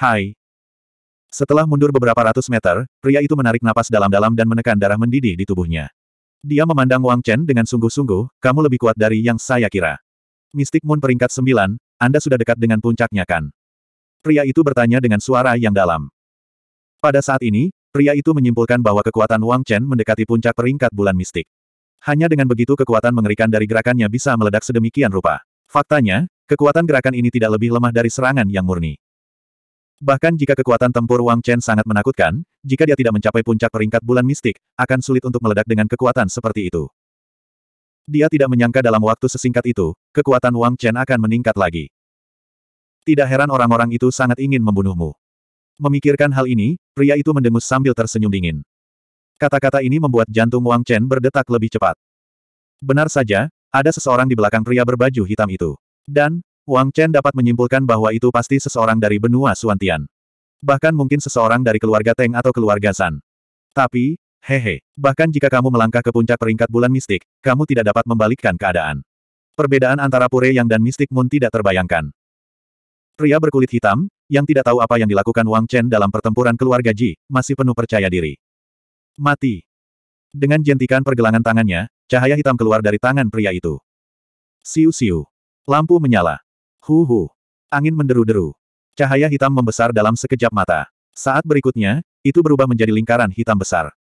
Hai. Setelah mundur beberapa ratus meter, pria itu menarik napas dalam-dalam dan menekan darah mendidih di tubuhnya. Dia memandang Wang Chen dengan sungguh-sungguh, kamu lebih kuat dari yang saya kira. Mistik Moon peringkat sembilan, Anda sudah dekat dengan puncaknya kan? Pria itu bertanya dengan suara yang dalam. Pada saat ini, Pria itu menyimpulkan bahwa kekuatan Wang Chen mendekati puncak peringkat bulan mistik. Hanya dengan begitu kekuatan mengerikan dari gerakannya bisa meledak sedemikian rupa. Faktanya, kekuatan gerakan ini tidak lebih lemah dari serangan yang murni. Bahkan jika kekuatan tempur Wang Chen sangat menakutkan, jika dia tidak mencapai puncak peringkat bulan mistik, akan sulit untuk meledak dengan kekuatan seperti itu. Dia tidak menyangka dalam waktu sesingkat itu, kekuatan Wang Chen akan meningkat lagi. Tidak heran orang-orang itu sangat ingin membunuhmu. Memikirkan hal ini, pria itu mendengus sambil tersenyum dingin. Kata-kata ini membuat jantung Wang Chen berdetak lebih cepat. Benar saja, ada seseorang di belakang pria berbaju hitam itu. Dan, Wang Chen dapat menyimpulkan bahwa itu pasti seseorang dari benua Suantian. Bahkan mungkin seseorang dari keluarga Teng atau keluarga San. Tapi, hehe, bahkan jika kamu melangkah ke puncak peringkat bulan mistik, kamu tidak dapat membalikkan keadaan. Perbedaan antara Pure Yang dan Mistik Moon tidak terbayangkan. Pria berkulit hitam, yang tidak tahu apa yang dilakukan Wang Chen dalam pertempuran keluarga Ji, masih penuh percaya diri. Mati. Dengan jentikan pergelangan tangannya, cahaya hitam keluar dari tangan pria itu. Siu-siu. Lampu menyala. Hu-hu. Angin menderu-deru. Cahaya hitam membesar dalam sekejap mata. Saat berikutnya, itu berubah menjadi lingkaran hitam besar.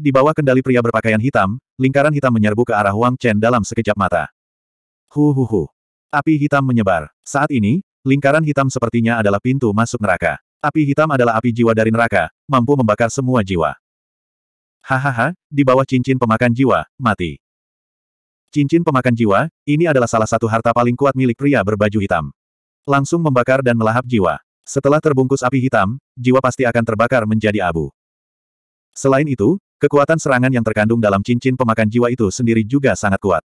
Di bawah kendali pria berpakaian hitam, lingkaran hitam menyerbu ke arah Wang Chen dalam sekejap mata. Hu hu hu. Api hitam menyebar. Saat ini, Lingkaran hitam sepertinya adalah pintu masuk neraka. Api hitam adalah api jiwa dari neraka, mampu membakar semua jiwa. Hahaha, di bawah cincin pemakan jiwa, mati. Cincin pemakan jiwa, ini adalah salah satu harta paling kuat milik pria berbaju hitam. Langsung membakar dan melahap jiwa. Setelah terbungkus api hitam, jiwa pasti akan terbakar menjadi abu. Selain itu, kekuatan serangan yang terkandung dalam cincin pemakan jiwa itu sendiri juga sangat kuat.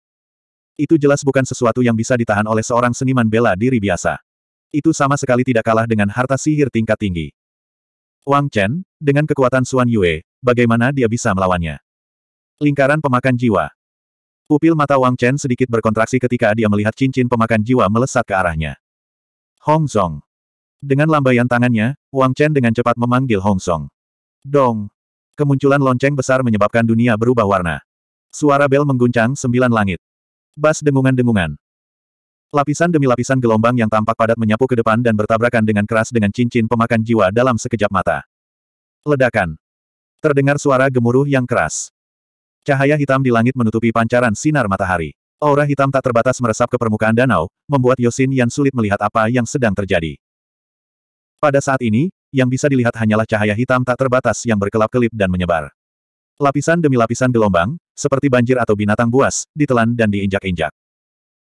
Itu jelas bukan sesuatu yang bisa ditahan oleh seorang seniman bela diri biasa. Itu sama sekali tidak kalah dengan harta sihir tingkat tinggi. Wang Chen, dengan kekuatan Suan Yue, bagaimana dia bisa melawannya? Lingkaran pemakan jiwa. Pupil mata Wang Chen sedikit berkontraksi ketika dia melihat cincin pemakan jiwa melesat ke arahnya. Hong Song. Dengan lambaian tangannya, Wang Chen dengan cepat memanggil Hong Song. Dong. Kemunculan lonceng besar menyebabkan dunia berubah warna. Suara bel mengguncang sembilan langit. Bas dengungan-dengungan. Lapisan demi lapisan gelombang yang tampak padat menyapu ke depan dan bertabrakan dengan keras dengan cincin pemakan jiwa dalam sekejap mata. Ledakan. Terdengar suara gemuruh yang keras. Cahaya hitam di langit menutupi pancaran sinar matahari. Aura hitam tak terbatas meresap ke permukaan danau, membuat Yosin yang sulit melihat apa yang sedang terjadi. Pada saat ini, yang bisa dilihat hanyalah cahaya hitam tak terbatas yang berkelap-kelip dan menyebar. Lapisan demi lapisan gelombang, seperti banjir atau binatang buas, ditelan dan diinjak-injak.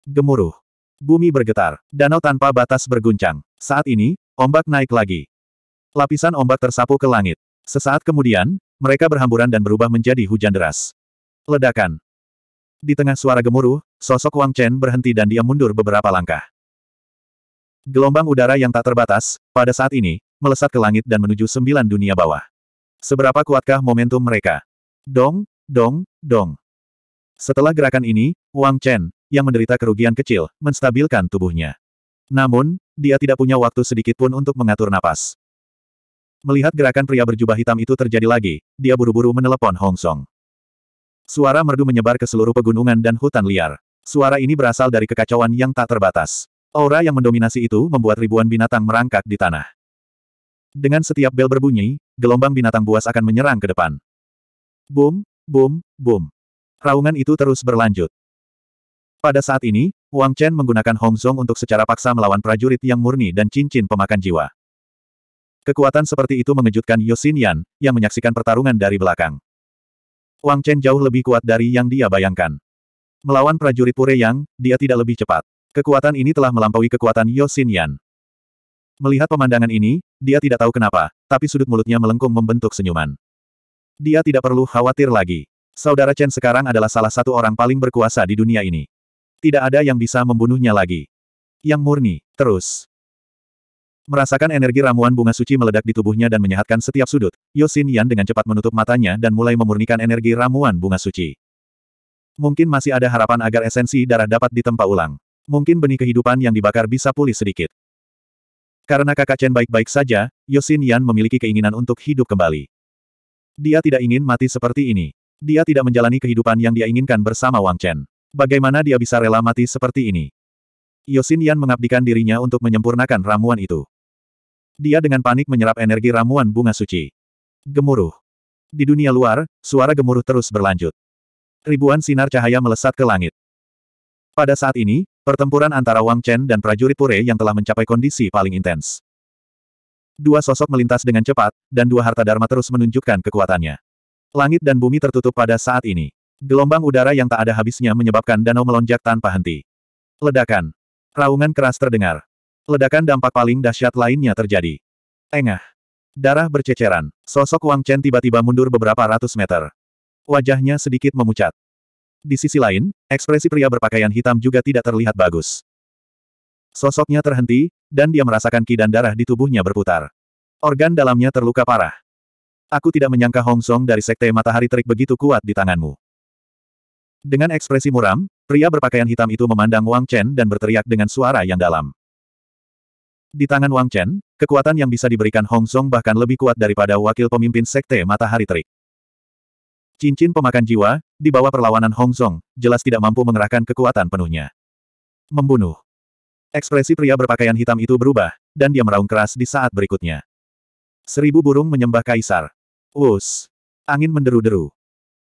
Gemuruh. Bumi bergetar. Danau tanpa batas berguncang. Saat ini, ombak naik lagi. Lapisan ombak tersapu ke langit. Sesaat kemudian, mereka berhamburan dan berubah menjadi hujan deras. Ledakan. Di tengah suara gemuruh, sosok Wang Chen berhenti dan dia mundur beberapa langkah. Gelombang udara yang tak terbatas, pada saat ini, melesat ke langit dan menuju sembilan dunia bawah. Seberapa kuatkah momentum mereka? Dong, dong, dong. Setelah gerakan ini, Wang Chen, yang menderita kerugian kecil, menstabilkan tubuhnya. Namun, dia tidak punya waktu sedikit pun untuk mengatur napas. Melihat gerakan pria berjubah hitam itu terjadi lagi, dia buru-buru menelepon Hong Song. Suara merdu menyebar ke seluruh pegunungan dan hutan liar. Suara ini berasal dari kekacauan yang tak terbatas. Aura yang mendominasi itu membuat ribuan binatang merangkak di tanah. Dengan setiap bel berbunyi, gelombang binatang buas akan menyerang ke depan. Boom, boom, boom. Raungan itu terus berlanjut. Pada saat ini, Wang Chen menggunakan Hong Hongzong untuk secara paksa melawan prajurit yang murni dan cincin pemakan jiwa. Kekuatan seperti itu mengejutkan Yosin Yan, yang menyaksikan pertarungan dari belakang. Wang Chen jauh lebih kuat dari yang dia bayangkan. Melawan prajurit Pure Yang, dia tidak lebih cepat. Kekuatan ini telah melampaui kekuatan Yosin Yan. Melihat pemandangan ini, dia tidak tahu kenapa, tapi sudut mulutnya melengkung membentuk senyuman. Dia tidak perlu khawatir lagi. Saudara Chen sekarang adalah salah satu orang paling berkuasa di dunia ini. Tidak ada yang bisa membunuhnya lagi. Yang murni, terus. Merasakan energi ramuan bunga suci meledak di tubuhnya dan menyehatkan setiap sudut, Yosin Yan dengan cepat menutup matanya dan mulai memurnikan energi ramuan bunga suci. Mungkin masih ada harapan agar esensi darah dapat ditempa ulang. Mungkin benih kehidupan yang dibakar bisa pulih sedikit. Karena kakak Chen baik-baik saja, Yosin Yan memiliki keinginan untuk hidup kembali. Dia tidak ingin mati seperti ini. Dia tidak menjalani kehidupan yang dia inginkan bersama Wang Chen. Bagaimana dia bisa rela mati seperti ini? Yosin Yan mengabdikan dirinya untuk menyempurnakan ramuan itu. Dia dengan panik menyerap energi ramuan bunga suci. Gemuruh. Di dunia luar, suara gemuruh terus berlanjut. Ribuan sinar cahaya melesat ke langit. Pada saat ini, pertempuran antara Wang Chen dan prajurit Pure yang telah mencapai kondisi paling intens. Dua sosok melintas dengan cepat, dan dua harta dharma terus menunjukkan kekuatannya. Langit dan bumi tertutup pada saat ini. Gelombang udara yang tak ada habisnya menyebabkan danau melonjak tanpa henti. Ledakan. Raungan keras terdengar. Ledakan dampak paling dahsyat lainnya terjadi. Engah. Darah berceceran. Sosok Wang Chen tiba-tiba mundur beberapa ratus meter. Wajahnya sedikit memucat. Di sisi lain, ekspresi pria berpakaian hitam juga tidak terlihat bagus. Sosoknya terhenti, dan dia merasakan ki dan darah di tubuhnya berputar. Organ dalamnya terluka parah. Aku tidak menyangka Hong Song dari Sekte Matahari Terik begitu kuat di tanganmu. Dengan ekspresi muram, pria berpakaian hitam itu memandang Wang Chen dan berteriak dengan suara yang dalam. Di tangan Wang Chen, kekuatan yang bisa diberikan Hong Song bahkan lebih kuat daripada wakil pemimpin Sekte Matahari Terik. Cincin pemakan jiwa, di bawah perlawanan Hong Song, jelas tidak mampu mengerahkan kekuatan penuhnya. Membunuh. Ekspresi pria berpakaian hitam itu berubah, dan dia meraung keras di saat berikutnya. Seribu burung menyembah kaisar. Wus. Angin menderu-deru.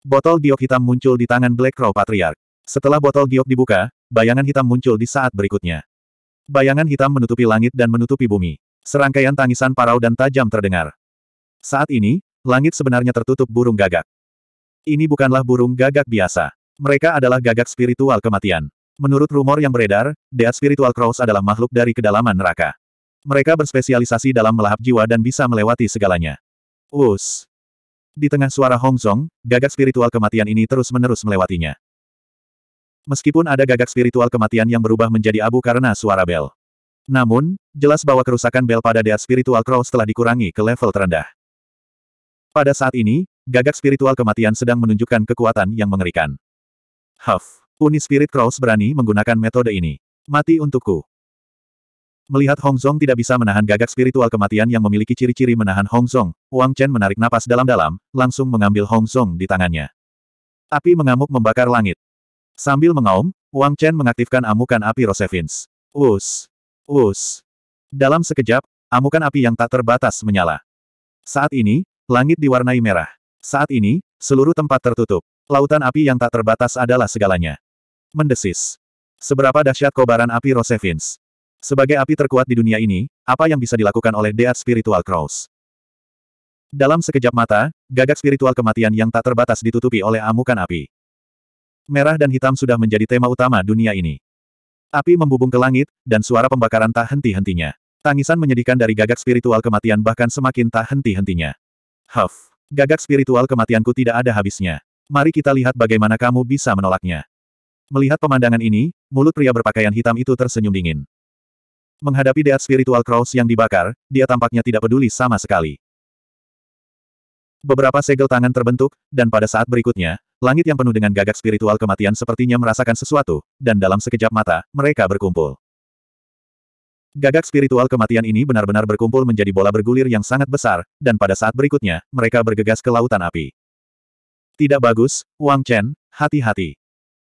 Botol giok hitam muncul di tangan Black Crow Patriarch. Setelah botol giok dibuka, bayangan hitam muncul di saat berikutnya. Bayangan hitam menutupi langit dan menutupi bumi. Serangkaian tangisan parau dan tajam terdengar. Saat ini, langit sebenarnya tertutup burung gagak. Ini bukanlah burung gagak biasa. Mereka adalah gagak spiritual kematian. Menurut rumor yang beredar, Dead Spiritual Crows adalah makhluk dari kedalaman neraka. Mereka berspesialisasi dalam melahap jiwa dan bisa melewati segalanya. Us. Di tengah suara Hongzong, gagak spiritual kematian ini terus-menerus melewatinya. Meskipun ada gagak spiritual kematian yang berubah menjadi abu karena suara bel. Namun, jelas bahwa kerusakan bel pada dea Spiritual Cross telah dikurangi ke level terendah. Pada saat ini, gagak spiritual kematian sedang menunjukkan kekuatan yang mengerikan. Huff, Uni Spirit Cross berani menggunakan metode ini. Mati untukku. Melihat Hong Zong tidak bisa menahan gagak spiritual kematian yang memiliki ciri-ciri menahan Hong Zong, Wang Chen menarik napas dalam-dalam, langsung mengambil Hong Zong di tangannya. Api mengamuk membakar langit. Sambil mengaum, Wang Chen mengaktifkan amukan api Rosevins. Us! Us! Dalam sekejap, amukan api yang tak terbatas menyala. Saat ini, langit diwarnai merah. Saat ini, seluruh tempat tertutup. Lautan api yang tak terbatas adalah segalanya. Mendesis. Seberapa dahsyat kobaran api Rosevins. Sebagai api terkuat di dunia ini, apa yang bisa dilakukan oleh Deat Spiritual Cross? Dalam sekejap mata, gagak spiritual kematian yang tak terbatas ditutupi oleh amukan api. Merah dan hitam sudah menjadi tema utama dunia ini. Api membubung ke langit, dan suara pembakaran tak henti-hentinya. Tangisan menyedihkan dari gagak spiritual kematian bahkan semakin tak henti-hentinya. Huff, gagak spiritual kematianku tidak ada habisnya. Mari kita lihat bagaimana kamu bisa menolaknya. Melihat pemandangan ini, mulut pria berpakaian hitam itu tersenyum dingin. Menghadapi Deat Spiritual Cross yang dibakar, dia tampaknya tidak peduli sama sekali. Beberapa segel tangan terbentuk, dan pada saat berikutnya, langit yang penuh dengan gagak spiritual kematian sepertinya merasakan sesuatu, dan dalam sekejap mata, mereka berkumpul. Gagak spiritual kematian ini benar-benar berkumpul menjadi bola bergulir yang sangat besar, dan pada saat berikutnya, mereka bergegas ke lautan api. Tidak bagus, Wang Chen, hati-hati.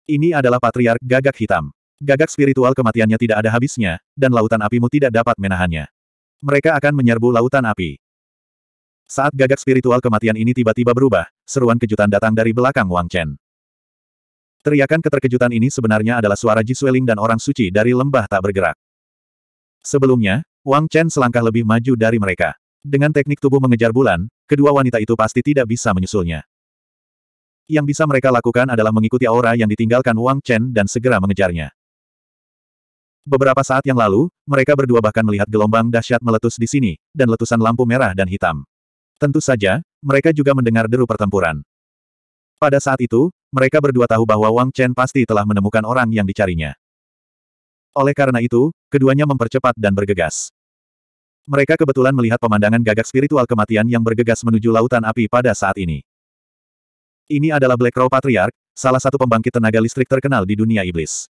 Ini adalah patriark gagak hitam. Gagak spiritual kematiannya tidak ada habisnya, dan lautan apimu tidak dapat menahannya. Mereka akan menyerbu lautan api. Saat gagak spiritual kematian ini tiba-tiba berubah, seruan kejutan datang dari belakang Wang Chen. Teriakan keterkejutan ini sebenarnya adalah suara Ji Sueling dan orang suci dari lembah tak bergerak. Sebelumnya, Wang Chen selangkah lebih maju dari mereka. Dengan teknik tubuh mengejar bulan, kedua wanita itu pasti tidak bisa menyusulnya. Yang bisa mereka lakukan adalah mengikuti aura yang ditinggalkan Wang Chen dan segera mengejarnya. Beberapa saat yang lalu, mereka berdua bahkan melihat gelombang dahsyat meletus di sini, dan letusan lampu merah dan hitam. Tentu saja, mereka juga mendengar deru pertempuran. Pada saat itu, mereka berdua tahu bahwa Wang Chen pasti telah menemukan orang yang dicarinya. Oleh karena itu, keduanya mempercepat dan bergegas. Mereka kebetulan melihat pemandangan gagak spiritual kematian yang bergegas menuju lautan api pada saat ini. Ini adalah Black Crow Patriarch, salah satu pembangkit tenaga listrik terkenal di dunia iblis.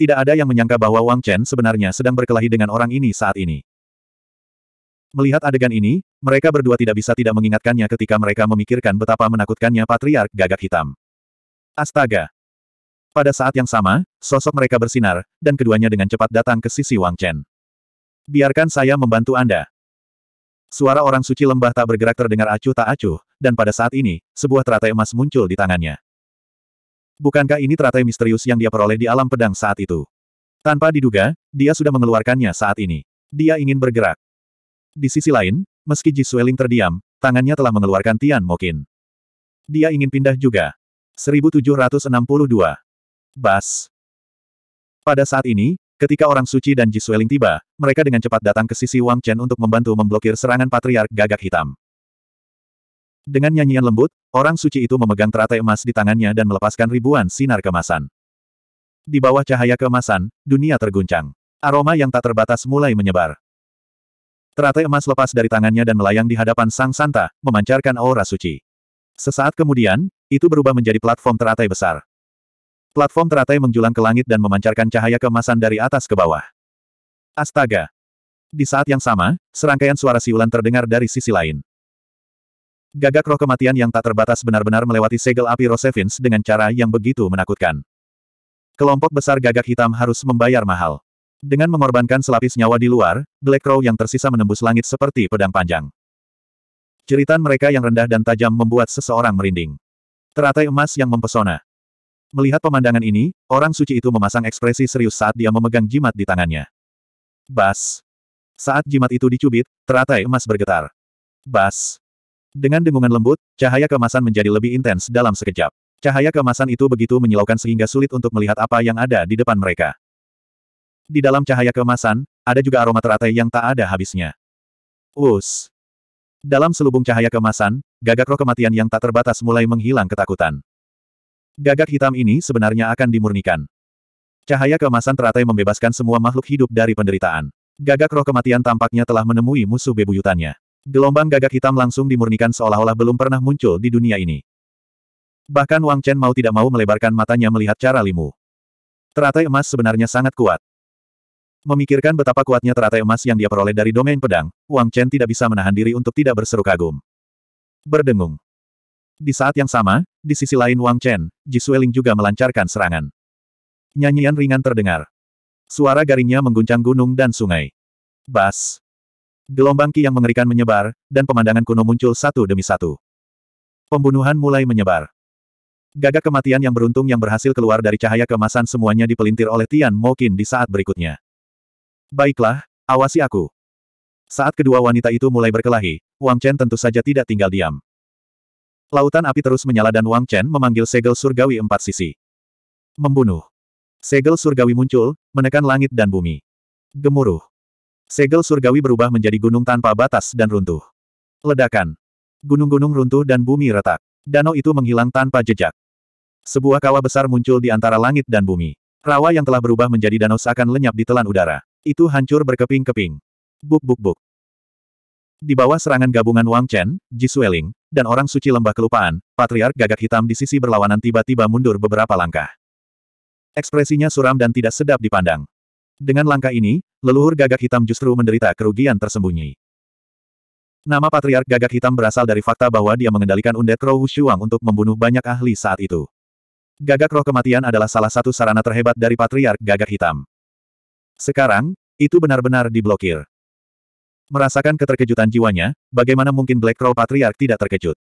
Tidak ada yang menyangka bahwa Wang Chen sebenarnya sedang berkelahi dengan orang ini saat ini. Melihat adegan ini, mereka berdua tidak bisa tidak mengingatkannya ketika mereka memikirkan betapa menakutkannya Patriark Gagak Hitam. Astaga! Pada saat yang sama, sosok mereka bersinar, dan keduanya dengan cepat datang ke sisi Wang Chen. Biarkan saya membantu Anda. Suara orang suci lembah tak bergerak terdengar acuh tak acuh, dan pada saat ini, sebuah teratai emas muncul di tangannya. Bukankah ini teratai misterius yang dia peroleh di alam pedang saat itu? Tanpa diduga, dia sudah mengeluarkannya saat ini. Dia ingin bergerak. Di sisi lain, meski Ji Sueling terdiam, tangannya telah mengeluarkan Tian Mokin. Dia ingin pindah juga. 1762. Bas. Pada saat ini, ketika orang suci dan Ji Sueling tiba, mereka dengan cepat datang ke sisi Wang Chen untuk membantu memblokir serangan patriark gagak hitam. Dengan nyanyian lembut, orang suci itu memegang teratai emas di tangannya dan melepaskan ribuan sinar kemasan. Di bawah cahaya kemasan, dunia terguncang. Aroma yang tak terbatas mulai menyebar. Teratai emas lepas dari tangannya dan melayang di hadapan Sang Santa, memancarkan aura suci. Sesaat kemudian, itu berubah menjadi platform teratai besar. Platform teratai menjulang ke langit dan memancarkan cahaya kemasan dari atas ke bawah. Astaga! Di saat yang sama, serangkaian suara siulan terdengar dari sisi lain. Gagak roh kematian yang tak terbatas benar-benar melewati segel api Rosevins dengan cara yang begitu menakutkan. Kelompok besar gagak hitam harus membayar mahal. Dengan mengorbankan selapis nyawa di luar, Black Crow yang tersisa menembus langit seperti pedang panjang. Ceritan mereka yang rendah dan tajam membuat seseorang merinding. Teratai emas yang mempesona. Melihat pemandangan ini, orang suci itu memasang ekspresi serius saat dia memegang jimat di tangannya. Bas. Saat jimat itu dicubit, teratai emas bergetar. Bas. Dengan dengungan lembut, cahaya kemasan menjadi lebih intens dalam sekejap. Cahaya kemasan itu begitu menyilaukan sehingga sulit untuk melihat apa yang ada di depan mereka. Di dalam cahaya kemasan, ada juga aroma teratai yang tak ada habisnya. Us. Dalam selubung cahaya kemasan, gagak roh kematian yang tak terbatas mulai menghilang ketakutan. Gagak hitam ini sebenarnya akan dimurnikan. Cahaya kemasan teratai membebaskan semua makhluk hidup dari penderitaan. Gagak roh kematian tampaknya telah menemui musuh bebuyutannya. Gelombang gagak hitam langsung dimurnikan seolah-olah belum pernah muncul di dunia ini. Bahkan Wang Chen mau tidak mau melebarkan matanya melihat cara limu. Teratai emas sebenarnya sangat kuat. Memikirkan betapa kuatnya teratai emas yang dia peroleh dari domain pedang, Wang Chen tidak bisa menahan diri untuk tidak berseru kagum. Berdengung. Di saat yang sama, di sisi lain Wang Chen, Ji Sueling juga melancarkan serangan. Nyanyian ringan terdengar. Suara garingnya mengguncang gunung dan sungai. Bas. Gelombang ki yang mengerikan menyebar, dan pemandangan kuno muncul satu demi satu. Pembunuhan mulai menyebar. Gagak kematian yang beruntung yang berhasil keluar dari cahaya kemasan semuanya dipelintir oleh Tian Mokin di saat berikutnya. Baiklah, awasi aku. Saat kedua wanita itu mulai berkelahi, Wang Chen tentu saja tidak tinggal diam. Lautan api terus menyala dan Wang Chen memanggil segel surgawi empat sisi. Membunuh. Segel surgawi muncul, menekan langit dan bumi. Gemuruh. Segel surgawi berubah menjadi gunung tanpa batas dan runtuh. Ledakan. Gunung-gunung runtuh dan bumi retak. Danau itu menghilang tanpa jejak. Sebuah kawah besar muncul di antara langit dan bumi. Rawa yang telah berubah menjadi danau seakan lenyap di telan udara. Itu hancur berkeping-keping. Buk-buk-buk. Di bawah serangan gabungan Wang Chen, Ji Sueling, dan orang suci lembah kelupaan, Patriark gagak hitam di sisi berlawanan tiba-tiba mundur beberapa langkah. Ekspresinya suram dan tidak sedap dipandang. Dengan langkah ini, leluhur gagak hitam justru menderita kerugian tersembunyi. Nama Patriark Gagak Hitam berasal dari fakta bahwa dia mengendalikan Undead Crow Wushuang untuk membunuh banyak ahli saat itu. Gagak roh kematian adalah salah satu sarana terhebat dari Patriark Gagak Hitam. Sekarang, itu benar-benar diblokir. Merasakan keterkejutan jiwanya, bagaimana mungkin Black Crow Patriark tidak terkejut?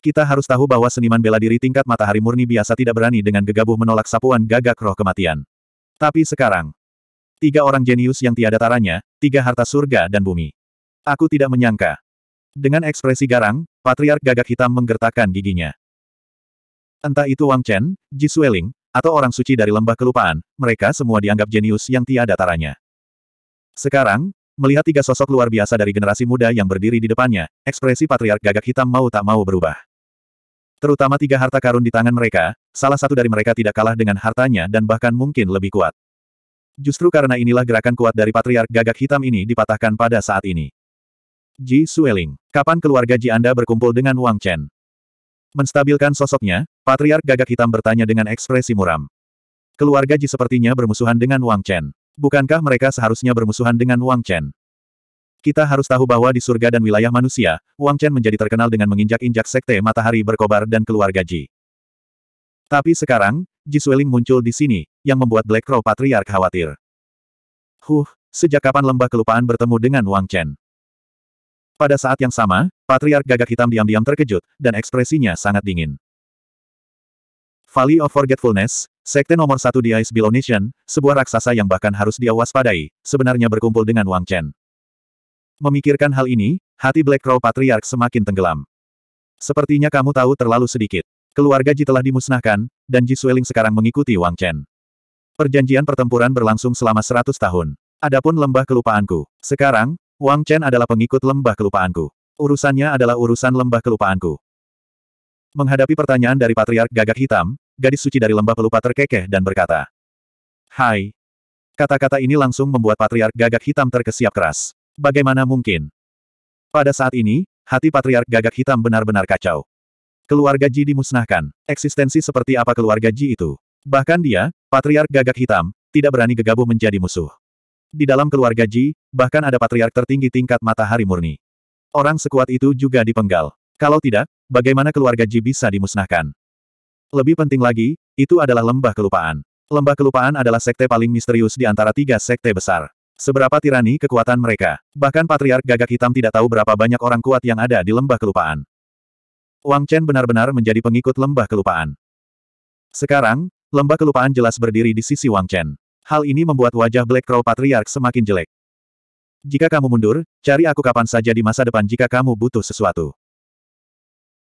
Kita harus tahu bahwa seniman bela diri tingkat matahari murni biasa tidak berani dengan gegabah menolak sapuan gagak roh kematian. Tapi sekarang, tiga orang jenius yang tiada taranya, tiga harta surga dan bumi. Aku tidak menyangka. Dengan ekspresi garang, Patriark Gagak Hitam menggertakkan giginya. Entah itu Wang Chen, Ji Sueling, atau orang suci dari lembah kelupaan, mereka semua dianggap jenius yang tiada taranya. Sekarang, melihat tiga sosok luar biasa dari generasi muda yang berdiri di depannya, ekspresi Patriark Gagak Hitam mau tak mau berubah. Terutama tiga harta karun di tangan mereka, salah satu dari mereka tidak kalah dengan hartanya dan bahkan mungkin lebih kuat. Justru karena inilah gerakan kuat dari patriark gagak hitam ini dipatahkan pada saat ini. Ji Sueling, kapan keluarga Ji Anda berkumpul dengan Wang Chen? Menstabilkan sosoknya, patriark gagak hitam bertanya dengan ekspresi muram. Keluarga Ji sepertinya bermusuhan dengan Wang Chen. Bukankah mereka seharusnya bermusuhan dengan Wang Chen? Kita harus tahu bahwa di surga dan wilayah manusia, Wang Chen menjadi terkenal dengan menginjak-injak sekte matahari berkobar dan keluarga Ji. Tapi sekarang, Jisweling muncul di sini, yang membuat Black Crow Patriarch khawatir. Huh, sejak kapan lembah kelupaan bertemu dengan Wang Chen? Pada saat yang sama, Patriarch gagak hitam diam-diam terkejut, dan ekspresinya sangat dingin. Valley of Forgetfulness, sekte nomor satu di Ice Below Nation, sebuah raksasa yang bahkan harus dia waspadai, sebenarnya berkumpul dengan Wang Chen. Memikirkan hal ini, hati Black Crow Patriarch semakin tenggelam. Sepertinya kamu tahu terlalu sedikit. Keluarga Ji telah dimusnahkan, dan Ji Sueling sekarang mengikuti Wang Chen. Perjanjian pertempuran berlangsung selama seratus tahun. Adapun lembah kelupaanku. Sekarang, Wang Chen adalah pengikut lembah kelupaanku. Urusannya adalah urusan lembah kelupaanku. Menghadapi pertanyaan dari Patriark Gagak Hitam, gadis suci dari lembah pelupa terkekeh dan berkata. Hai. Kata-kata ini langsung membuat Patriark Gagak Hitam terkesiap keras. Bagaimana mungkin? Pada saat ini, hati Patriark Gagak Hitam benar-benar kacau. Keluarga Ji dimusnahkan. Eksistensi seperti apa keluarga Ji itu? Bahkan dia, patriark gagak hitam, tidak berani gegabah menjadi musuh. Di dalam keluarga Ji, bahkan ada patriark tertinggi tingkat matahari murni. Orang sekuat itu juga dipenggal. Kalau tidak, bagaimana keluarga Ji bisa dimusnahkan? Lebih penting lagi, itu adalah lembah kelupaan. Lembah kelupaan adalah sekte paling misterius di antara tiga sekte besar. Seberapa tirani kekuatan mereka. Bahkan Patriark Gagak Hitam tidak tahu berapa banyak orang kuat yang ada di lembah kelupaan. Wang Chen benar-benar menjadi pengikut lembah kelupaan. Sekarang, lembah kelupaan jelas berdiri di sisi Wang Chen. Hal ini membuat wajah Black Crow Patriarch semakin jelek. Jika kamu mundur, cari aku kapan saja di masa depan jika kamu butuh sesuatu.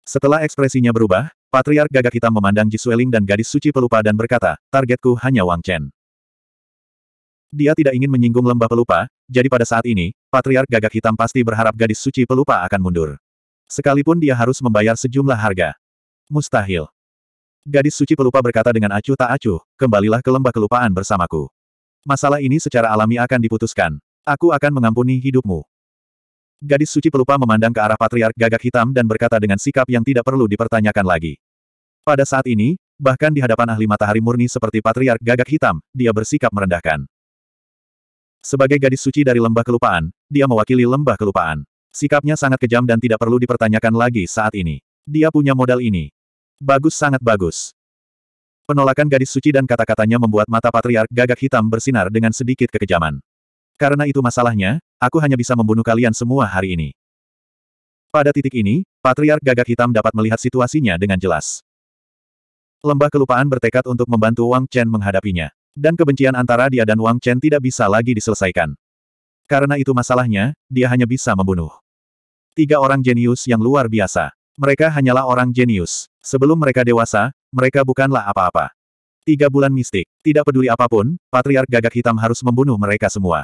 Setelah ekspresinya berubah, Patriark gagak hitam memandang Jisueling dan gadis suci pelupa dan berkata, targetku hanya Wang Chen. Dia tidak ingin menyinggung lembah pelupa, jadi pada saat ini, Patriark gagak hitam pasti berharap gadis suci pelupa akan mundur sekalipun dia harus membayar sejumlah harga. Mustahil. Gadis suci pelupa berkata dengan acuh tak acuh, kembalilah ke lembah kelupaan bersamaku. Masalah ini secara alami akan diputuskan. Aku akan mengampuni hidupmu. Gadis suci pelupa memandang ke arah patriark gagak hitam dan berkata dengan sikap yang tidak perlu dipertanyakan lagi. Pada saat ini, bahkan di hadapan ahli matahari murni seperti patriark gagak hitam, dia bersikap merendahkan. Sebagai gadis suci dari lembah kelupaan, dia mewakili lembah kelupaan. Sikapnya sangat kejam dan tidak perlu dipertanyakan lagi saat ini. Dia punya modal ini. Bagus sangat bagus. Penolakan gadis suci dan kata-katanya membuat mata patriark gagak hitam bersinar dengan sedikit kekejaman. Karena itu masalahnya, aku hanya bisa membunuh kalian semua hari ini. Pada titik ini, patriark gagak hitam dapat melihat situasinya dengan jelas. Lembah kelupaan bertekad untuk membantu Wang Chen menghadapinya. Dan kebencian antara dia dan Wang Chen tidak bisa lagi diselesaikan. Karena itu masalahnya, dia hanya bisa membunuh. Tiga orang jenius yang luar biasa. Mereka hanyalah orang jenius. Sebelum mereka dewasa, mereka bukanlah apa-apa. Tiga bulan mistik. Tidak peduli apapun, Patriark Gagak Hitam harus membunuh mereka semua.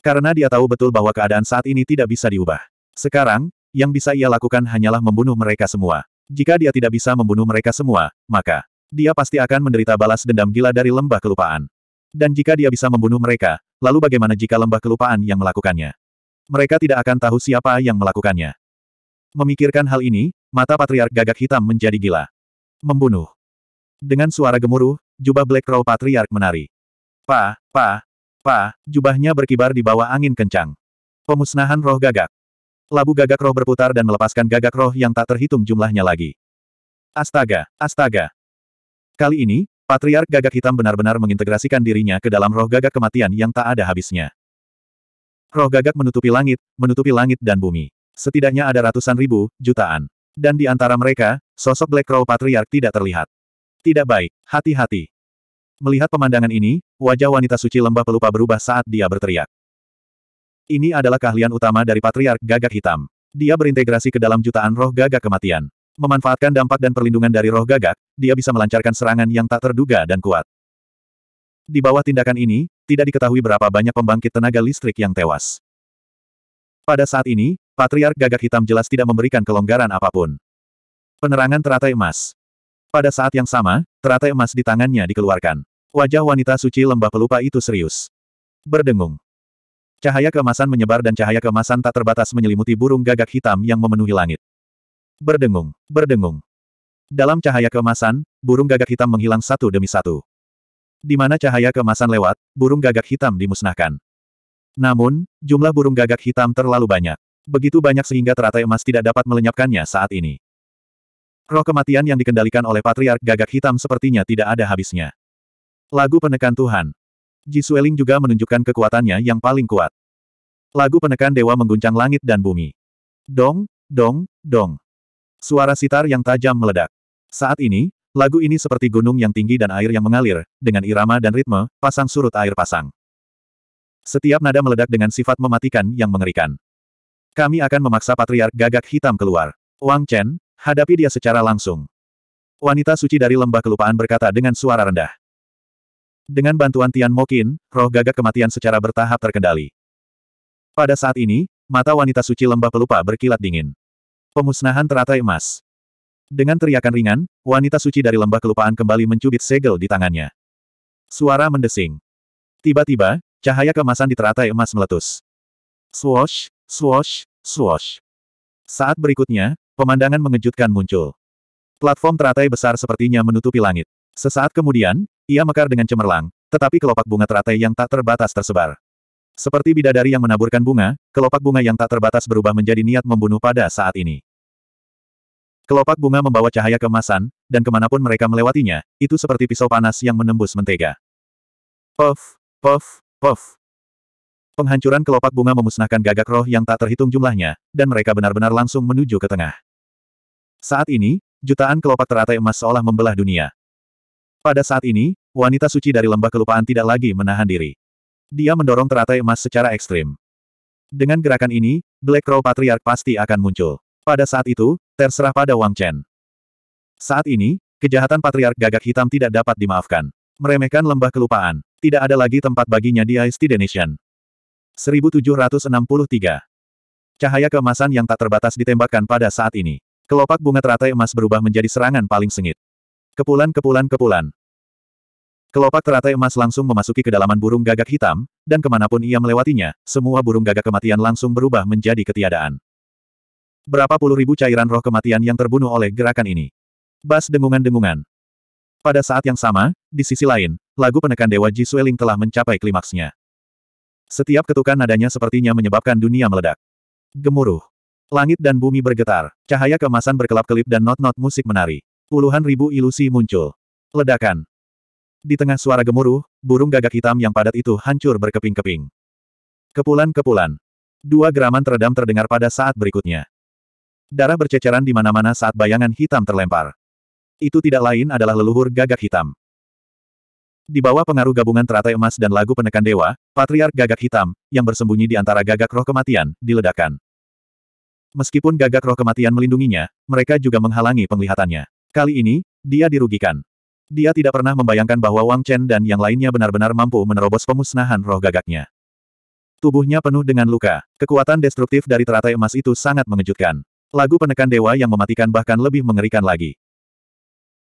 Karena dia tahu betul bahwa keadaan saat ini tidak bisa diubah. Sekarang, yang bisa ia lakukan hanyalah membunuh mereka semua. Jika dia tidak bisa membunuh mereka semua, maka dia pasti akan menderita balas dendam gila dari lembah kelupaan. Dan jika dia bisa membunuh mereka, lalu bagaimana jika lembah kelupaan yang melakukannya? mereka tidak akan tahu siapa yang melakukannya. Memikirkan hal ini, mata Patriark Gagak Hitam menjadi gila. Membunuh. Dengan suara gemuruh, jubah Black Crow Patriark menari. Pa, pa, pa, jubahnya berkibar di bawah angin kencang. Pemusnahan roh gagak. Labu gagak roh berputar dan melepaskan gagak roh yang tak terhitung jumlahnya lagi. Astaga, astaga. Kali ini, Patriark Gagak Hitam benar-benar mengintegrasikan dirinya ke dalam roh gagak kematian yang tak ada habisnya. Roh gagak menutupi langit, menutupi langit dan bumi. Setidaknya ada ratusan ribu, jutaan. Dan di antara mereka, sosok Black Crow Patriark tidak terlihat. Tidak baik, hati-hati. Melihat pemandangan ini, wajah wanita suci lembah pelupa berubah saat dia berteriak. Ini adalah keahlian utama dari Patriark Gagak Hitam. Dia berintegrasi ke dalam jutaan roh gagak kematian. Memanfaatkan dampak dan perlindungan dari roh gagak, dia bisa melancarkan serangan yang tak terduga dan kuat. Di bawah tindakan ini, tidak diketahui berapa banyak pembangkit tenaga listrik yang tewas. Pada saat ini, Patriark Gagak Hitam jelas tidak memberikan kelonggaran apapun. Penerangan teratai emas. Pada saat yang sama, teratai emas di tangannya dikeluarkan. Wajah wanita suci lembah pelupa itu serius. Berdengung. Cahaya keemasan menyebar dan cahaya keemasan tak terbatas menyelimuti burung gagak hitam yang memenuhi langit. Berdengung, berdengung. Dalam cahaya keemasan, burung gagak hitam menghilang satu demi satu di mana cahaya kemasan lewat, burung gagak hitam dimusnahkan. Namun, jumlah burung gagak hitam terlalu banyak. Begitu banyak sehingga teratai emas tidak dapat melenyapkannya saat ini. Roh kematian yang dikendalikan oleh Patriark Gagak Hitam sepertinya tidak ada habisnya. Lagu penekan Tuhan. Ji Jisueling juga menunjukkan kekuatannya yang paling kuat. Lagu penekan dewa mengguncang langit dan bumi. Dong, dong, dong. Suara sitar yang tajam meledak. Saat ini, Lagu ini seperti gunung yang tinggi dan air yang mengalir, dengan irama dan ritme, pasang surut air pasang. Setiap nada meledak dengan sifat mematikan yang mengerikan. Kami akan memaksa patriark gagak hitam keluar. Wang Chen, hadapi dia secara langsung. Wanita suci dari lembah kelupaan berkata dengan suara rendah. Dengan bantuan Tian Mokin, roh gagak kematian secara bertahap terkendali. Pada saat ini, mata wanita suci lembah pelupa berkilat dingin. Pemusnahan teratai emas. Dengan teriakan ringan, wanita suci dari lembah kelupaan kembali mencubit segel di tangannya. Suara mendesing. Tiba-tiba, cahaya kemasan di teratai emas meletus. Swosh, swosh, swosh. Saat berikutnya, pemandangan mengejutkan muncul. Platform teratai besar sepertinya menutupi langit. Sesaat kemudian, ia mekar dengan cemerlang, tetapi kelopak bunga teratai yang tak terbatas tersebar. Seperti bidadari yang menaburkan bunga, kelopak bunga yang tak terbatas berubah menjadi niat membunuh pada saat ini. Kelopak bunga membawa cahaya kemasan, dan kemanapun mereka melewatinya, itu seperti pisau panas yang menembus mentega. Puff, puff, puff. Penghancuran kelopak bunga memusnahkan gagak roh yang tak terhitung jumlahnya, dan mereka benar-benar langsung menuju ke tengah. Saat ini, jutaan kelopak teratai emas seolah membelah dunia. Pada saat ini, wanita suci dari lembah kelupaan tidak lagi menahan diri. Dia mendorong teratai emas secara ekstrim. Dengan gerakan ini, Black Crow Patriarch pasti akan muncul. Pada saat itu, Terserah pada Wang Chen. Saat ini, kejahatan patriark gagak hitam tidak dapat dimaafkan. Meremehkan lembah kelupaan. Tidak ada lagi tempat baginya di Ice Nation. 1763. Cahaya keemasan yang tak terbatas ditembakkan pada saat ini. Kelopak bunga teratai emas berubah menjadi serangan paling sengit. Kepulan kepulan kepulan. Kelopak teratai emas langsung memasuki kedalaman burung gagak hitam, dan kemanapun ia melewatinya, semua burung gagak kematian langsung berubah menjadi ketiadaan. Berapa puluh ribu cairan roh kematian yang terbunuh oleh gerakan ini. Bas dengungan-dengungan. Pada saat yang sama, di sisi lain, lagu penekan Dewa Ji Sueling telah mencapai klimaksnya. Setiap ketukan nadanya sepertinya menyebabkan dunia meledak. Gemuruh. Langit dan bumi bergetar, cahaya kemasan berkelap-kelip dan not-not musik menari. Puluhan ribu ilusi muncul. Ledakan. Di tengah suara gemuruh, burung gagak hitam yang padat itu hancur berkeping-keping. Kepulan-kepulan. Dua geraman teredam terdengar pada saat berikutnya. Darah berceceran di mana-mana saat bayangan hitam terlempar. Itu tidak lain adalah leluhur gagak hitam. Di bawah pengaruh gabungan teratai emas dan lagu penekan dewa, Patriark Gagak Hitam, yang bersembunyi di antara gagak roh kematian, diledakkan. Meskipun gagak roh kematian melindunginya, mereka juga menghalangi penglihatannya. Kali ini, dia dirugikan. Dia tidak pernah membayangkan bahwa Wang Chen dan yang lainnya benar-benar mampu menerobos pemusnahan roh gagaknya. Tubuhnya penuh dengan luka. Kekuatan destruktif dari teratai emas itu sangat mengejutkan. Lagu penekan dewa yang mematikan bahkan lebih mengerikan lagi.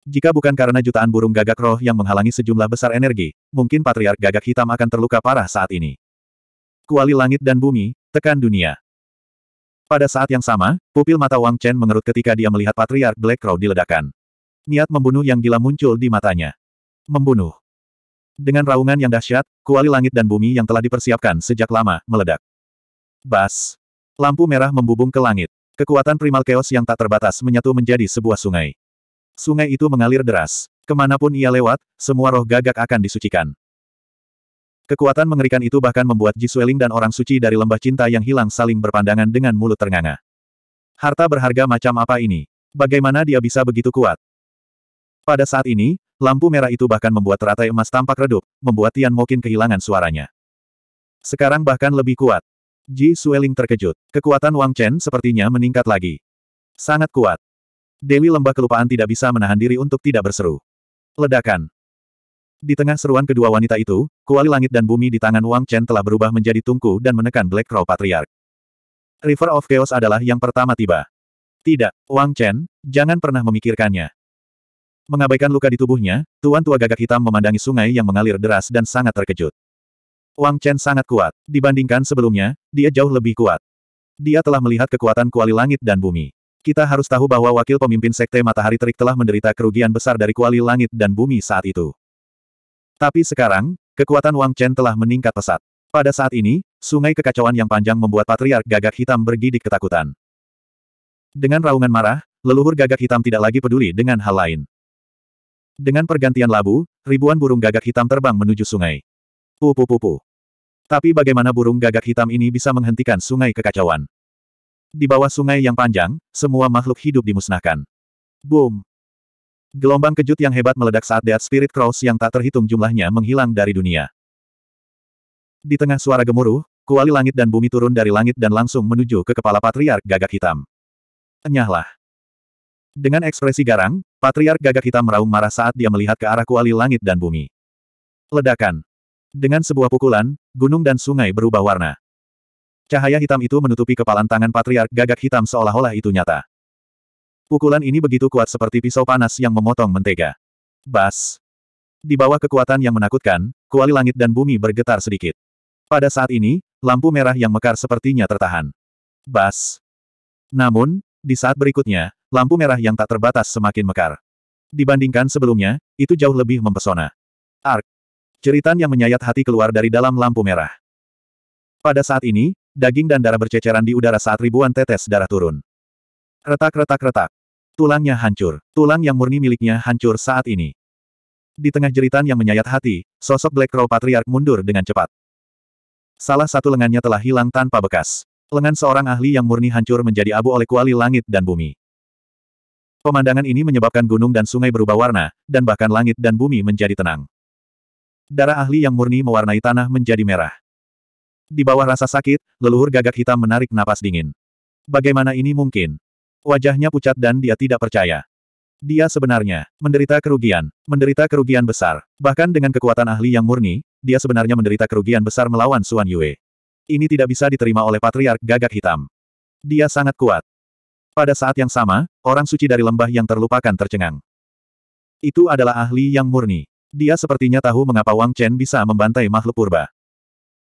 Jika bukan karena jutaan burung gagak roh yang menghalangi sejumlah besar energi, mungkin Patriark Gagak Hitam akan terluka parah saat ini. Kuali langit dan bumi, tekan dunia. Pada saat yang sama, pupil mata Wang Chen mengerut ketika dia melihat Patriark Black Crow diledakkan. Niat membunuh yang gila muncul di matanya. Membunuh. Dengan raungan yang dahsyat, kuali langit dan bumi yang telah dipersiapkan sejak lama, meledak. Bas. Lampu merah membubung ke langit. Kekuatan primal chaos yang tak terbatas menyatu menjadi sebuah sungai. Sungai itu mengalir deras. Kemanapun ia lewat, semua roh gagak akan disucikan. Kekuatan mengerikan itu bahkan membuat Jisueling dan orang suci dari lembah cinta yang hilang saling berpandangan dengan mulut ternganga. Harta berharga macam apa ini? Bagaimana dia bisa begitu kuat? Pada saat ini, lampu merah itu bahkan membuat teratai emas tampak redup, membuat Tian Mokin kehilangan suaranya. Sekarang bahkan lebih kuat. Ji Sueling terkejut. Kekuatan Wang Chen sepertinya meningkat lagi. Sangat kuat. Dewi lembah kelupaan tidak bisa menahan diri untuk tidak berseru. Ledakan. Di tengah seruan kedua wanita itu, kuali langit dan bumi di tangan Wang Chen telah berubah menjadi tungku dan menekan Black Crow Patriarch. River of Chaos adalah yang pertama tiba. Tidak, Wang Chen, jangan pernah memikirkannya. Mengabaikan luka di tubuhnya, Tuan Tua Gagak Hitam memandangi sungai yang mengalir deras dan sangat terkejut. Wang Chen sangat kuat. Dibandingkan sebelumnya, dia jauh lebih kuat. Dia telah melihat kekuatan kuali langit dan bumi. Kita harus tahu bahwa wakil pemimpin Sekte Matahari Terik telah menderita kerugian besar dari kuali langit dan bumi saat itu. Tapi sekarang, kekuatan Wang Chen telah meningkat pesat. Pada saat ini, sungai kekacauan yang panjang membuat patriark gagak hitam bergidik ketakutan. Dengan raungan marah, leluhur gagak hitam tidak lagi peduli dengan hal lain. Dengan pergantian labu, ribuan burung gagak hitam terbang menuju sungai. Pupu-pupu. Tapi bagaimana burung gagak hitam ini bisa menghentikan sungai kekacauan? Di bawah sungai yang panjang, semua makhluk hidup dimusnahkan. Boom! Gelombang kejut yang hebat meledak saat Dead Spirit Cross yang tak terhitung jumlahnya menghilang dari dunia. Di tengah suara gemuruh, kuali langit dan bumi turun dari langit dan langsung menuju ke kepala Patriark Gagak Hitam. Enyahlah! Dengan ekspresi garang, Patriark Gagak Hitam meraung marah saat dia melihat ke arah kuali langit dan bumi. Ledakan. Dengan sebuah pukulan, gunung dan sungai berubah warna. Cahaya hitam itu menutupi kepalan tangan patriark gagak hitam seolah-olah itu nyata. Pukulan ini begitu kuat seperti pisau panas yang memotong mentega. Bas. Di bawah kekuatan yang menakutkan, kuali langit dan bumi bergetar sedikit. Pada saat ini, lampu merah yang mekar sepertinya tertahan. Bas. Namun, di saat berikutnya, lampu merah yang tak terbatas semakin mekar. Dibandingkan sebelumnya, itu jauh lebih mempesona. Ark. Jeritan yang menyayat hati keluar dari dalam lampu merah. Pada saat ini, daging dan darah berceceran di udara saat ribuan tetes darah turun. Retak-retak-retak. Tulangnya hancur. Tulang yang murni miliknya hancur saat ini. Di tengah jeritan yang menyayat hati, sosok Black Crow Patriarch mundur dengan cepat. Salah satu lengannya telah hilang tanpa bekas. Lengan seorang ahli yang murni hancur menjadi abu oleh kuali langit dan bumi. Pemandangan ini menyebabkan gunung dan sungai berubah warna, dan bahkan langit dan bumi menjadi tenang. Darah ahli yang murni mewarnai tanah menjadi merah. Di bawah rasa sakit, leluhur gagak hitam menarik napas dingin. Bagaimana ini mungkin? Wajahnya pucat dan dia tidak percaya. Dia sebenarnya menderita kerugian, menderita kerugian besar. Bahkan dengan kekuatan ahli yang murni, dia sebenarnya menderita kerugian besar melawan Suan Yue. Ini tidak bisa diterima oleh patriark gagak hitam. Dia sangat kuat. Pada saat yang sama, orang suci dari lembah yang terlupakan tercengang. Itu adalah ahli yang murni. Dia sepertinya tahu mengapa Wang Chen bisa membantai makhluk purba.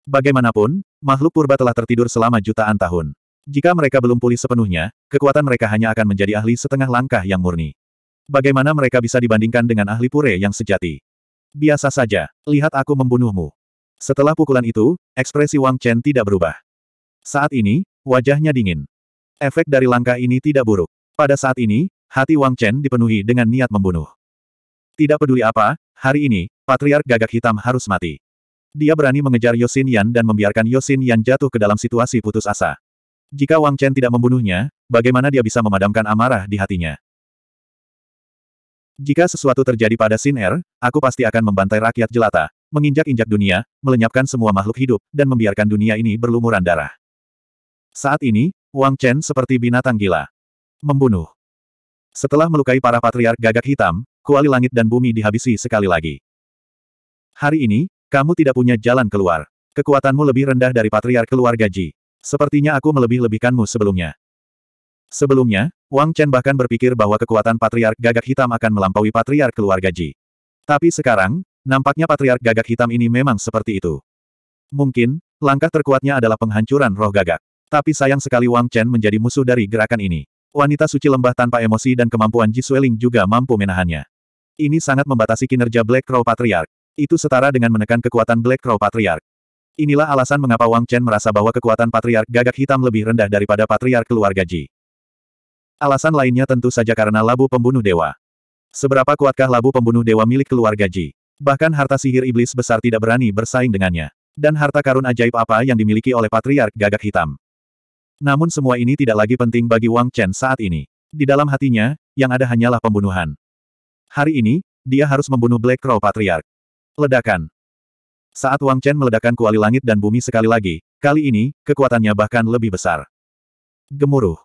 Bagaimanapun, makhluk purba telah tertidur selama jutaan tahun. Jika mereka belum pulih sepenuhnya, kekuatan mereka hanya akan menjadi ahli setengah langkah yang murni. Bagaimana mereka bisa dibandingkan dengan ahli pure yang sejati? Biasa saja, lihat aku membunuhmu. Setelah pukulan itu, ekspresi Wang Chen tidak berubah. Saat ini, wajahnya dingin. Efek dari langkah ini tidak buruk. Pada saat ini, hati Wang Chen dipenuhi dengan niat membunuh. Tidak peduli apa, hari ini, Patriark Gagak Hitam harus mati. Dia berani mengejar Yosin Yan dan membiarkan Yosin Yan jatuh ke dalam situasi putus asa. Jika Wang Chen tidak membunuhnya, bagaimana dia bisa memadamkan amarah di hatinya? Jika sesuatu terjadi pada Sin Er, aku pasti akan membantai rakyat jelata, menginjak-injak dunia, melenyapkan semua makhluk hidup, dan membiarkan dunia ini berlumuran darah. Saat ini, Wang Chen seperti binatang gila. Membunuh. Setelah melukai para patriark gagak hitam, kuali langit dan bumi dihabisi sekali lagi. Hari ini, kamu tidak punya jalan keluar. Kekuatanmu lebih rendah dari patriark keluarga Ji. Sepertinya aku melebih-lebihkanmu sebelumnya. Sebelumnya, Wang Chen bahkan berpikir bahwa kekuatan patriark gagak hitam akan melampaui patriark keluarga Ji. Tapi sekarang, nampaknya patriark gagak hitam ini memang seperti itu. Mungkin, langkah terkuatnya adalah penghancuran roh gagak. Tapi sayang sekali Wang Chen menjadi musuh dari gerakan ini. Wanita suci lembah tanpa emosi dan kemampuan Ji Sueling juga mampu menahannya. Ini sangat membatasi kinerja Black Crow Patriarch. Itu setara dengan menekan kekuatan Black Crow Patriarch. Inilah alasan mengapa Wang Chen merasa bahwa kekuatan Patriark Gagak Hitam lebih rendah daripada Patriark Keluarga Ji. Alasan lainnya tentu saja karena labu pembunuh dewa. Seberapa kuatkah labu pembunuh dewa milik keluarga Ji? Bahkan harta sihir iblis besar tidak berani bersaing dengannya. Dan harta karun ajaib apa yang dimiliki oleh Patriark Gagak Hitam. Namun semua ini tidak lagi penting bagi Wang Chen saat ini. Di dalam hatinya, yang ada hanyalah pembunuhan. Hari ini, dia harus membunuh Black Crow Patriarch. Ledakan. Saat Wang Chen meledakkan kuali langit dan bumi sekali lagi, kali ini, kekuatannya bahkan lebih besar. Gemuruh.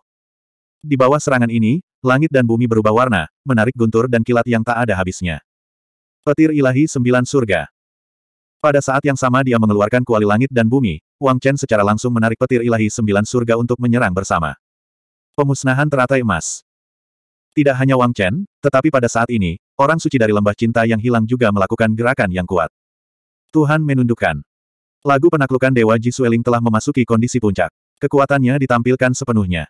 Di bawah serangan ini, langit dan bumi berubah warna, menarik guntur dan kilat yang tak ada habisnya. Petir ilahi sembilan surga. Pada saat yang sama dia mengeluarkan kuali langit dan bumi, Wang Chen secara langsung menarik petir ilahi sembilan surga untuk menyerang bersama. Pemusnahan teratai emas. Tidak hanya Wang Chen, tetapi pada saat ini, orang suci dari lembah cinta yang hilang juga melakukan gerakan yang kuat. Tuhan menundukkan. Lagu penaklukan Dewa Ji Jisueling telah memasuki kondisi puncak. Kekuatannya ditampilkan sepenuhnya.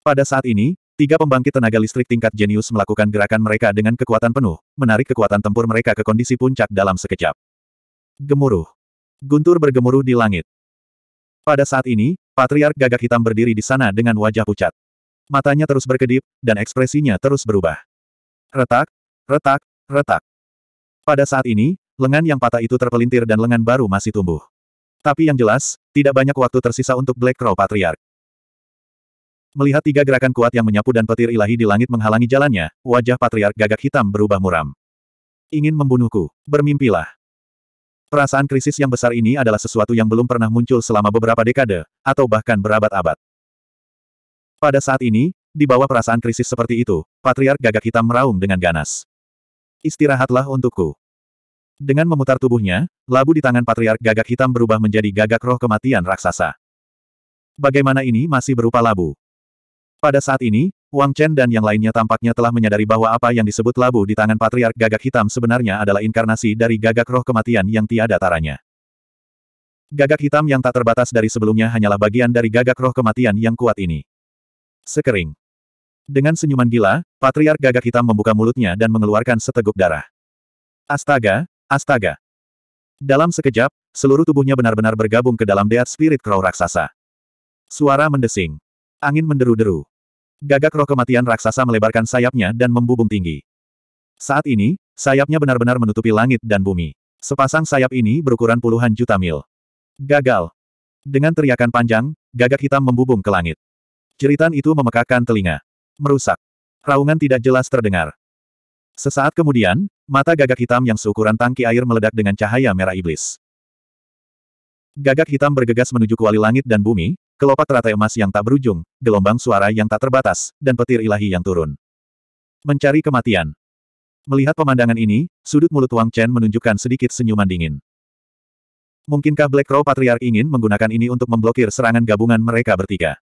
Pada saat ini, tiga pembangkit tenaga listrik tingkat jenius melakukan gerakan mereka dengan kekuatan penuh, menarik kekuatan tempur mereka ke kondisi puncak dalam sekejap. Gemuruh. Guntur bergemuruh di langit. Pada saat ini, Patriark Gagak Hitam berdiri di sana dengan wajah pucat. Matanya terus berkedip, dan ekspresinya terus berubah. Retak, retak, retak. Pada saat ini, lengan yang patah itu terpelintir dan lengan baru masih tumbuh. Tapi yang jelas, tidak banyak waktu tersisa untuk Black Crow Patriarch. Melihat tiga gerakan kuat yang menyapu dan petir ilahi di langit menghalangi jalannya, wajah Patriark gagak hitam berubah muram. Ingin membunuhku, bermimpilah. Perasaan krisis yang besar ini adalah sesuatu yang belum pernah muncul selama beberapa dekade, atau bahkan berabad-abad. Pada saat ini, di bawah perasaan krisis seperti itu, Patriark gagak hitam meraung dengan ganas. Istirahatlah untukku. Dengan memutar tubuhnya, labu di tangan Patriark gagak hitam berubah menjadi gagak roh kematian raksasa. Bagaimana ini masih berupa labu? Pada saat ini, Wang Chen dan yang lainnya tampaknya telah menyadari bahwa apa yang disebut labu di tangan Patriark gagak hitam sebenarnya adalah inkarnasi dari gagak roh kematian yang tiada taranya. Gagak hitam yang tak terbatas dari sebelumnya hanyalah bagian dari gagak roh kematian yang kuat ini sekering. Dengan senyuman gila, Patriark Gagak Hitam membuka mulutnya dan mengeluarkan seteguk darah. Astaga, astaga. Dalam sekejap, seluruh tubuhnya benar-benar bergabung ke dalam Death Spirit Crow raksasa. Suara mendesing. Angin menderu-deru. Gagak roh kematian raksasa melebarkan sayapnya dan membubung tinggi. Saat ini, sayapnya benar-benar menutupi langit dan bumi. Sepasang sayap ini berukuran puluhan juta mil. Gagal. Dengan teriakan panjang, gagak hitam membubung ke langit. Jeritan itu memekakan telinga. Merusak. Raungan tidak jelas terdengar. Sesaat kemudian, mata gagak hitam yang seukuran tangki air meledak dengan cahaya merah iblis. Gagak hitam bergegas menuju kuali langit dan bumi, kelopak teratai emas yang tak berujung, gelombang suara yang tak terbatas, dan petir ilahi yang turun. Mencari kematian. Melihat pemandangan ini, sudut mulut Wang Chen menunjukkan sedikit senyuman dingin. Mungkinkah Black Crow Patriarch ingin menggunakan ini untuk memblokir serangan gabungan mereka bertiga?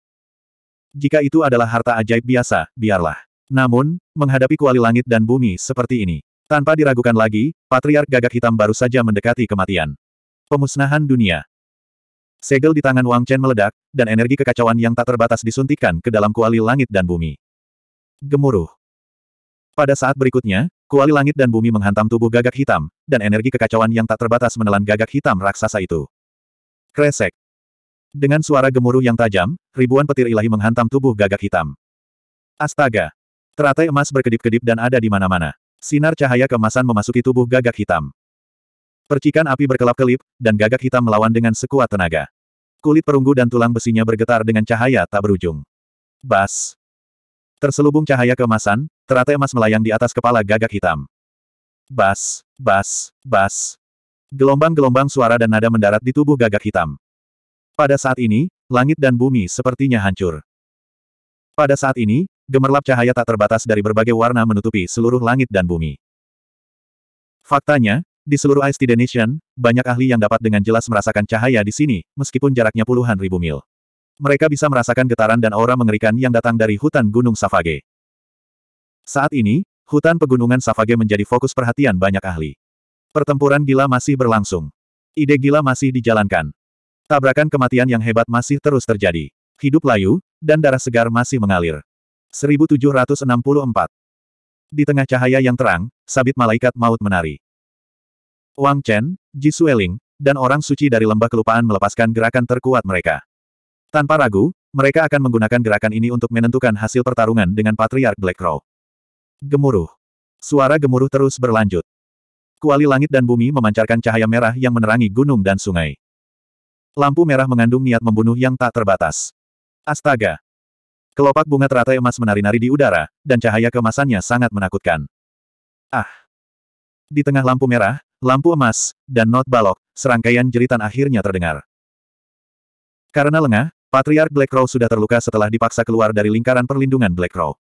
Jika itu adalah harta ajaib biasa, biarlah. Namun, menghadapi kuali langit dan bumi seperti ini, tanpa diragukan lagi, Patriark Gagak Hitam baru saja mendekati kematian. Pemusnahan dunia. Segel di tangan Wang Chen meledak, dan energi kekacauan yang tak terbatas disuntikkan ke dalam kuali langit dan bumi. Gemuruh. Pada saat berikutnya, kuali langit dan bumi menghantam tubuh gagak hitam, dan energi kekacauan yang tak terbatas menelan gagak hitam raksasa itu. Kresek. Dengan suara gemuruh yang tajam, ribuan petir ilahi menghantam tubuh gagak hitam. Astaga! Teratai emas berkedip-kedip dan ada di mana-mana. Sinar cahaya kemasan memasuki tubuh gagak hitam. Percikan api berkelap-kelip, dan gagak hitam melawan dengan sekuat tenaga. Kulit perunggu dan tulang besinya bergetar dengan cahaya tak berujung. Bas! Terselubung cahaya kemasan, teratai emas melayang di atas kepala gagak hitam. Bas! Bas! Bas! Gelombang-gelombang suara dan nada mendarat di tubuh gagak hitam. Pada saat ini, langit dan bumi sepertinya hancur. Pada saat ini, gemerlap cahaya tak terbatas dari berbagai warna menutupi seluruh langit dan bumi. Faktanya, di seluruh Ice Nation, banyak ahli yang dapat dengan jelas merasakan cahaya di sini, meskipun jaraknya puluhan ribu mil. Mereka bisa merasakan getaran dan aura mengerikan yang datang dari hutan Gunung Savage. Saat ini, hutan pegunungan Savage menjadi fokus perhatian banyak ahli. Pertempuran gila masih berlangsung. Ide gila masih dijalankan. Tabrakan kematian yang hebat masih terus terjadi. Hidup layu, dan darah segar masih mengalir. 1764 Di tengah cahaya yang terang, sabit malaikat maut menari. Wang Chen, Ji Sueling, dan orang suci dari lembah kelupaan melepaskan gerakan terkuat mereka. Tanpa ragu, mereka akan menggunakan gerakan ini untuk menentukan hasil pertarungan dengan Patriark Black Crow. Gemuruh. Suara gemuruh terus berlanjut. Kuali langit dan bumi memancarkan cahaya merah yang menerangi gunung dan sungai. Lampu merah mengandung niat membunuh yang tak terbatas. Astaga! Kelopak bunga teratai emas menari-nari di udara, dan cahaya kemasannya sangat menakutkan. Ah! Di tengah lampu merah, lampu emas, dan not balok, serangkaian jeritan akhirnya terdengar. Karena lengah, Patriark Black Crow sudah terluka setelah dipaksa keluar dari lingkaran perlindungan Black Crow.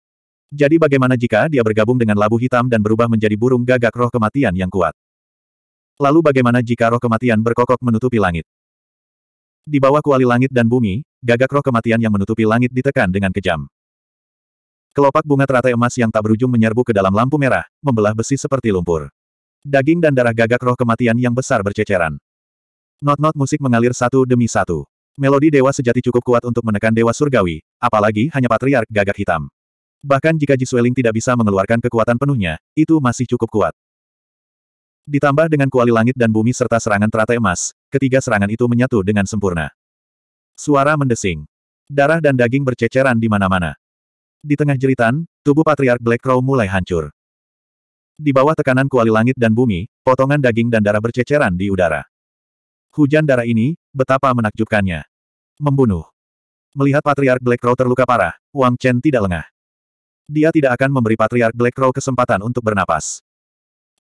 Jadi bagaimana jika dia bergabung dengan labu hitam dan berubah menjadi burung gagak roh kematian yang kuat? Lalu bagaimana jika roh kematian berkokok menutupi langit? Di bawah kuali langit dan bumi, gagak roh kematian yang menutupi langit ditekan dengan kejam. Kelopak bunga teratai emas yang tak berujung menyerbu ke dalam lampu merah, membelah besi seperti lumpur. Daging dan darah gagak roh kematian yang besar berceceran. Not-not musik mengalir satu demi satu. Melodi dewa sejati cukup kuat untuk menekan dewa surgawi, apalagi hanya patriark gagak hitam. Bahkan jika Jisweling tidak bisa mengeluarkan kekuatan penuhnya, itu masih cukup kuat. Ditambah dengan kuali langit dan bumi serta serangan teratai emas, Ketiga serangan itu menyatu dengan sempurna. Suara mendesing. Darah dan daging berceceran di mana-mana. Di tengah jeritan, tubuh Patriark Black Crow mulai hancur. Di bawah tekanan kuali langit dan bumi, potongan daging dan darah berceceran di udara. Hujan darah ini, betapa menakjubkannya. Membunuh. Melihat Patriark Black Crow terluka parah, Wang Chen tidak lengah. Dia tidak akan memberi Patriark Black Crow kesempatan untuk bernapas.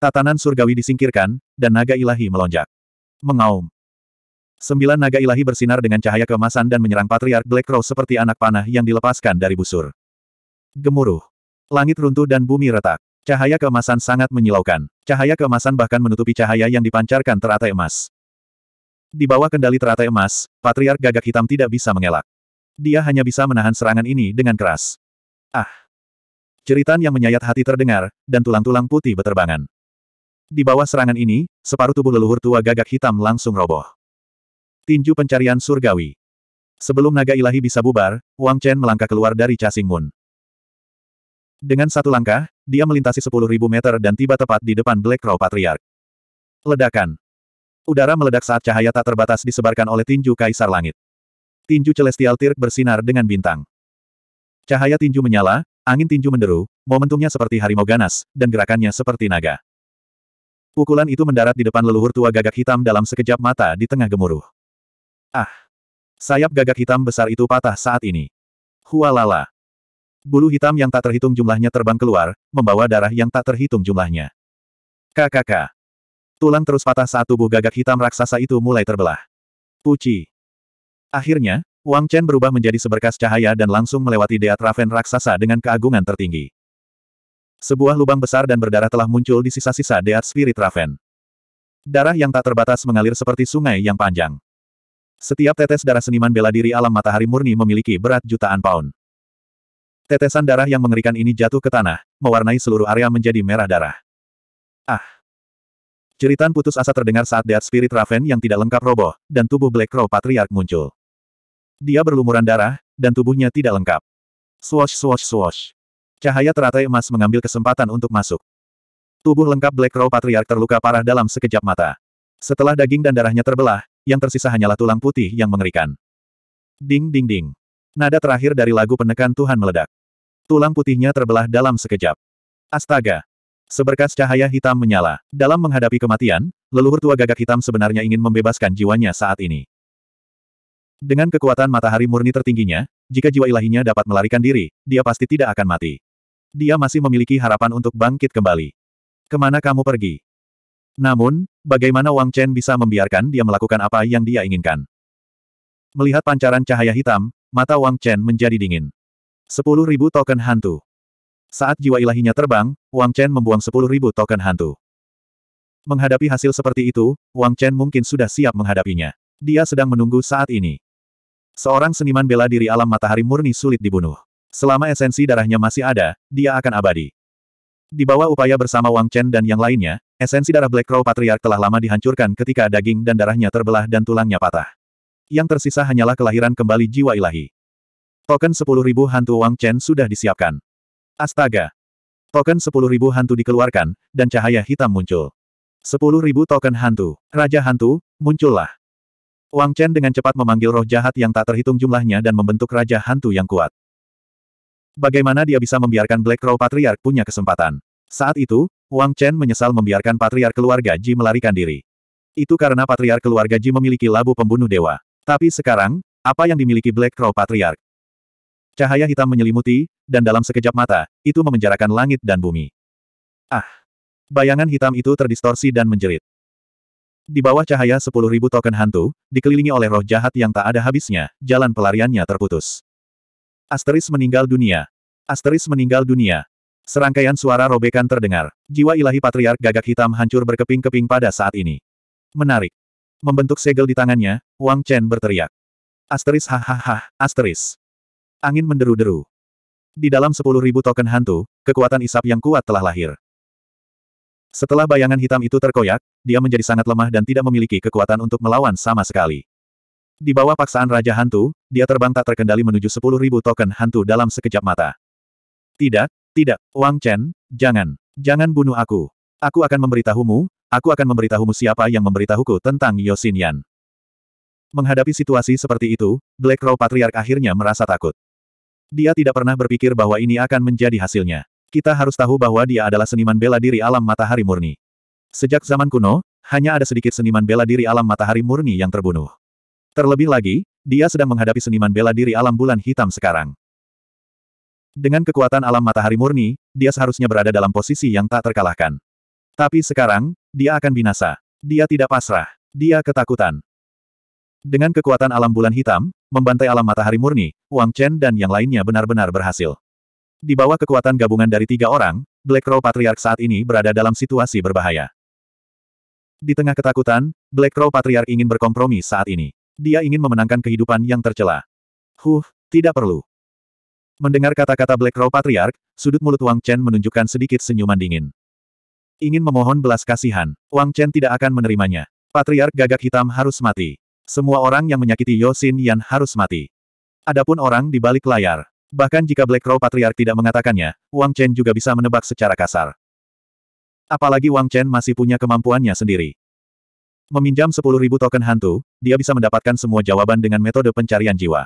Tatanan surgawi disingkirkan, dan naga ilahi melonjak. Mengaum. Sembilan naga ilahi bersinar dengan cahaya keemasan dan menyerang Patriark Black Crow seperti anak panah yang dilepaskan dari busur. Gemuruh. Langit runtuh dan bumi retak. Cahaya keemasan sangat menyilaukan. Cahaya keemasan bahkan menutupi cahaya yang dipancarkan teratai emas. Di bawah kendali teratai emas, Patriark Gagak Hitam tidak bisa mengelak. Dia hanya bisa menahan serangan ini dengan keras. Ah! Ceritan yang menyayat hati terdengar, dan tulang-tulang putih beterbangan. Di bawah serangan ini, separuh tubuh leluhur tua gagak hitam langsung roboh. Tinju pencarian surgawi. Sebelum naga ilahi bisa bubar, Wang Chen melangkah keluar dari Chasing Moon. Dengan satu langkah, dia melintasi 10.000 meter dan tiba tepat di depan Black Crow Patriarch. Ledakan. Udara meledak saat cahaya tak terbatas disebarkan oleh tinju kaisar langit. Tinju Celestial Tirk bersinar dengan bintang. Cahaya tinju menyala, angin tinju menderu, momentumnya seperti harimau ganas, dan gerakannya seperti naga. Pukulan itu mendarat di depan leluhur tua gagak hitam dalam sekejap mata di tengah gemuruh. Ah! Sayap gagak hitam besar itu patah saat ini. Hualala! Bulu hitam yang tak terhitung jumlahnya terbang keluar, membawa darah yang tak terhitung jumlahnya. Kakak, Tulang terus patah saat tubuh gagak hitam raksasa itu mulai terbelah. Puci! Akhirnya, Wang Chen berubah menjadi seberkas cahaya dan langsung melewati Deat Raven raksasa dengan keagungan tertinggi. Sebuah lubang besar dan berdarah telah muncul di sisa-sisa Deat Spirit Raven. Darah yang tak terbatas mengalir seperti sungai yang panjang. Setiap tetes darah seniman bela diri alam matahari murni memiliki berat jutaan pound. Tetesan darah yang mengerikan ini jatuh ke tanah, mewarnai seluruh area menjadi merah darah. Ah! Ceritan putus asa terdengar saat Dead Spirit Raven yang tidak lengkap roboh, dan tubuh Black Crow patriark muncul. Dia berlumuran darah, dan tubuhnya tidak lengkap. Swash swash swash. Cahaya teratai emas mengambil kesempatan untuk masuk. Tubuh lengkap Black Crow patriark terluka parah dalam sekejap mata. Setelah daging dan darahnya terbelah, yang tersisa hanyalah tulang putih yang mengerikan. Ding ding ding. Nada terakhir dari lagu penekan Tuhan meledak. Tulang putihnya terbelah dalam sekejap. Astaga! Seberkas cahaya hitam menyala. Dalam menghadapi kematian, leluhur tua gagak hitam sebenarnya ingin membebaskan jiwanya saat ini. Dengan kekuatan matahari murni tertingginya, jika jiwa ilahinya dapat melarikan diri, dia pasti tidak akan mati. Dia masih memiliki harapan untuk bangkit kembali. Kemana kamu pergi? Namun, bagaimana Wang Chen bisa membiarkan dia melakukan apa yang dia inginkan? Melihat pancaran cahaya hitam, mata Wang Chen menjadi dingin. Sepuluh ribu token hantu. Saat jiwa ilahinya terbang, Wang Chen membuang sepuluh ribu token hantu. Menghadapi hasil seperti itu, Wang Chen mungkin sudah siap menghadapinya. Dia sedang menunggu saat ini. Seorang seniman bela diri alam matahari murni sulit dibunuh. Selama esensi darahnya masih ada, dia akan abadi. Di bawah upaya bersama Wang Chen dan yang lainnya, esensi darah Black Crow Patriark telah lama dihancurkan ketika daging dan darahnya terbelah dan tulangnya patah. Yang tersisa hanyalah kelahiran kembali jiwa ilahi. Token 10.000 hantu Wang Chen sudah disiapkan. Astaga! Token 10.000 hantu dikeluarkan, dan cahaya hitam muncul. 10.000 token hantu, Raja Hantu, muncullah. Wang Chen dengan cepat memanggil roh jahat yang tak terhitung jumlahnya dan membentuk Raja Hantu yang kuat. Bagaimana dia bisa membiarkan Black Crow Patriarch punya kesempatan? Saat itu, Wang Chen menyesal membiarkan Patriark keluarga Ji melarikan diri. Itu karena Patriark keluarga Ji memiliki labu pembunuh dewa. Tapi sekarang, apa yang dimiliki Black Crow Patriarch? Cahaya hitam menyelimuti, dan dalam sekejap mata, itu memenjarakan langit dan bumi. Ah! Bayangan hitam itu terdistorsi dan menjerit. Di bawah cahaya 10.000 token hantu, dikelilingi oleh roh jahat yang tak ada habisnya, jalan pelariannya terputus. Asteris meninggal dunia. Asteris meninggal dunia. Serangkaian suara robekan terdengar. Jiwa ilahi patriark gagak hitam hancur berkeping-keping pada saat ini. Menarik. Membentuk segel di tangannya, Wang Chen berteriak. Asteris hahaha, asteris. Angin menderu-deru. Di dalam sepuluh ribu token hantu, kekuatan isap yang kuat telah lahir. Setelah bayangan hitam itu terkoyak, dia menjadi sangat lemah dan tidak memiliki kekuatan untuk melawan sama sekali. Di bawah paksaan Raja Hantu, dia terbang tak terkendali menuju sepuluh ribu token hantu dalam sekejap mata. Tidak, tidak, Wang Chen, jangan. Jangan bunuh aku. Aku akan memberitahumu, aku akan memberitahumu siapa yang memberitahuku tentang Yosin Yan. Menghadapi situasi seperti itu, Black Crow Patriark akhirnya merasa takut. Dia tidak pernah berpikir bahwa ini akan menjadi hasilnya. Kita harus tahu bahwa dia adalah seniman bela diri alam matahari murni. Sejak zaman kuno, hanya ada sedikit seniman bela diri alam matahari murni yang terbunuh. Terlebih lagi, dia sedang menghadapi seniman bela diri alam bulan hitam sekarang. Dengan kekuatan alam matahari murni, dia seharusnya berada dalam posisi yang tak terkalahkan. Tapi sekarang, dia akan binasa. Dia tidak pasrah. Dia ketakutan. Dengan kekuatan alam bulan hitam, membantai alam matahari murni, Wang Chen dan yang lainnya benar-benar berhasil. Di bawah kekuatan gabungan dari tiga orang, Black Crow Patriarch saat ini berada dalam situasi berbahaya. Di tengah ketakutan, Black Crow Patriarch ingin berkompromi saat ini. Dia ingin memenangkan kehidupan yang tercela. Huh, tidak perlu. Mendengar kata-kata Black Crow Patriark, sudut mulut Wang Chen menunjukkan sedikit senyuman dingin. Ingin memohon belas kasihan, Wang Chen tidak akan menerimanya. Patriark gagak hitam harus mati. Semua orang yang menyakiti Yosin Yan harus mati. Adapun orang di balik layar. Bahkan jika Black Crow Patriark tidak mengatakannya, Wang Chen juga bisa menebak secara kasar. Apalagi Wang Chen masih punya kemampuannya sendiri. Meminjam 10.000 token hantu, dia bisa mendapatkan semua jawaban dengan metode pencarian jiwa.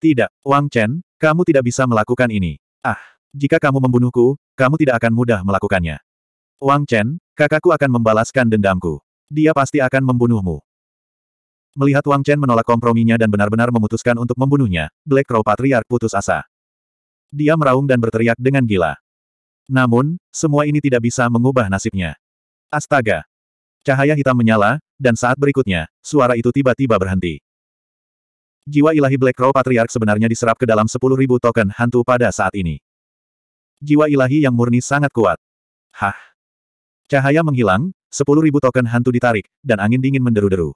Tidak, Wang Chen, kamu tidak bisa melakukan ini. Ah, jika kamu membunuhku, kamu tidak akan mudah melakukannya. Wang Chen, kakakku akan membalaskan dendamku. Dia pasti akan membunuhmu. Melihat Wang Chen menolak komprominya dan benar-benar memutuskan untuk membunuhnya, Black Crow Patriarch putus asa. Dia meraung dan berteriak dengan gila. Namun, semua ini tidak bisa mengubah nasibnya. Astaga, Cahaya hitam menyala, dan saat berikutnya, suara itu tiba-tiba berhenti. Jiwa ilahi Black Crow Patriarch sebenarnya diserap ke dalam 10.000 token hantu pada saat ini. Jiwa ilahi yang murni sangat kuat. Hah? Cahaya menghilang, 10.000 token hantu ditarik, dan angin dingin menderu-deru.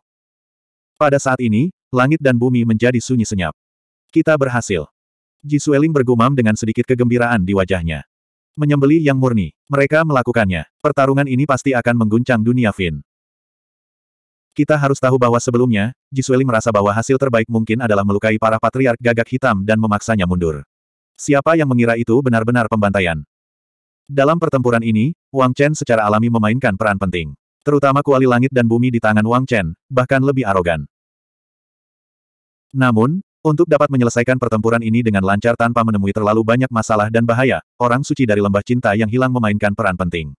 Pada saat ini, langit dan bumi menjadi sunyi senyap. Kita berhasil. Ji Sueling bergumam dengan sedikit kegembiraan di wajahnya. Menyembeli yang murni. Mereka melakukannya. Pertarungan ini pasti akan mengguncang dunia Fin. Kita harus tahu bahwa sebelumnya, Jisueli merasa bahwa hasil terbaik mungkin adalah melukai para patriark gagak hitam dan memaksanya mundur. Siapa yang mengira itu benar-benar pembantaian? Dalam pertempuran ini, Wang Chen secara alami memainkan peran penting. Terutama kuali langit dan bumi di tangan Wang Chen, bahkan lebih arogan. Namun, untuk dapat menyelesaikan pertempuran ini dengan lancar tanpa menemui terlalu banyak masalah dan bahaya, orang suci dari lembah cinta yang hilang memainkan peran penting.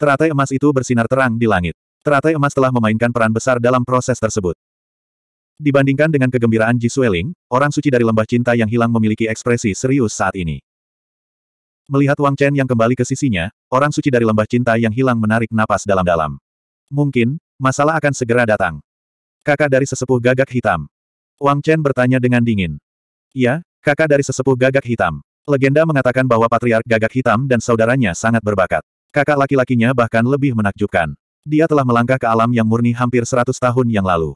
Teratai emas itu bersinar terang di langit. Teratai emas telah memainkan peran besar dalam proses tersebut. Dibandingkan dengan kegembiraan Ji Sueling, orang suci dari lembah cinta yang hilang memiliki ekspresi serius saat ini. Melihat Wang Chen yang kembali ke sisinya, orang suci dari lembah cinta yang hilang menarik napas dalam-dalam. Mungkin, masalah akan segera datang. Kakak dari sesepuh gagak hitam. Wang Chen bertanya dengan dingin. Ya, kakak dari sesepuh gagak hitam. Legenda mengatakan bahwa patriark gagak hitam dan saudaranya sangat berbakat. Kakak laki-lakinya bahkan lebih menakjubkan. Dia telah melangkah ke alam yang murni hampir 100 tahun yang lalu.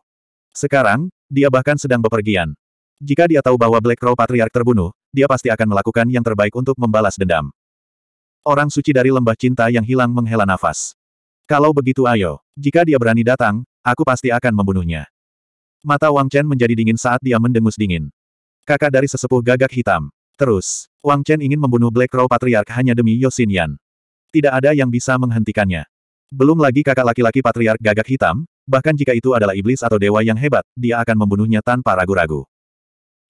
Sekarang, dia bahkan sedang bepergian. Jika dia tahu bahwa Black Crow Patriark terbunuh, dia pasti akan melakukan yang terbaik untuk membalas dendam. Orang suci dari lembah cinta yang hilang menghela nafas. Kalau begitu ayo, jika dia berani datang, aku pasti akan membunuhnya. Mata Wang Chen menjadi dingin saat dia mendengus dingin. Kakak dari sesepuh gagak hitam. Terus, Wang Chen ingin membunuh Black Crow Patriark hanya demi Yosin Yan. Tidak ada yang bisa menghentikannya. Belum lagi kakak laki-laki Patriark gagak hitam, bahkan jika itu adalah iblis atau dewa yang hebat, dia akan membunuhnya tanpa ragu-ragu.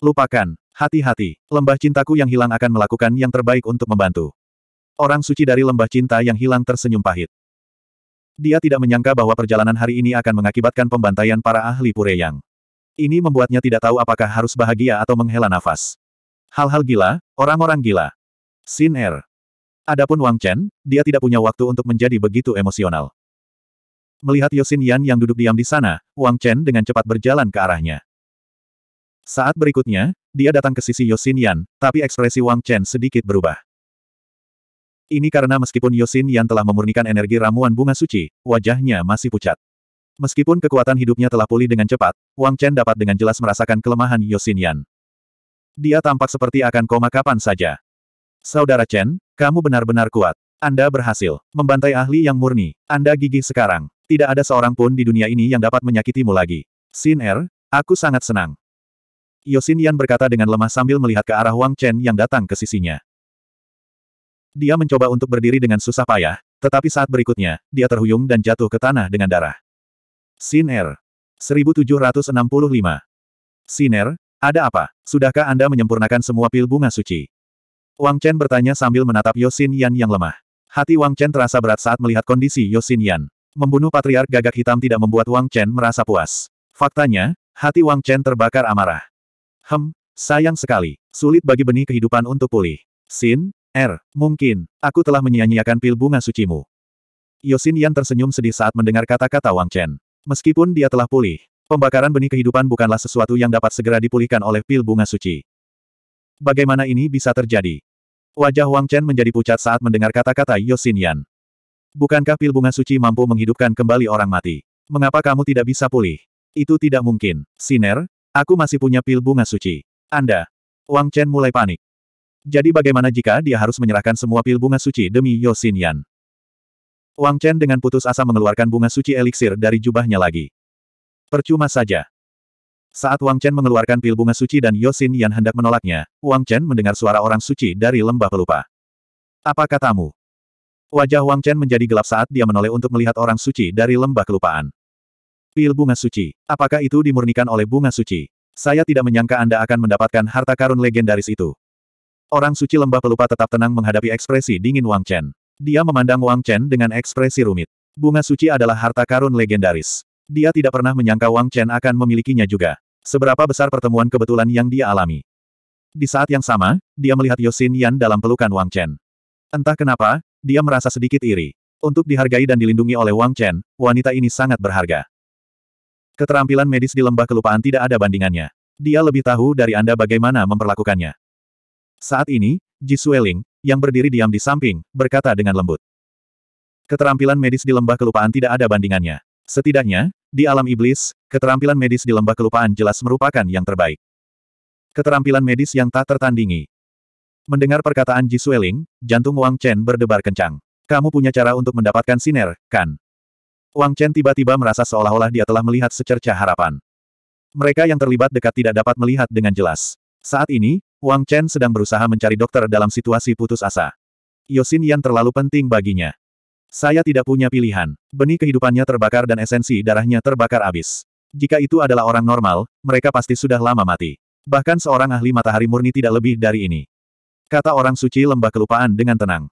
Lupakan, hati-hati, lembah cintaku yang hilang akan melakukan yang terbaik untuk membantu. Orang suci dari lembah cinta yang hilang tersenyum pahit. Dia tidak menyangka bahwa perjalanan hari ini akan mengakibatkan pembantaian para ahli Pureyang. Ini membuatnya tidak tahu apakah harus bahagia atau menghela nafas. Hal-hal gila, orang-orang gila. Sin Er. Adapun Wang Chen, dia tidak punya waktu untuk menjadi begitu emosional. Melihat Yosin Yan yang duduk diam di sana, Wang Chen dengan cepat berjalan ke arahnya. Saat berikutnya, dia datang ke sisi Yosin Yan, tapi ekspresi Wang Chen sedikit berubah. Ini karena meskipun Yosin yang telah memurnikan energi ramuan bunga suci, wajahnya masih pucat. Meskipun kekuatan hidupnya telah pulih dengan cepat, Wang Chen dapat dengan jelas merasakan kelemahan Yosin Yan. Dia tampak seperti akan koma kapan saja. Saudara Chen, kamu benar-benar kuat. Anda berhasil membantai ahli yang murni. Anda gigih sekarang. Tidak ada seorang pun di dunia ini yang dapat menyakitimu lagi. Sin Er, aku sangat senang. Yosin Yan berkata dengan lemah sambil melihat ke arah Wang Chen yang datang ke sisinya. Dia mencoba untuk berdiri dengan susah payah, tetapi saat berikutnya, dia terhuyung dan jatuh ke tanah dengan darah. Siner. 1765. Siner, ada apa? Sudahkah Anda menyempurnakan semua pil bunga suci? Wang Chen bertanya sambil menatap Yosin Yan yang lemah. Hati Wang Chen terasa berat saat melihat kondisi Yosin Yan. Membunuh patriark gagak hitam tidak membuat Wang Chen merasa puas. Faktanya, hati Wang Chen terbakar amarah. Hem, sayang sekali. Sulit bagi benih kehidupan untuk pulih. Sin, Er, Mungkin, aku telah menyia-nyiakan pil bunga sucimu. Yosin Yan tersenyum sedih saat mendengar kata-kata Wang Chen. Meskipun dia telah pulih, pembakaran benih kehidupan bukanlah sesuatu yang dapat segera dipulihkan oleh pil bunga suci. Bagaimana ini bisa terjadi? Wajah Wang Chen menjadi pucat saat mendengar kata-kata Yosin Yan. Bukankah pil bunga suci mampu menghidupkan kembali orang mati? Mengapa kamu tidak bisa pulih? Itu tidak mungkin. Siner, aku masih punya pil bunga suci. Anda. Wang Chen mulai panik. Jadi bagaimana jika dia harus menyerahkan semua pil bunga suci demi Yosin Yan? Wang Chen dengan putus asa mengeluarkan bunga suci eliksir dari jubahnya lagi. Percuma saja. Saat Wang Chen mengeluarkan pil bunga suci dan Yosin Yan hendak menolaknya, Wang Chen mendengar suara orang suci dari lembah pelupa. Apa katamu? Wajah Wang Chen menjadi gelap saat dia menoleh untuk melihat orang suci dari lembah kelupaan. Pil bunga suci. Apakah itu dimurnikan oleh bunga suci? Saya tidak menyangka Anda akan mendapatkan harta karun legendaris itu. Orang suci lembah pelupa tetap tenang menghadapi ekspresi dingin Wang Chen. Dia memandang Wang Chen dengan ekspresi rumit. Bunga suci adalah harta karun legendaris. Dia tidak pernah menyangka Wang Chen akan memilikinya juga. Seberapa besar pertemuan kebetulan yang dia alami. Di saat yang sama, dia melihat Yosin Yan dalam pelukan Wang Chen. Entah kenapa, dia merasa sedikit iri. Untuk dihargai dan dilindungi oleh Wang Chen, wanita ini sangat berharga. Keterampilan medis di lembah kelupaan tidak ada bandingannya. Dia lebih tahu dari Anda bagaimana memperlakukannya. Saat ini, Ji Sueling, yang berdiri diam di samping, berkata dengan lembut. Keterampilan medis di lembah kelupaan tidak ada bandingannya. Setidaknya, di alam iblis, keterampilan medis di lembah kelupaan jelas merupakan yang terbaik. Keterampilan medis yang tak tertandingi. Mendengar perkataan Ji Sueling, jantung Wang Chen berdebar kencang. Kamu punya cara untuk mendapatkan siner, kan? Wang Chen tiba-tiba merasa seolah-olah dia telah melihat secerca harapan. Mereka yang terlibat dekat tidak dapat melihat dengan jelas. Saat ini, Wang Chen sedang berusaha mencari dokter dalam situasi putus asa. Yosin Yan terlalu penting baginya. Saya tidak punya pilihan. Benih kehidupannya terbakar dan esensi darahnya terbakar abis. Jika itu adalah orang normal, mereka pasti sudah lama mati. Bahkan seorang ahli matahari murni tidak lebih dari ini. Kata orang suci lembah kelupaan dengan tenang.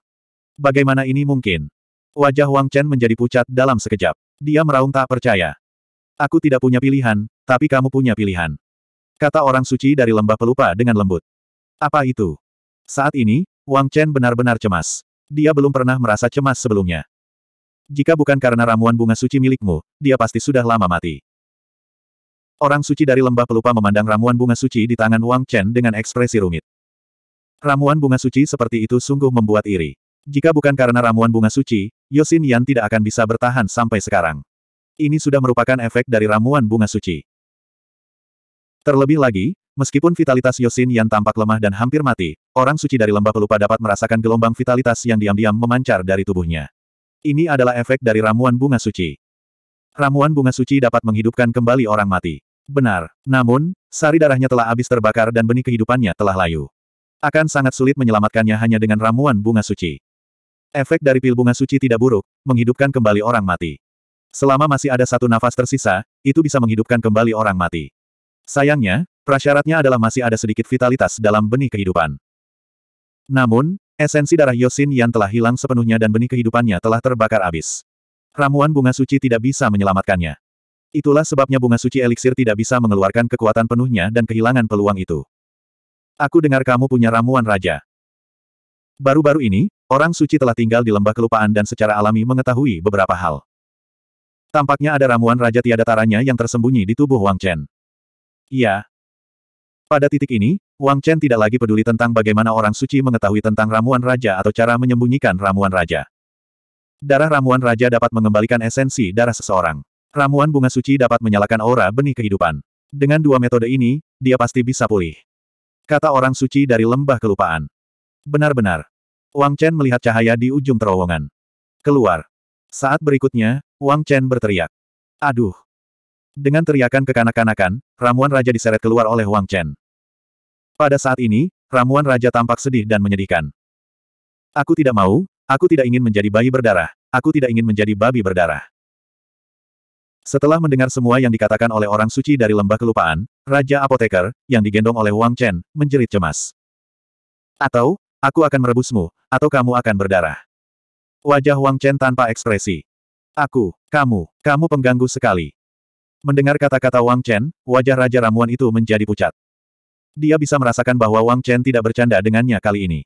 Bagaimana ini mungkin? Wajah Wang Chen menjadi pucat dalam sekejap. Dia meraung tak percaya. Aku tidak punya pilihan, tapi kamu punya pilihan. Kata orang suci dari lembah pelupa dengan lembut. Apa itu? Saat ini, Wang Chen benar-benar cemas. Dia belum pernah merasa cemas sebelumnya. Jika bukan karena ramuan bunga suci milikmu, dia pasti sudah lama mati. Orang suci dari lembah pelupa memandang ramuan bunga suci di tangan Wang Chen dengan ekspresi rumit. Ramuan bunga suci seperti itu sungguh membuat iri. Jika bukan karena ramuan bunga suci, Yosin Yan tidak akan bisa bertahan sampai sekarang. Ini sudah merupakan efek dari ramuan bunga suci. Terlebih lagi, Meskipun vitalitas Yosin yang tampak lemah dan hampir mati, orang suci dari lembah pelupa dapat merasakan gelombang vitalitas yang diam-diam memancar dari tubuhnya. Ini adalah efek dari ramuan bunga suci. Ramuan bunga suci dapat menghidupkan kembali orang mati. Benar. Namun, sari darahnya telah habis terbakar dan benih kehidupannya telah layu. Akan sangat sulit menyelamatkannya hanya dengan ramuan bunga suci. Efek dari pil bunga suci tidak buruk, menghidupkan kembali orang mati. Selama masih ada satu nafas tersisa, itu bisa menghidupkan kembali orang mati. Sayangnya, prasyaratnya adalah masih ada sedikit vitalitas dalam benih kehidupan. Namun, esensi darah Yosin yang telah hilang sepenuhnya dan benih kehidupannya telah terbakar habis. Ramuan bunga suci tidak bisa menyelamatkannya. Itulah sebabnya bunga suci eliksir tidak bisa mengeluarkan kekuatan penuhnya dan kehilangan peluang itu. Aku dengar kamu punya ramuan raja. Baru-baru ini, orang suci telah tinggal di lembah kelupaan dan secara alami mengetahui beberapa hal. Tampaknya ada ramuan raja tiada taranya yang tersembunyi di tubuh Wang Chen. Iya. Pada titik ini, Wang Chen tidak lagi peduli tentang bagaimana orang suci mengetahui tentang ramuan raja atau cara menyembunyikan ramuan raja. Darah ramuan raja dapat mengembalikan esensi darah seseorang. Ramuan bunga suci dapat menyalakan aura benih kehidupan. Dengan dua metode ini, dia pasti bisa pulih. Kata orang suci dari lembah kelupaan. Benar-benar. Wang Chen melihat cahaya di ujung terowongan. Keluar. Saat berikutnya, Wang Chen berteriak. Aduh. Dengan teriakan kekanak-kanakan, ramuan raja diseret keluar oleh Wang Chen. Pada saat ini, ramuan raja tampak sedih dan menyedihkan. Aku tidak mau, aku tidak ingin menjadi bayi berdarah, aku tidak ingin menjadi babi berdarah. Setelah mendengar semua yang dikatakan oleh orang suci dari lembah kelupaan, Raja Apoteker, yang digendong oleh Wang Chen, menjerit cemas. Atau, aku akan merebusmu, atau kamu akan berdarah. Wajah Wang Chen tanpa ekspresi. Aku, kamu, kamu pengganggu sekali. Mendengar kata-kata Wang Chen, wajah Raja Ramuan itu menjadi pucat. Dia bisa merasakan bahwa Wang Chen tidak bercanda dengannya kali ini.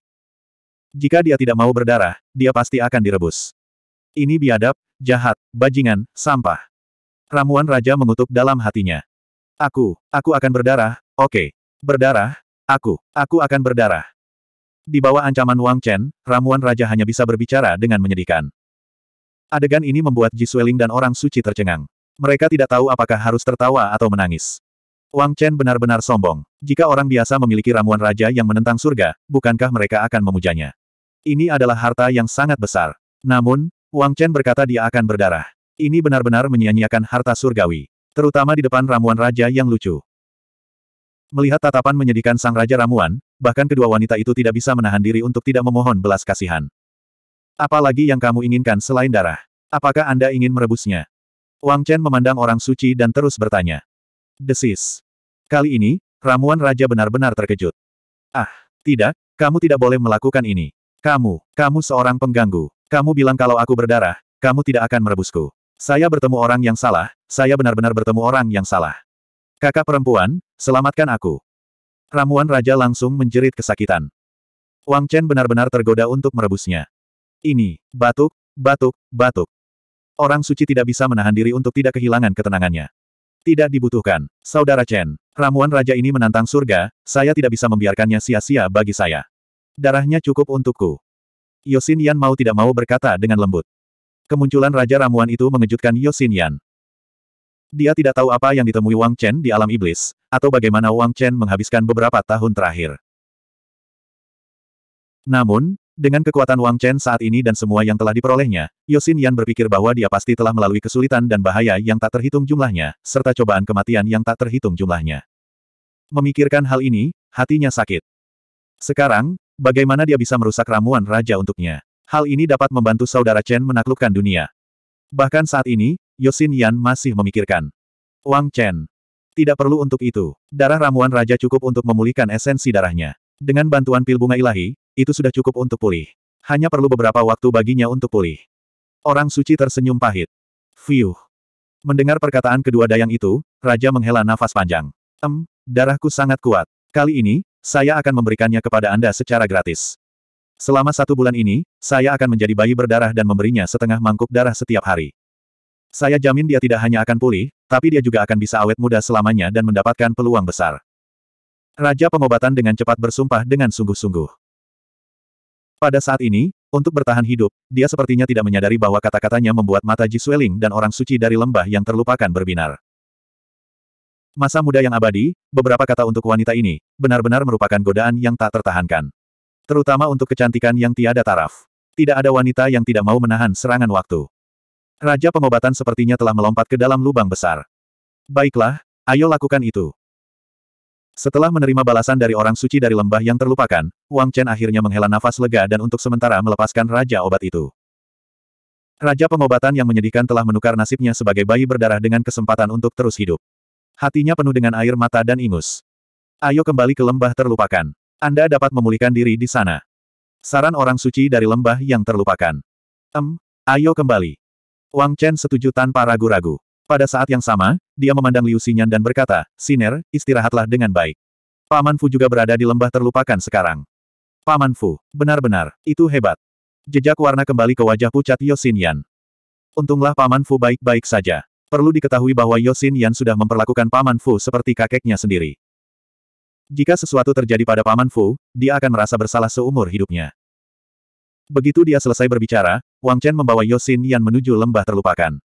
Jika dia tidak mau berdarah, dia pasti akan direbus. Ini biadab, jahat, bajingan, sampah. Ramuan Raja mengutuk dalam hatinya. Aku, aku akan berdarah, oke. Okay. Berdarah, aku, aku akan berdarah. Di bawah ancaman Wang Chen, Ramuan Raja hanya bisa berbicara dengan menyedihkan. Adegan ini membuat Ji Sueling dan orang suci tercengang. Mereka tidak tahu apakah harus tertawa atau menangis. Wang Chen benar-benar sombong. Jika orang biasa memiliki ramuan raja yang menentang surga, bukankah mereka akan memujanya? Ini adalah harta yang sangat besar. Namun, Wang Chen berkata dia akan berdarah. Ini benar-benar menyia-nyiakan harta surgawi. Terutama di depan ramuan raja yang lucu. Melihat tatapan menyedihkan sang raja ramuan, bahkan kedua wanita itu tidak bisa menahan diri untuk tidak memohon belas kasihan. Apalagi yang kamu inginkan selain darah? Apakah Anda ingin merebusnya? Wang Chen memandang orang suci dan terus bertanya. Desis. Kali ini, ramuan raja benar-benar terkejut. Ah, tidak, kamu tidak boleh melakukan ini. Kamu, kamu seorang pengganggu. Kamu bilang kalau aku berdarah, kamu tidak akan merebusku. Saya bertemu orang yang salah, saya benar-benar bertemu orang yang salah. Kakak perempuan, selamatkan aku. Ramuan raja langsung menjerit kesakitan. Wang Chen benar-benar tergoda untuk merebusnya. Ini, batuk, batuk, batuk. Orang suci tidak bisa menahan diri untuk tidak kehilangan ketenangannya. Tidak dibutuhkan. Saudara Chen, ramuan raja ini menantang surga, saya tidak bisa membiarkannya sia-sia bagi saya. Darahnya cukup untukku. Yosin Yan mau tidak mau berkata dengan lembut. Kemunculan Raja Ramuan itu mengejutkan Yosin Yan. Dia tidak tahu apa yang ditemui Wang Chen di alam iblis, atau bagaimana Wang Chen menghabiskan beberapa tahun terakhir. Namun, dengan kekuatan Wang Chen saat ini dan semua yang telah diperolehnya, Yosin Yan berpikir bahwa dia pasti telah melalui kesulitan dan bahaya yang tak terhitung jumlahnya, serta cobaan kematian yang tak terhitung jumlahnya. Memikirkan hal ini, hatinya sakit. Sekarang, bagaimana dia bisa merusak ramuan raja untuknya? Hal ini dapat membantu saudara Chen menaklukkan dunia. Bahkan saat ini, Yosin Yan masih memikirkan. Wang Chen. Tidak perlu untuk itu. Darah ramuan raja cukup untuk memulihkan esensi darahnya. Dengan bantuan pil bunga ilahi, itu sudah cukup untuk pulih. Hanya perlu beberapa waktu baginya untuk pulih. Orang suci tersenyum pahit. Fiuh. Mendengar perkataan kedua dayang itu, Raja menghela nafas panjang. Em, darahku sangat kuat. Kali ini, saya akan memberikannya kepada Anda secara gratis. Selama satu bulan ini, saya akan menjadi bayi berdarah dan memberinya setengah mangkuk darah setiap hari. Saya jamin dia tidak hanya akan pulih, tapi dia juga akan bisa awet muda selamanya dan mendapatkan peluang besar. Raja pengobatan dengan cepat bersumpah dengan sungguh-sungguh. Pada saat ini, untuk bertahan hidup, dia sepertinya tidak menyadari bahwa kata-katanya membuat mata Ji Sueling dan orang suci dari lembah yang terlupakan berbinar. Masa muda yang abadi, beberapa kata untuk wanita ini, benar-benar merupakan godaan yang tak tertahankan. Terutama untuk kecantikan yang tiada taraf. Tidak ada wanita yang tidak mau menahan serangan waktu. Raja pengobatan sepertinya telah melompat ke dalam lubang besar. Baiklah, ayo lakukan itu. Setelah menerima balasan dari orang suci dari lembah yang terlupakan, Wang Chen akhirnya menghela nafas lega dan untuk sementara melepaskan Raja Obat itu. Raja pengobatan yang menyedihkan telah menukar nasibnya sebagai bayi berdarah dengan kesempatan untuk terus hidup. Hatinya penuh dengan air mata dan ingus. Ayo kembali ke lembah terlupakan. Anda dapat memulihkan diri di sana. Saran orang suci dari lembah yang terlupakan. Em, ayo kembali. Wang Chen setuju tanpa ragu-ragu. Pada saat yang sama, dia memandang Liu Xinyan dan berkata, Siner, istirahatlah dengan baik. Paman Fu juga berada di lembah terlupakan sekarang. Paman Fu, benar-benar, itu hebat. Jejak warna kembali ke wajah pucat Yosin Yan. Untunglah Paman Fu baik-baik saja. Perlu diketahui bahwa Yosin Yan sudah memperlakukan Paman Fu seperti kakeknya sendiri. Jika sesuatu terjadi pada Paman Fu, dia akan merasa bersalah seumur hidupnya. Begitu dia selesai berbicara, Wang Chen membawa Yosin Yan menuju lembah terlupakan.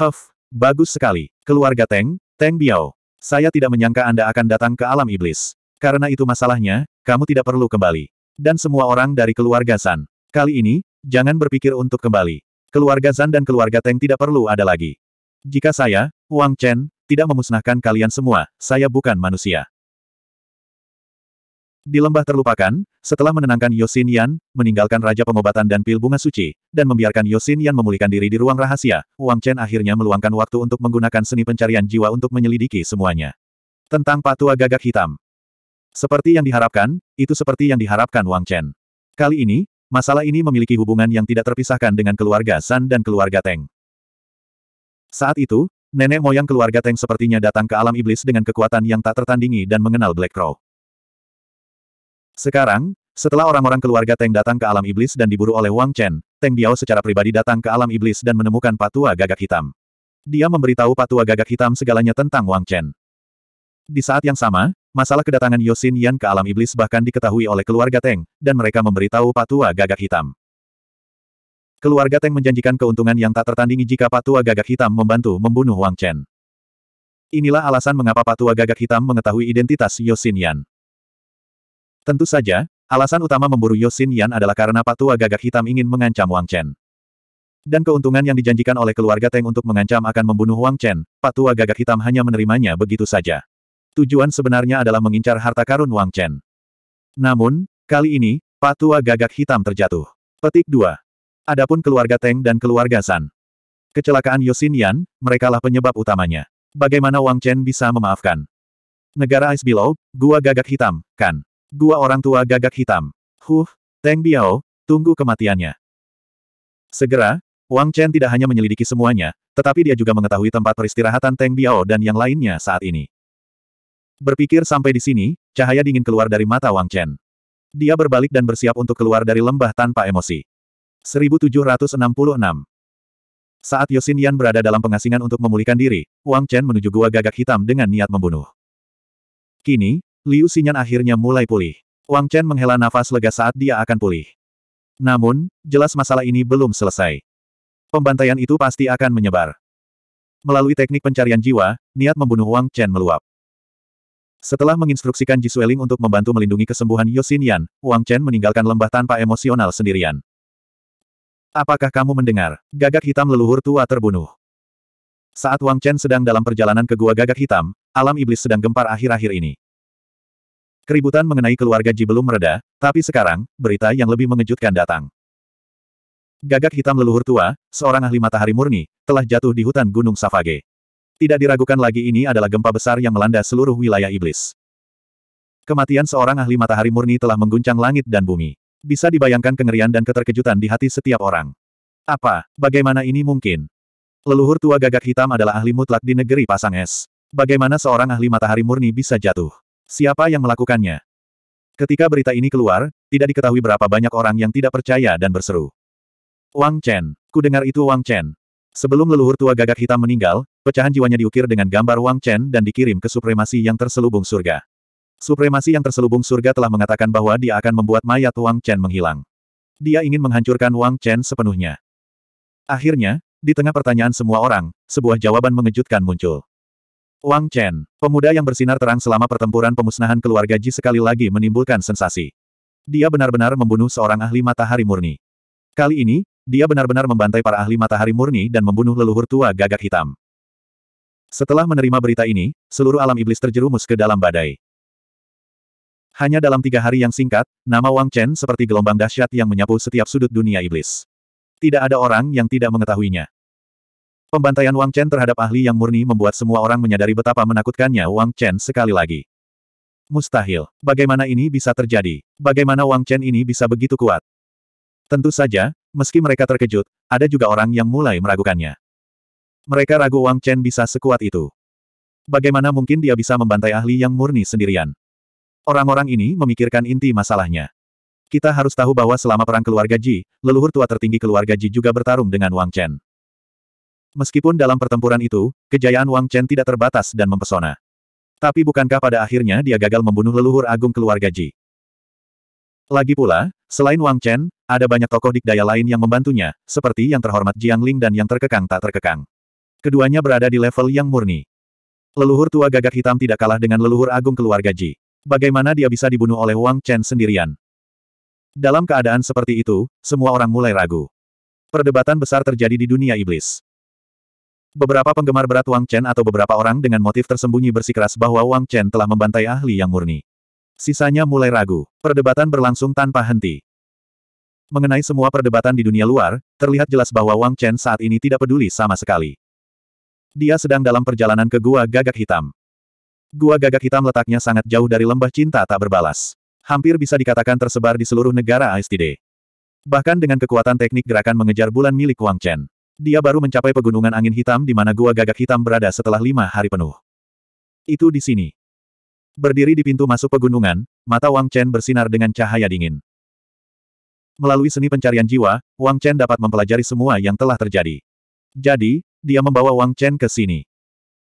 Huff, bagus sekali. Keluarga Teng, Teng Biao. Saya tidak menyangka Anda akan datang ke alam iblis. Karena itu masalahnya, kamu tidak perlu kembali. Dan semua orang dari keluarga San, Kali ini, jangan berpikir untuk kembali. Keluarga Zan dan keluarga Teng tidak perlu ada lagi. Jika saya, Wang Chen, tidak memusnahkan kalian semua, saya bukan manusia. Di lembah terlupakan, setelah menenangkan Yosin Yan, meninggalkan Raja Pengobatan dan Pil Bunga Suci, dan membiarkan Yosin Yan memulihkan diri di ruang rahasia, Wang Chen akhirnya meluangkan waktu untuk menggunakan seni pencarian jiwa untuk menyelidiki semuanya. Tentang Patua Gagak Hitam. Seperti yang diharapkan, itu seperti yang diharapkan Wang Chen. Kali ini, masalah ini memiliki hubungan yang tidak terpisahkan dengan keluarga San dan keluarga Teng. Saat itu, nenek moyang keluarga Teng sepertinya datang ke alam iblis dengan kekuatan yang tak tertandingi dan mengenal Black Crow. Sekarang, setelah orang-orang keluarga Teng datang ke alam iblis dan diburu oleh Wang Chen, Teng Biao secara pribadi datang ke alam iblis dan menemukan patua gagak hitam. Dia memberitahu patua gagak hitam segalanya tentang Wang Chen. Di saat yang sama, masalah kedatangan Yosin Yan ke alam iblis bahkan diketahui oleh keluarga Teng, dan mereka memberitahu patua gagak hitam. Keluarga Teng menjanjikan keuntungan yang tak tertandingi jika Patua Gagak Hitam membantu membunuh Wang Chen. Inilah alasan mengapa Patua Gagak Hitam mengetahui identitas Yosin Yan. Tentu saja, alasan utama memburu Yosin Yan adalah karena patua gagak hitam ingin mengancam Wang Chen. Dan keuntungan yang dijanjikan oleh keluarga Teng untuk mengancam akan membunuh Wang Chen, patua gagak hitam hanya menerimanya begitu saja. Tujuan sebenarnya adalah mengincar harta karun Wang Chen. Namun, kali ini, patua gagak hitam terjatuh. Petik 2. Adapun keluarga Teng dan keluarga San. Kecelakaan Yosin Yan, merekalah penyebab utamanya. Bagaimana Wang Chen bisa memaafkan? Negara Ice Below, Gua Gagak Hitam, kan? Dua orang tua gagak hitam. Huh, Teng Biao, tunggu kematiannya. Segera, Wang Chen tidak hanya menyelidiki semuanya, tetapi dia juga mengetahui tempat peristirahatan Teng Biao dan yang lainnya saat ini. Berpikir sampai di sini, cahaya dingin keluar dari mata Wang Chen. Dia berbalik dan bersiap untuk keluar dari lembah tanpa emosi. 1766 saat Yosin Yan berada dalam pengasingan untuk memulihkan diri, Wang Chen menuju gua gagak hitam dengan niat membunuh. Kini, Liu Xinyan akhirnya mulai pulih. Wang Chen menghela nafas lega saat dia akan pulih. Namun, jelas masalah ini belum selesai. Pembantaian itu pasti akan menyebar. Melalui teknik pencarian jiwa, niat membunuh Wang Chen meluap. Setelah menginstruksikan Ji Sueling untuk membantu melindungi kesembuhan Yu Xinyan, Wang Chen meninggalkan lembah tanpa emosional sendirian. Apakah kamu mendengar? Gagak hitam leluhur tua terbunuh. Saat Wang Chen sedang dalam perjalanan ke gua gagak hitam, alam iblis sedang gempar akhir-akhir ini. Keributan mengenai keluarga Ji belum mereda, tapi sekarang, berita yang lebih mengejutkan datang. Gagak hitam leluhur tua, seorang ahli matahari murni, telah jatuh di hutan Gunung Savage. Tidak diragukan lagi ini adalah gempa besar yang melanda seluruh wilayah iblis. Kematian seorang ahli matahari murni telah mengguncang langit dan bumi. Bisa dibayangkan kengerian dan keterkejutan di hati setiap orang. Apa, bagaimana ini mungkin? Leluhur tua gagak hitam adalah ahli mutlak di negeri pasang es. Bagaimana seorang ahli matahari murni bisa jatuh? Siapa yang melakukannya? Ketika berita ini keluar, tidak diketahui berapa banyak orang yang tidak percaya dan berseru. Wang Chen. Ku dengar itu Wang Chen. Sebelum leluhur tua gagak hitam meninggal, pecahan jiwanya diukir dengan gambar Wang Chen dan dikirim ke supremasi yang terselubung surga. Supremasi yang terselubung surga telah mengatakan bahwa dia akan membuat mayat Wang Chen menghilang. Dia ingin menghancurkan Wang Chen sepenuhnya. Akhirnya, di tengah pertanyaan semua orang, sebuah jawaban mengejutkan muncul. Wang Chen, pemuda yang bersinar terang selama pertempuran pemusnahan keluarga Ji sekali lagi menimbulkan sensasi. Dia benar-benar membunuh seorang ahli matahari murni. Kali ini, dia benar-benar membantai para ahli matahari murni dan membunuh leluhur tua gagak hitam. Setelah menerima berita ini, seluruh alam iblis terjerumus ke dalam badai. Hanya dalam tiga hari yang singkat, nama Wang Chen seperti gelombang dahsyat yang menyapu setiap sudut dunia iblis. Tidak ada orang yang tidak mengetahuinya. Pembantaian Wang Chen terhadap ahli yang murni membuat semua orang menyadari betapa menakutkannya Wang Chen sekali lagi. Mustahil. Bagaimana ini bisa terjadi? Bagaimana Wang Chen ini bisa begitu kuat? Tentu saja, meski mereka terkejut, ada juga orang yang mulai meragukannya. Mereka ragu Wang Chen bisa sekuat itu. Bagaimana mungkin dia bisa membantai ahli yang murni sendirian? Orang-orang ini memikirkan inti masalahnya. Kita harus tahu bahwa selama perang keluarga Ji, leluhur tua tertinggi keluarga Ji juga bertarung dengan Wang Chen. Meskipun dalam pertempuran itu, kejayaan Wang Chen tidak terbatas dan mempesona. Tapi bukankah pada akhirnya dia gagal membunuh leluhur agung keluarga Ji? Lagi pula, selain Wang Chen, ada banyak tokoh dikdaya lain yang membantunya, seperti yang terhormat Jiang Ling dan yang terkekang tak terkekang. Keduanya berada di level yang murni. Leluhur tua gagak hitam tidak kalah dengan leluhur agung keluarga Ji. Bagaimana dia bisa dibunuh oleh Wang Chen sendirian? Dalam keadaan seperti itu, semua orang mulai ragu. Perdebatan besar terjadi di dunia iblis. Beberapa penggemar berat Wang Chen atau beberapa orang dengan motif tersembunyi bersikeras bahwa Wang Chen telah membantai ahli yang murni. Sisanya mulai ragu. Perdebatan berlangsung tanpa henti. Mengenai semua perdebatan di dunia luar, terlihat jelas bahwa Wang Chen saat ini tidak peduli sama sekali. Dia sedang dalam perjalanan ke Gua Gagak Hitam. Gua Gagak Hitam letaknya sangat jauh dari lembah cinta tak berbalas. Hampir bisa dikatakan tersebar di seluruh negara ASTD. Bahkan dengan kekuatan teknik gerakan mengejar bulan milik Wang Chen. Dia baru mencapai pegunungan angin hitam di mana gua gagak hitam berada setelah lima hari penuh. Itu di sini. Berdiri di pintu masuk pegunungan, mata Wang Chen bersinar dengan cahaya dingin. Melalui seni pencarian jiwa, Wang Chen dapat mempelajari semua yang telah terjadi. Jadi, dia membawa Wang Chen ke sini.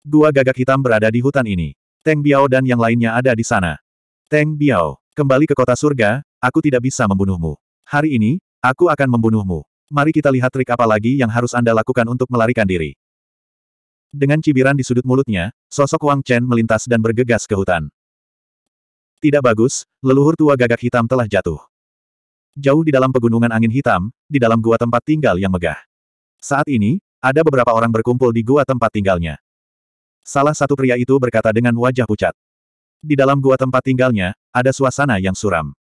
Gua gagak hitam berada di hutan ini. Teng Biao dan yang lainnya ada di sana. Teng Biao, kembali ke kota surga, aku tidak bisa membunuhmu. Hari ini, aku akan membunuhmu. Mari kita lihat trik apa lagi yang harus Anda lakukan untuk melarikan diri. Dengan cibiran di sudut mulutnya, sosok Wang Chen melintas dan bergegas ke hutan. Tidak bagus, leluhur tua gagak hitam telah jatuh. Jauh di dalam pegunungan angin hitam, di dalam gua tempat tinggal yang megah. Saat ini, ada beberapa orang berkumpul di gua tempat tinggalnya. Salah satu pria itu berkata dengan wajah pucat. Di dalam gua tempat tinggalnya, ada suasana yang suram.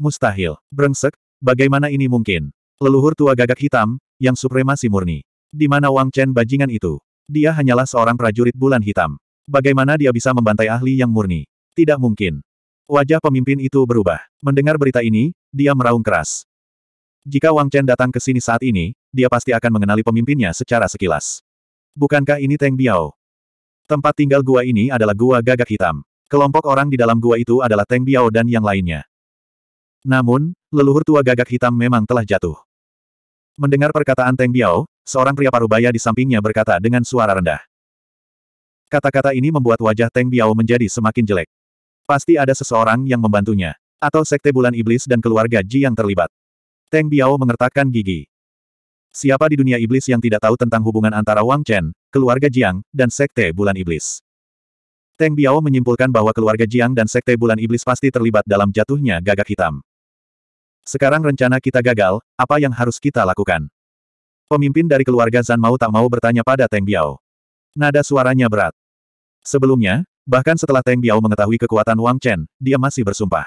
Mustahil, brengsek, bagaimana ini mungkin? Leluhur tua gagak hitam, yang supremasi murni. Di mana Wang Chen bajingan itu? Dia hanyalah seorang prajurit bulan hitam. Bagaimana dia bisa membantai ahli yang murni? Tidak mungkin. Wajah pemimpin itu berubah. Mendengar berita ini, dia meraung keras. Jika Wang Chen datang ke sini saat ini, dia pasti akan mengenali pemimpinnya secara sekilas. Bukankah ini Teng Biao? Tempat tinggal gua ini adalah gua gagak hitam. Kelompok orang di dalam gua itu adalah Teng Biao dan yang lainnya. Namun, leluhur tua gagak hitam memang telah jatuh. Mendengar perkataan Teng Biao, seorang pria parubaya di sampingnya berkata dengan suara rendah. Kata-kata ini membuat wajah Teng Biao menjadi semakin jelek. Pasti ada seseorang yang membantunya. Atau sekte bulan iblis dan keluarga Ji yang terlibat. Teng Biao mengertakkan gigi. Siapa di dunia iblis yang tidak tahu tentang hubungan antara Wang Chen, keluarga Jiang, dan sekte bulan iblis? Teng Biao menyimpulkan bahwa keluarga Jiang dan sekte bulan iblis pasti terlibat dalam jatuhnya gagak hitam. Sekarang rencana kita gagal, apa yang harus kita lakukan? Pemimpin dari keluarga Zan mau tak mau bertanya pada Teng Biao. Nada suaranya berat. Sebelumnya, bahkan setelah Teng Biao mengetahui kekuatan Wang Chen, dia masih bersumpah.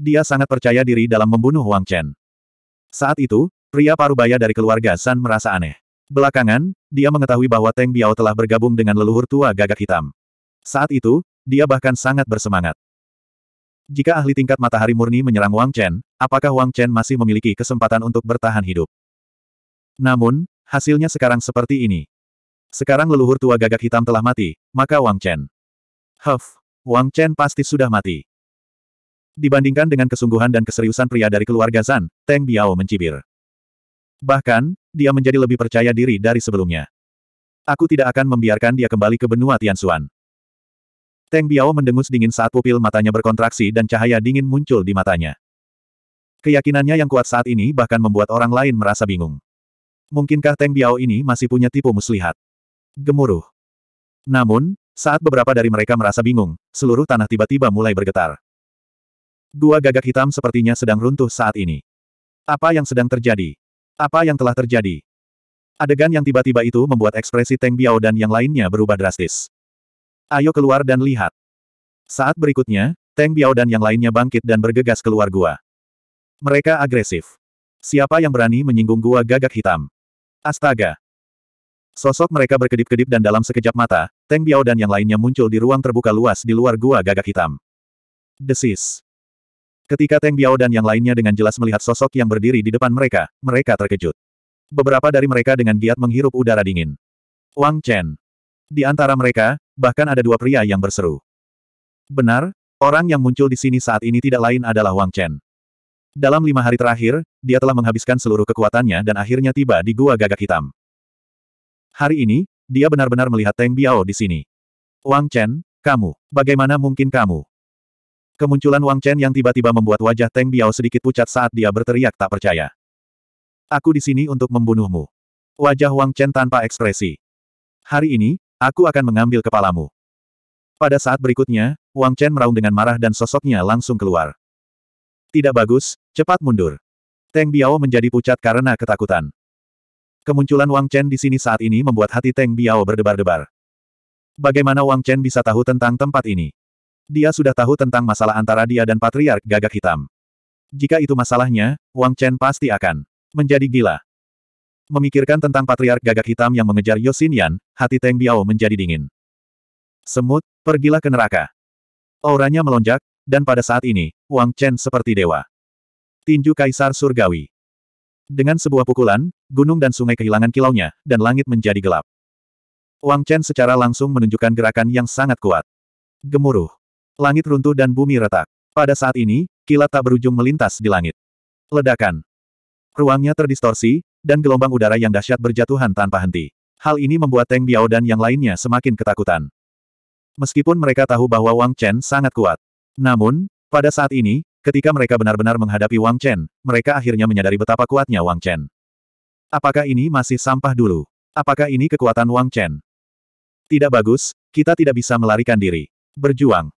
Dia sangat percaya diri dalam membunuh Wang Chen. Saat itu, pria parubaya dari keluarga Zan merasa aneh. Belakangan, dia mengetahui bahwa Teng Biao telah bergabung dengan leluhur tua gagak hitam. Saat itu, dia bahkan sangat bersemangat. Jika ahli tingkat matahari murni menyerang Wang Chen, apakah Wang Chen masih memiliki kesempatan untuk bertahan hidup? Namun, hasilnya sekarang seperti ini. Sekarang leluhur tua gagak hitam telah mati, maka Wang Chen. Huff, Wang Chen pasti sudah mati. Dibandingkan dengan kesungguhan dan keseriusan pria dari keluarga Zan, Teng Biao mencibir. Bahkan, dia menjadi lebih percaya diri dari sebelumnya. Aku tidak akan membiarkan dia kembali ke benua Tian Xuan. Teng Biao mendengus dingin saat pupil matanya berkontraksi dan cahaya dingin muncul di matanya. Keyakinannya yang kuat saat ini bahkan membuat orang lain merasa bingung. Mungkinkah Teng Biao ini masih punya tipu muslihat? Gemuruh. Namun, saat beberapa dari mereka merasa bingung, seluruh tanah tiba-tiba mulai bergetar. Dua gagak hitam sepertinya sedang runtuh saat ini. Apa yang sedang terjadi? Apa yang telah terjadi? Adegan yang tiba-tiba itu membuat ekspresi Teng Biao dan yang lainnya berubah drastis. Ayo keluar dan lihat. Saat berikutnya, Teng Biao dan yang lainnya bangkit dan bergegas keluar gua. Mereka agresif. Siapa yang berani menyinggung gua gagak hitam? Astaga! Sosok mereka berkedip-kedip dan dalam sekejap mata, Teng Biao dan yang lainnya muncul di ruang terbuka luas di luar gua gagak hitam. Desis. Ketika Teng Biao dan yang lainnya dengan jelas melihat sosok yang berdiri di depan mereka, mereka terkejut. Beberapa dari mereka dengan giat menghirup udara dingin. Wang Chen. Di antara mereka, Bahkan ada dua pria yang berseru. Benar, orang yang muncul di sini saat ini tidak lain adalah Wang Chen. Dalam lima hari terakhir, dia telah menghabiskan seluruh kekuatannya dan akhirnya tiba di Gua Gagak Hitam. Hari ini, dia benar-benar melihat Teng Biao di sini. Wang Chen, kamu, bagaimana mungkin kamu? Kemunculan Wang Chen yang tiba-tiba membuat wajah Teng Biao sedikit pucat saat dia berteriak tak percaya. Aku di sini untuk membunuhmu. Wajah Wang Chen tanpa ekspresi. Hari ini, Aku akan mengambil kepalamu. Pada saat berikutnya, Wang Chen meraung dengan marah dan sosoknya langsung keluar. Tidak bagus, cepat mundur. Teng Biao menjadi pucat karena ketakutan. Kemunculan Wang Chen di sini saat ini membuat hati Teng Biao berdebar-debar. Bagaimana Wang Chen bisa tahu tentang tempat ini? Dia sudah tahu tentang masalah antara dia dan Patriark Gagak Hitam. Jika itu masalahnya, Wang Chen pasti akan menjadi gila. Memikirkan tentang patriark gagak hitam yang mengejar Yosinian, hati Teng Biao menjadi dingin. Semut, pergilah ke neraka. Auranya melonjak, dan pada saat ini, Wang Chen seperti dewa. Tinju Kaisar Surgawi. Dengan sebuah pukulan, gunung dan sungai kehilangan kilaunya, dan langit menjadi gelap. Wang Chen secara langsung menunjukkan gerakan yang sangat kuat. Gemuruh. Langit runtuh dan bumi retak. Pada saat ini, kilat tak berujung melintas di langit. Ledakan. Ruangnya terdistorsi, dan gelombang udara yang dahsyat berjatuhan tanpa henti. Hal ini membuat Teng Biao dan yang lainnya semakin ketakutan. Meskipun mereka tahu bahwa Wang Chen sangat kuat. Namun, pada saat ini, ketika mereka benar-benar menghadapi Wang Chen, mereka akhirnya menyadari betapa kuatnya Wang Chen. Apakah ini masih sampah dulu? Apakah ini kekuatan Wang Chen? Tidak bagus, kita tidak bisa melarikan diri. Berjuang.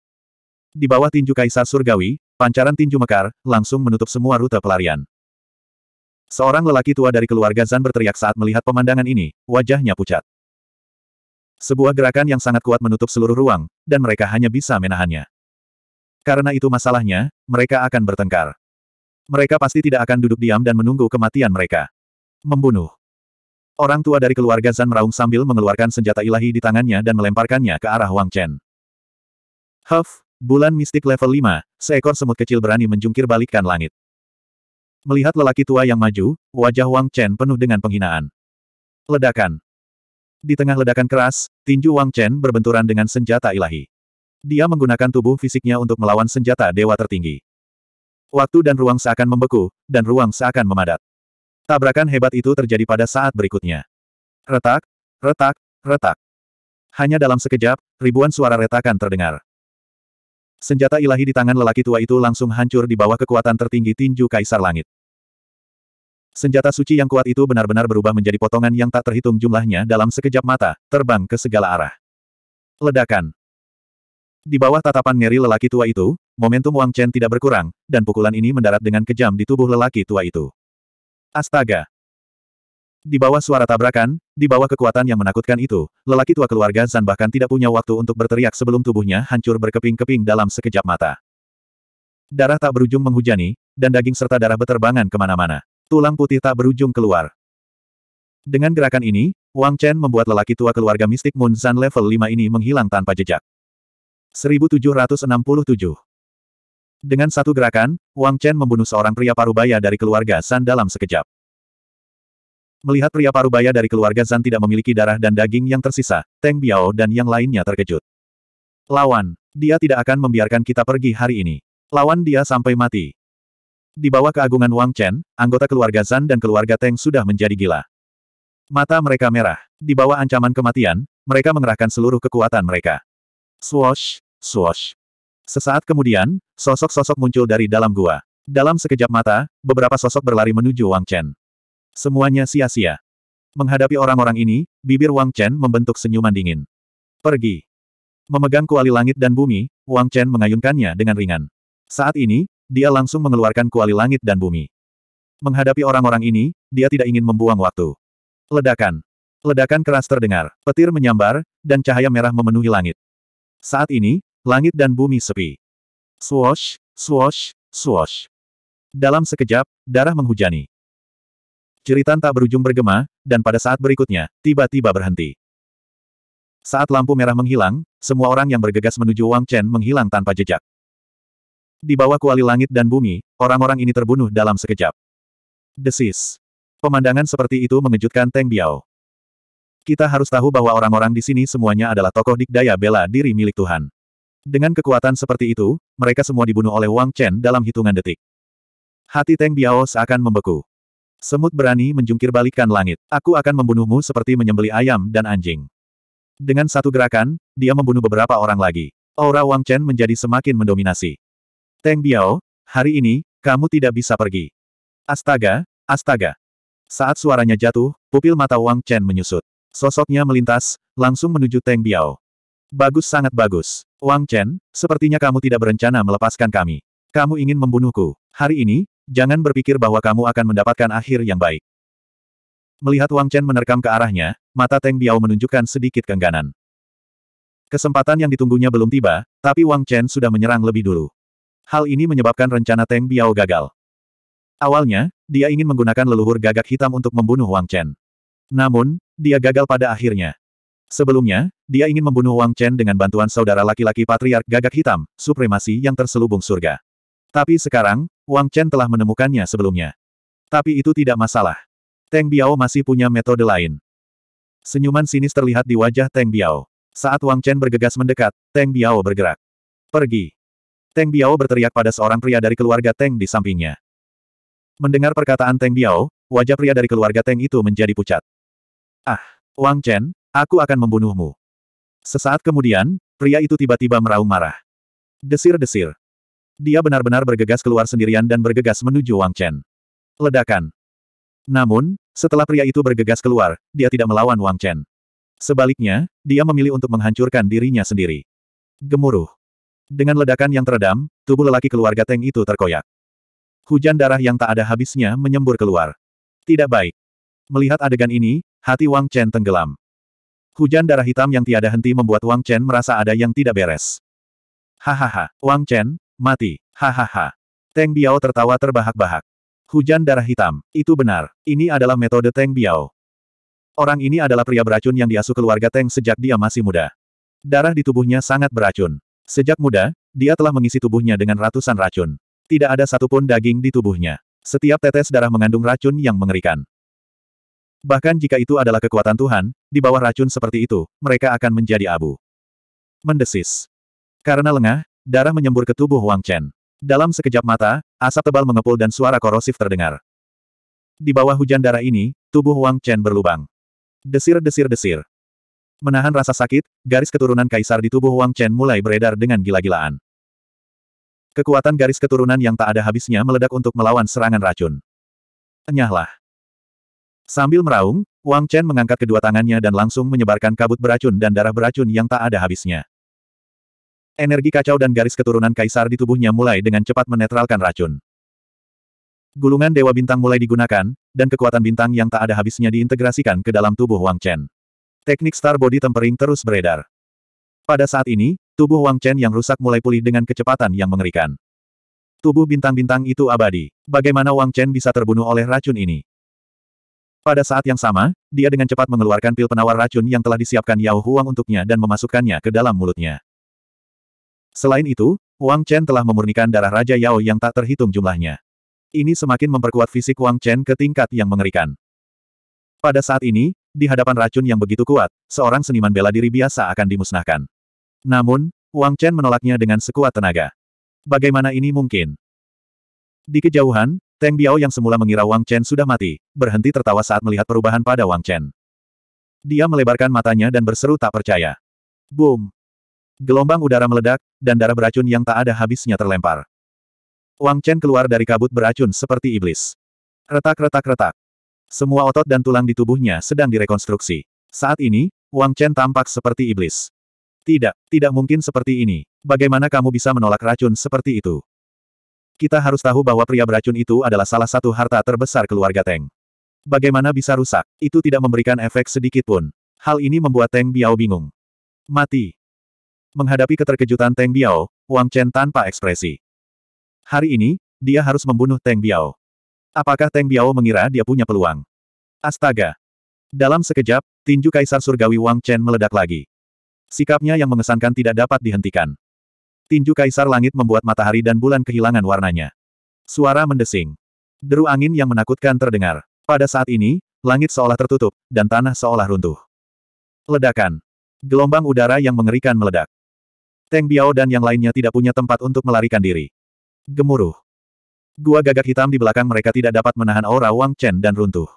Di bawah tinju Kaisar Surgawi, pancaran tinju mekar, langsung menutup semua rute pelarian. Seorang lelaki tua dari keluarga Zan berteriak saat melihat pemandangan ini, wajahnya pucat. Sebuah gerakan yang sangat kuat menutup seluruh ruang, dan mereka hanya bisa menahannya. Karena itu masalahnya, mereka akan bertengkar. Mereka pasti tidak akan duduk diam dan menunggu kematian mereka. Membunuh. Orang tua dari keluarga Zan meraung sambil mengeluarkan senjata ilahi di tangannya dan melemparkannya ke arah Wang Chen. Huff, bulan mistik level 5, seekor semut kecil berani menjungkir balikkan langit. Melihat lelaki tua yang maju, wajah Wang Chen penuh dengan penghinaan. Ledakan. Di tengah ledakan keras, tinju Wang Chen berbenturan dengan senjata ilahi. Dia menggunakan tubuh fisiknya untuk melawan senjata dewa tertinggi. Waktu dan ruang seakan membeku, dan ruang seakan memadat. Tabrakan hebat itu terjadi pada saat berikutnya. Retak, retak, retak. Hanya dalam sekejap, ribuan suara retakan terdengar. Senjata ilahi di tangan lelaki tua itu langsung hancur di bawah kekuatan tertinggi tinju Kaisar Langit. Senjata suci yang kuat itu benar-benar berubah menjadi potongan yang tak terhitung jumlahnya dalam sekejap mata, terbang ke segala arah. Ledakan. Di bawah tatapan ngeri lelaki tua itu, momentum Wang Chen tidak berkurang, dan pukulan ini mendarat dengan kejam di tubuh lelaki tua itu. Astaga! Di bawah suara tabrakan, di bawah kekuatan yang menakutkan itu, lelaki tua keluarga Zan bahkan tidak punya waktu untuk berteriak sebelum tubuhnya hancur berkeping-keping dalam sekejap mata. Darah tak berujung menghujani, dan daging serta darah beterbangan kemana-mana. Tulang putih tak berujung keluar. Dengan gerakan ini, Wang Chen membuat lelaki tua keluarga mistik Moon Zan level 5 ini menghilang tanpa jejak. 1767 Dengan satu gerakan, Wang Chen membunuh seorang pria parubaya dari keluarga Zan dalam sekejap. Melihat pria parubaya dari keluarga Zan tidak memiliki darah dan daging yang tersisa, Teng Biao dan yang lainnya terkejut. Lawan, dia tidak akan membiarkan kita pergi hari ini. Lawan dia sampai mati. Di bawah keagungan Wang Chen, anggota keluarga Zan dan keluarga Teng sudah menjadi gila. Mata mereka merah. Di bawah ancaman kematian, mereka mengerahkan seluruh kekuatan mereka. Swosh, swosh. Sesaat kemudian, sosok-sosok muncul dari dalam gua. Dalam sekejap mata, beberapa sosok berlari menuju Wang Chen. Semuanya sia-sia. Menghadapi orang-orang ini, bibir Wang Chen membentuk senyuman dingin. Pergi. Memegang kuali langit dan bumi, Wang Chen mengayunkannya dengan ringan. Saat ini, dia langsung mengeluarkan kuali langit dan bumi. Menghadapi orang-orang ini, dia tidak ingin membuang waktu. Ledakan. Ledakan keras terdengar, petir menyambar, dan cahaya merah memenuhi langit. Saat ini, langit dan bumi sepi. Swosh, swosh, swosh. Dalam sekejap, darah menghujani. Jeritan tak berujung bergema, dan pada saat berikutnya, tiba-tiba berhenti. Saat lampu merah menghilang, semua orang yang bergegas menuju Wang Chen menghilang tanpa jejak. Di bawah kuali langit dan bumi, orang-orang ini terbunuh dalam sekejap. Desis. Pemandangan seperti itu mengejutkan Teng Biao. Kita harus tahu bahwa orang-orang di sini semuanya adalah tokoh dikdaya bela diri milik Tuhan. Dengan kekuatan seperti itu, mereka semua dibunuh oleh Wang Chen dalam hitungan detik. Hati Teng Biao seakan membeku. Semut berani menjungkir balikan langit. Aku akan membunuhmu seperti menyembeli ayam dan anjing. Dengan satu gerakan, dia membunuh beberapa orang lagi. Aura Wang Chen menjadi semakin mendominasi. Teng Biao, hari ini, kamu tidak bisa pergi. Astaga, astaga. Saat suaranya jatuh, pupil mata Wang Chen menyusut. Sosoknya melintas, langsung menuju Teng Biao. Bagus sangat bagus. Wang Chen, sepertinya kamu tidak berencana melepaskan kami. Kamu ingin membunuhku. Hari ini, jangan berpikir bahwa kamu akan mendapatkan akhir yang baik. Melihat Wang Chen menerkam ke arahnya, mata Teng Biao menunjukkan sedikit kengganan. Kesempatan yang ditunggunya belum tiba, tapi Wang Chen sudah menyerang lebih dulu. Hal ini menyebabkan rencana Teng Biao gagal. Awalnya, dia ingin menggunakan leluhur gagak hitam untuk membunuh Wang Chen. Namun, dia gagal pada akhirnya. Sebelumnya, dia ingin membunuh Wang Chen dengan bantuan saudara laki-laki patriark gagak hitam, supremasi yang terselubung surga. Tapi sekarang, Wang Chen telah menemukannya sebelumnya. Tapi itu tidak masalah. Teng Biao masih punya metode lain. Senyuman sinis terlihat di wajah Teng Biao. Saat Wang Chen bergegas mendekat, Teng Biao bergerak. Pergi. Teng Biao berteriak pada seorang pria dari keluarga Teng di sampingnya. Mendengar perkataan Teng Biao, wajah pria dari keluarga Teng itu menjadi pucat. Ah, Wang Chen, aku akan membunuhmu. Sesaat kemudian, pria itu tiba-tiba meraung marah. Desir-desir. Dia benar-benar bergegas keluar sendirian dan bergegas menuju Wang Chen. Ledakan. Namun, setelah pria itu bergegas keluar, dia tidak melawan Wang Chen. Sebaliknya, dia memilih untuk menghancurkan dirinya sendiri. Gemuruh. Dengan ledakan yang teredam, tubuh lelaki keluarga Teng itu terkoyak. Hujan darah yang tak ada habisnya menyembur keluar. Tidak baik. Melihat adegan ini, hati Wang Chen tenggelam. Hujan darah hitam yang tiada henti membuat Wang Chen merasa ada yang tidak beres. Hahaha, Wang Chen, mati. Hahaha. Teng Biao tertawa terbahak-bahak. Hujan darah hitam, itu benar. Ini adalah metode Teng Biao. Orang ini adalah pria beracun yang diasuh keluarga Teng sejak dia masih muda. Darah di tubuhnya sangat beracun. Sejak muda, dia telah mengisi tubuhnya dengan ratusan racun. Tidak ada satupun daging di tubuhnya. Setiap tetes darah mengandung racun yang mengerikan. Bahkan jika itu adalah kekuatan Tuhan, di bawah racun seperti itu, mereka akan menjadi abu. Mendesis. Karena lengah, darah menyembur ke tubuh Wang Chen. Dalam sekejap mata, asap tebal mengepul dan suara korosif terdengar. Di bawah hujan darah ini, tubuh Wang Chen berlubang. Desir-desir-desir. Menahan rasa sakit, garis keturunan kaisar di tubuh Wang Chen mulai beredar dengan gila-gilaan. Kekuatan garis keturunan yang tak ada habisnya meledak untuk melawan serangan racun. Enyahlah. Sambil meraung, Wang Chen mengangkat kedua tangannya dan langsung menyebarkan kabut beracun dan darah beracun yang tak ada habisnya. Energi kacau dan garis keturunan kaisar di tubuhnya mulai dengan cepat menetralkan racun. Gulungan Dewa Bintang mulai digunakan, dan kekuatan bintang yang tak ada habisnya diintegrasikan ke dalam tubuh Wang Chen. Teknik star body tempering terus beredar. Pada saat ini, tubuh Wang Chen yang rusak mulai pulih dengan kecepatan yang mengerikan. Tubuh bintang-bintang itu abadi. Bagaimana Wang Chen bisa terbunuh oleh racun ini? Pada saat yang sama, dia dengan cepat mengeluarkan pil penawar racun yang telah disiapkan Yao Huang untuknya dan memasukkannya ke dalam mulutnya. Selain itu, Wang Chen telah memurnikan darah Raja Yao yang tak terhitung jumlahnya. Ini semakin memperkuat fisik Wang Chen ke tingkat yang mengerikan. Pada saat ini, di hadapan racun yang begitu kuat, seorang seniman bela diri biasa akan dimusnahkan. Namun, Wang Chen menolaknya dengan sekuat tenaga. Bagaimana ini mungkin? Di kejauhan, Teng Biao yang semula mengira Wang Chen sudah mati, berhenti tertawa saat melihat perubahan pada Wang Chen. Dia melebarkan matanya dan berseru tak percaya. Boom! Gelombang udara meledak, dan darah beracun yang tak ada habisnya terlempar. Wang Chen keluar dari kabut beracun seperti iblis. Retak-retak-retak. Semua otot dan tulang di tubuhnya sedang direkonstruksi. Saat ini, Wang Chen tampak seperti iblis. Tidak, tidak mungkin seperti ini. Bagaimana kamu bisa menolak racun seperti itu? Kita harus tahu bahwa pria beracun itu adalah salah satu harta terbesar keluarga Teng. Bagaimana bisa rusak? Itu tidak memberikan efek sedikit pun. Hal ini membuat Teng Biao bingung. Mati. Menghadapi keterkejutan Teng Biao, Wang Chen tanpa ekspresi. Hari ini, dia harus membunuh Teng Biao. Apakah Teng Biao mengira dia punya peluang? Astaga! Dalam sekejap, tinju Kaisar Surgawi Wang Chen meledak lagi. Sikapnya yang mengesankan tidak dapat dihentikan. Tinju Kaisar Langit membuat matahari dan bulan kehilangan warnanya. Suara mendesing. Deru angin yang menakutkan terdengar. Pada saat ini, langit seolah tertutup, dan tanah seolah runtuh. Ledakan. Gelombang udara yang mengerikan meledak. Teng Biao dan yang lainnya tidak punya tempat untuk melarikan diri. Gemuruh. Gua gagak hitam di belakang mereka tidak dapat menahan aura Wang Chen dan runtuh.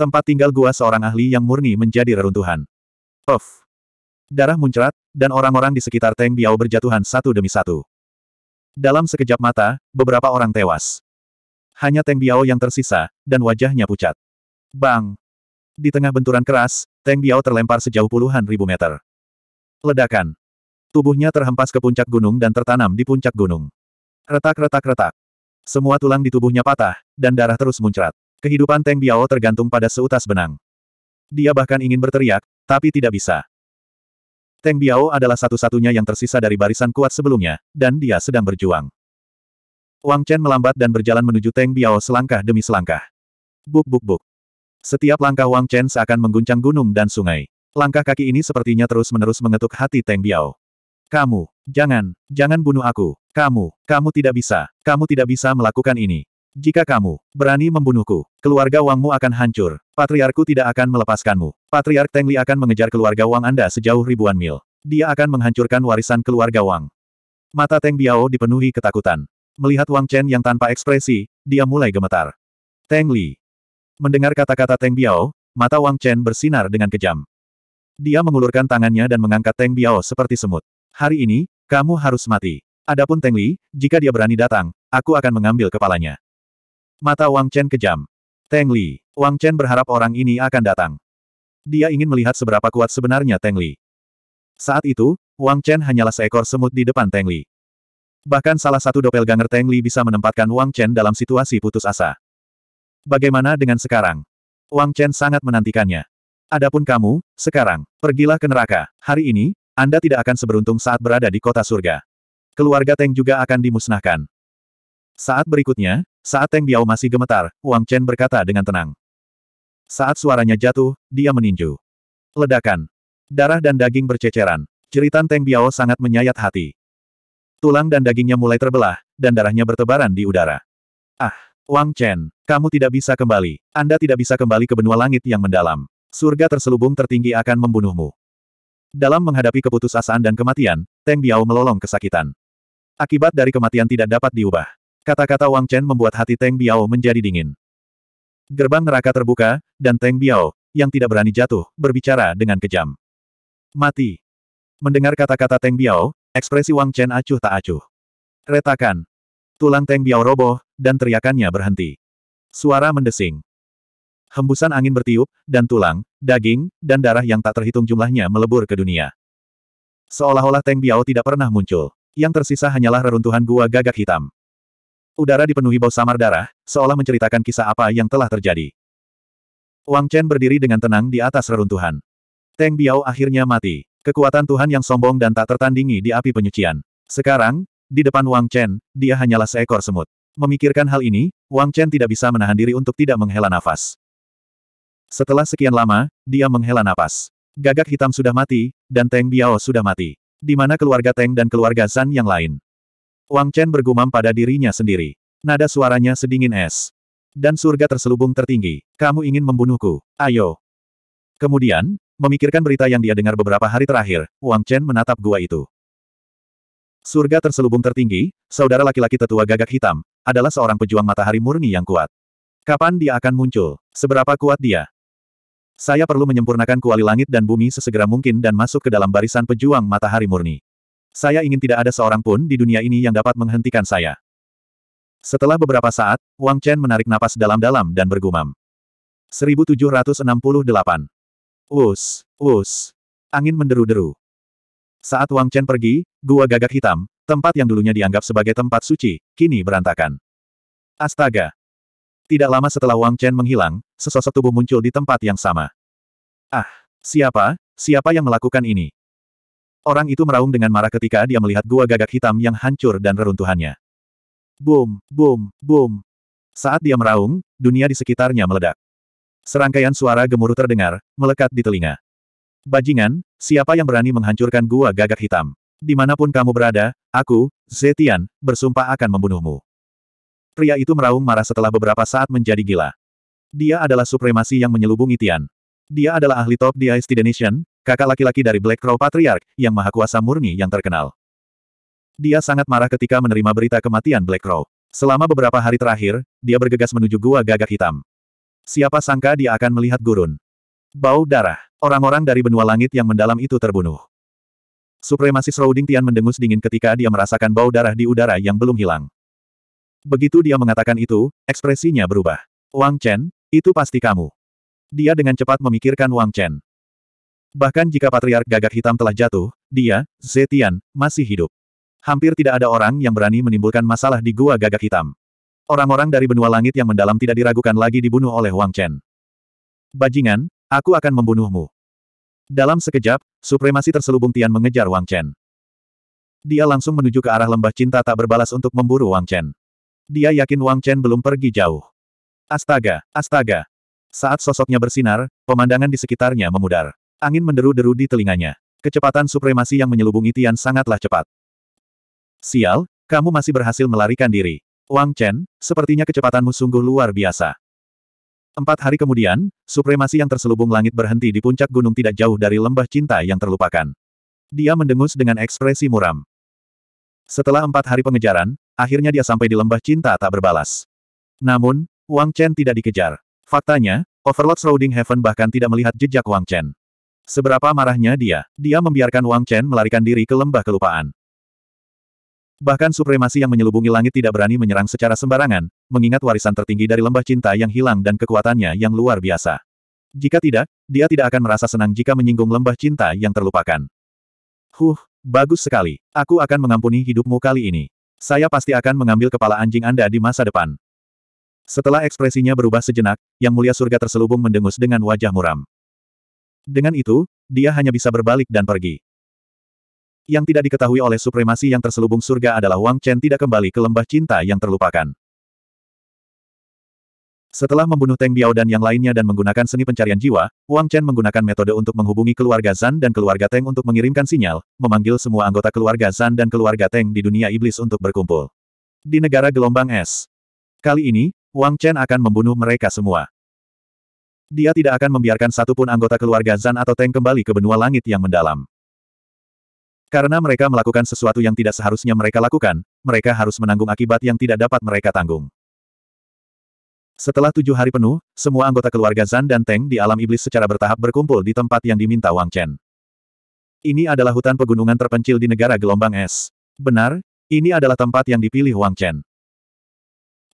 Tempat tinggal gua seorang ahli yang murni menjadi reruntuhan. Of. Darah muncrat, dan orang-orang di sekitar Teng Biao berjatuhan satu demi satu. Dalam sekejap mata, beberapa orang tewas. Hanya Teng Biao yang tersisa, dan wajahnya pucat. Bang! Di tengah benturan keras, Teng Biao terlempar sejauh puluhan ribu meter. Ledakan. Tubuhnya terhempas ke puncak gunung dan tertanam di puncak gunung. Retak-retak-retak. Semua tulang di tubuhnya patah, dan darah terus muncrat. Kehidupan Teng Biao tergantung pada seutas benang. Dia bahkan ingin berteriak, tapi tidak bisa. Teng Biao adalah satu-satunya yang tersisa dari barisan kuat sebelumnya, dan dia sedang berjuang. Wang Chen melambat dan berjalan menuju Teng Biao selangkah demi selangkah. Buk buk buk. Setiap langkah Wang Chen seakan mengguncang gunung dan sungai. Langkah kaki ini sepertinya terus-menerus mengetuk hati Teng Biao. Kamu, jangan, jangan bunuh aku. Kamu, kamu tidak bisa, kamu tidak bisa melakukan ini. Jika kamu berani membunuhku, keluarga Wangmu akan hancur. Patriarku tidak akan melepaskanmu. Patriark Tengli akan mengejar keluarga Wang Anda sejauh ribuan mil. Dia akan menghancurkan warisan keluarga Wang. Mata Teng Biao dipenuhi ketakutan. Melihat Wang Chen yang tanpa ekspresi, dia mulai gemetar. Teng Li. Mendengar kata-kata Teng Biao, mata Wang Chen bersinar dengan kejam. Dia mengulurkan tangannya dan mengangkat Teng Biao seperti semut. Hari ini, kamu harus mati. Adapun Teng Li, jika dia berani datang, aku akan mengambil kepalanya. Mata Wang Chen kejam. Teng Li, Wang Chen berharap orang ini akan datang. Dia ingin melihat seberapa kuat sebenarnya Teng Li. Saat itu, Wang Chen hanyalah seekor semut di depan Teng Li. Bahkan salah satu doppelganger Teng Li bisa menempatkan Wang Chen dalam situasi putus asa. Bagaimana dengan sekarang? Wang Chen sangat menantikannya. Adapun kamu, sekarang, pergilah ke neraka. Hari ini, Anda tidak akan seberuntung saat berada di kota surga. Keluarga Teng juga akan dimusnahkan. Saat berikutnya, saat Teng Biao masih gemetar, Wang Chen berkata dengan tenang. Saat suaranya jatuh, dia meninju. Ledakan. Darah dan daging berceceran. Jeritan Teng Biao sangat menyayat hati. Tulang dan dagingnya mulai terbelah, dan darahnya bertebaran di udara. Ah, Wang Chen, kamu tidak bisa kembali. Anda tidak bisa kembali ke benua langit yang mendalam. Surga terselubung tertinggi akan membunuhmu. Dalam menghadapi keputusasaan dan kematian, Teng Biao melolong kesakitan. Akibat dari kematian tidak dapat diubah. Kata-kata Wang Chen membuat hati Teng Biao menjadi dingin. Gerbang neraka terbuka, dan Teng Biao, yang tidak berani jatuh, berbicara dengan kejam. Mati. Mendengar kata-kata Teng Biao, ekspresi Wang Chen acuh tak acuh. Retakan. Tulang Teng Biao roboh, dan teriakannya berhenti. Suara mendesing. Hembusan angin bertiup, dan tulang, daging, dan darah yang tak terhitung jumlahnya melebur ke dunia. Seolah-olah Teng Biao tidak pernah muncul. Yang tersisa hanyalah reruntuhan gua gagak hitam. Udara dipenuhi bau samar darah, seolah menceritakan kisah apa yang telah terjadi. Wang Chen berdiri dengan tenang di atas reruntuhan. Teng Biao akhirnya mati. Kekuatan Tuhan yang sombong dan tak tertandingi di api penyucian. Sekarang, di depan Wang Chen, dia hanyalah seekor semut. Memikirkan hal ini, Wang Chen tidak bisa menahan diri untuk tidak menghela nafas. Setelah sekian lama, dia menghela nafas. Gagak hitam sudah mati, dan Teng Biao sudah mati. Di mana keluarga Teng dan keluarga Zan yang lain? Wang Chen bergumam pada dirinya sendiri. Nada suaranya sedingin es. Dan surga terselubung tertinggi. Kamu ingin membunuhku. Ayo. Kemudian, memikirkan berita yang dia dengar beberapa hari terakhir, Wang Chen menatap gua itu. Surga terselubung tertinggi, saudara laki-laki tetua gagak hitam, adalah seorang pejuang matahari murni yang kuat. Kapan dia akan muncul? Seberapa kuat dia? Saya perlu menyempurnakan kuali langit dan bumi sesegera mungkin dan masuk ke dalam barisan pejuang matahari murni. Saya ingin tidak ada seorang pun di dunia ini yang dapat menghentikan saya. Setelah beberapa saat, Wang Chen menarik napas dalam-dalam dan bergumam. 1768. Us, us. Angin menderu-deru. Saat Wang Chen pergi, gua gagak hitam, tempat yang dulunya dianggap sebagai tempat suci, kini berantakan. Astaga, tidak lama setelah Wang Chen menghilang, sesosok tubuh muncul di tempat yang sama. Ah, siapa, siapa yang melakukan ini? Orang itu meraung dengan marah ketika dia melihat gua gagak hitam yang hancur dan reruntuhannya. Boom, boom, boom. Saat dia meraung, dunia di sekitarnya meledak. Serangkaian suara gemuruh terdengar, melekat di telinga. Bajingan, siapa yang berani menghancurkan gua gagak hitam? Dimanapun kamu berada, aku, Zetian, bersumpah akan membunuhmu. Pria itu meraung marah setelah beberapa saat menjadi gila. Dia adalah supremasi yang menyelubungi Tian. Dia adalah ahli top di Ice Nation, kakak laki-laki dari Black Crow Patriarch, yang maha kuasa murni yang terkenal. Dia sangat marah ketika menerima berita kematian Black Crow. Selama beberapa hari terakhir, dia bergegas menuju gua gagak hitam. Siapa sangka dia akan melihat gurun. Bau darah. Orang-orang dari benua langit yang mendalam itu terbunuh. Supremasi Shrouding Tian mendengus dingin ketika dia merasakan bau darah di udara yang belum hilang. Begitu dia mengatakan itu, ekspresinya berubah. Wang Chen, itu pasti kamu. Dia dengan cepat memikirkan Wang Chen. Bahkan jika Patriark Gagak Hitam telah jatuh, dia, Zetian, masih hidup. Hampir tidak ada orang yang berani menimbulkan masalah di Gua Gagak Hitam. Orang-orang dari benua langit yang mendalam tidak diragukan lagi dibunuh oleh Wang Chen. Bajingan, aku akan membunuhmu. Dalam sekejap, supremasi terselubung Tian mengejar Wang Chen. Dia langsung menuju ke arah lembah cinta tak berbalas untuk memburu Wang Chen. Dia yakin Wang Chen belum pergi jauh. Astaga, astaga. Saat sosoknya bersinar, pemandangan di sekitarnya memudar. Angin menderu-deru di telinganya. Kecepatan supremasi yang menyelubungi Tian sangatlah cepat. Sial, kamu masih berhasil melarikan diri. Wang Chen, sepertinya kecepatanmu sungguh luar biasa. Empat hari kemudian, supremasi yang terselubung langit berhenti di puncak gunung tidak jauh dari lembah cinta yang terlupakan. Dia mendengus dengan ekspresi muram. Setelah empat hari pengejaran, akhirnya dia sampai di lembah cinta tak berbalas. Namun, Wang Chen tidak dikejar. Faktanya, Overlord Shrouding Heaven bahkan tidak melihat jejak Wang Chen. Seberapa marahnya dia, dia membiarkan Wang Chen melarikan diri ke lembah kelupaan. Bahkan supremasi yang menyelubungi langit tidak berani menyerang secara sembarangan, mengingat warisan tertinggi dari lembah cinta yang hilang dan kekuatannya yang luar biasa. Jika tidak, dia tidak akan merasa senang jika menyinggung lembah cinta yang terlupakan. Huh, bagus sekali. Aku akan mengampuni hidupmu kali ini. Saya pasti akan mengambil kepala anjing Anda di masa depan. Setelah ekspresinya berubah sejenak, Yang Mulia Surga terselubung mendengus dengan wajah muram. Dengan itu, dia hanya bisa berbalik dan pergi. Yang tidak diketahui oleh supremasi yang terselubung surga adalah Wang Chen tidak kembali ke lembah cinta yang terlupakan. Setelah membunuh Teng Biao dan yang lainnya dan menggunakan seni pencarian jiwa, Wang Chen menggunakan metode untuk menghubungi keluarga Zan dan keluarga Teng untuk mengirimkan sinyal, memanggil semua anggota keluarga Zan dan keluarga Teng di dunia iblis untuk berkumpul. Di negara gelombang es. Kali ini, Wang Chen akan membunuh mereka semua. Dia tidak akan membiarkan satupun anggota keluarga Zan atau Teng kembali ke benua langit yang mendalam. Karena mereka melakukan sesuatu yang tidak seharusnya mereka lakukan, mereka harus menanggung akibat yang tidak dapat mereka tanggung. Setelah tujuh hari penuh, semua anggota keluarga Zan dan Teng di alam iblis secara bertahap berkumpul di tempat yang diminta Wang Chen. Ini adalah hutan pegunungan terpencil di negara gelombang es. Benar, ini adalah tempat yang dipilih Wang Chen.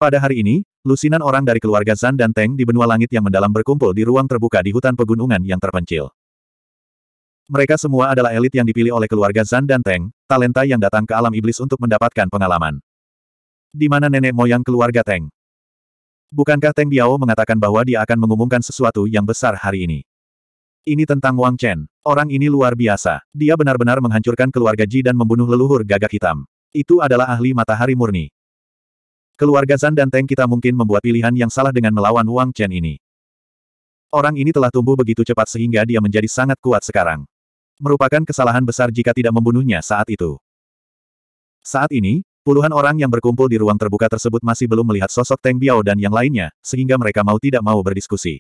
Pada hari ini, lusinan orang dari keluarga Zan dan Teng di benua langit yang mendalam berkumpul di ruang terbuka di hutan pegunungan yang terpencil. Mereka semua adalah elit yang dipilih oleh keluarga Zan dan Teng, talenta yang datang ke alam iblis untuk mendapatkan pengalaman. Di mana nenek moyang keluarga Teng? Bukankah Teng Biao mengatakan bahwa dia akan mengumumkan sesuatu yang besar hari ini? Ini tentang Wang Chen. Orang ini luar biasa. Dia benar-benar menghancurkan keluarga Ji dan membunuh leluhur gagak hitam. Itu adalah ahli matahari murni. Keluarga Zan dan Teng kita mungkin membuat pilihan yang salah dengan melawan Wang Chen ini. Orang ini telah tumbuh begitu cepat sehingga dia menjadi sangat kuat sekarang. Merupakan kesalahan besar jika tidak membunuhnya saat itu. Saat ini, Puluhan orang yang berkumpul di ruang terbuka tersebut masih belum melihat sosok Teng Biao dan yang lainnya, sehingga mereka mau tidak mau berdiskusi.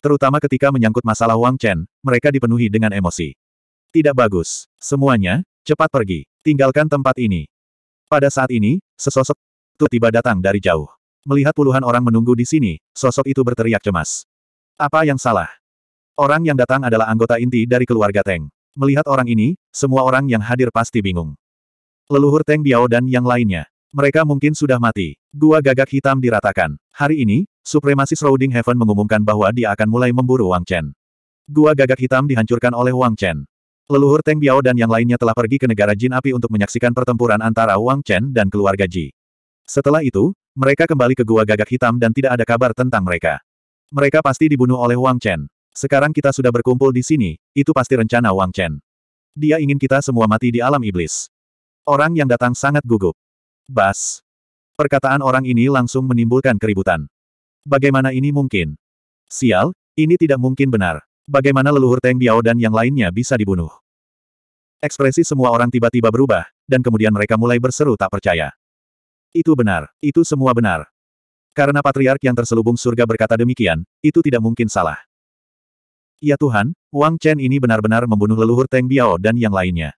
Terutama ketika menyangkut masalah Wang Chen, mereka dipenuhi dengan emosi. Tidak bagus. Semuanya, cepat pergi. Tinggalkan tempat ini. Pada saat ini, sesosok tiba datang dari jauh. Melihat puluhan orang menunggu di sini, sosok itu berteriak cemas. Apa yang salah? Orang yang datang adalah anggota inti dari keluarga Teng. Melihat orang ini, semua orang yang hadir pasti bingung. Leluhur Teng Biao dan yang lainnya. Mereka mungkin sudah mati. Gua gagak hitam diratakan. Hari ini, supremasi Shrouding Heaven mengumumkan bahwa dia akan mulai memburu Wang Chen. Gua gagak hitam dihancurkan oleh Wang Chen. Leluhur Teng Biao dan yang lainnya telah pergi ke negara Jin Api untuk menyaksikan pertempuran antara Wang Chen dan keluarga Ji. Setelah itu, mereka kembali ke Gua Gagak Hitam dan tidak ada kabar tentang mereka. Mereka pasti dibunuh oleh Wang Chen. Sekarang kita sudah berkumpul di sini, itu pasti rencana Wang Chen. Dia ingin kita semua mati di alam iblis. Orang yang datang sangat gugup. Bas. Perkataan orang ini langsung menimbulkan keributan. Bagaimana ini mungkin? Sial, ini tidak mungkin benar. Bagaimana leluhur Teng Biao dan yang lainnya bisa dibunuh? Ekspresi semua orang tiba-tiba berubah, dan kemudian mereka mulai berseru tak percaya. Itu benar, itu semua benar. Karena patriark yang terselubung surga berkata demikian, itu tidak mungkin salah. Ya Tuhan, Wang Chen ini benar-benar membunuh leluhur Teng Biao dan yang lainnya.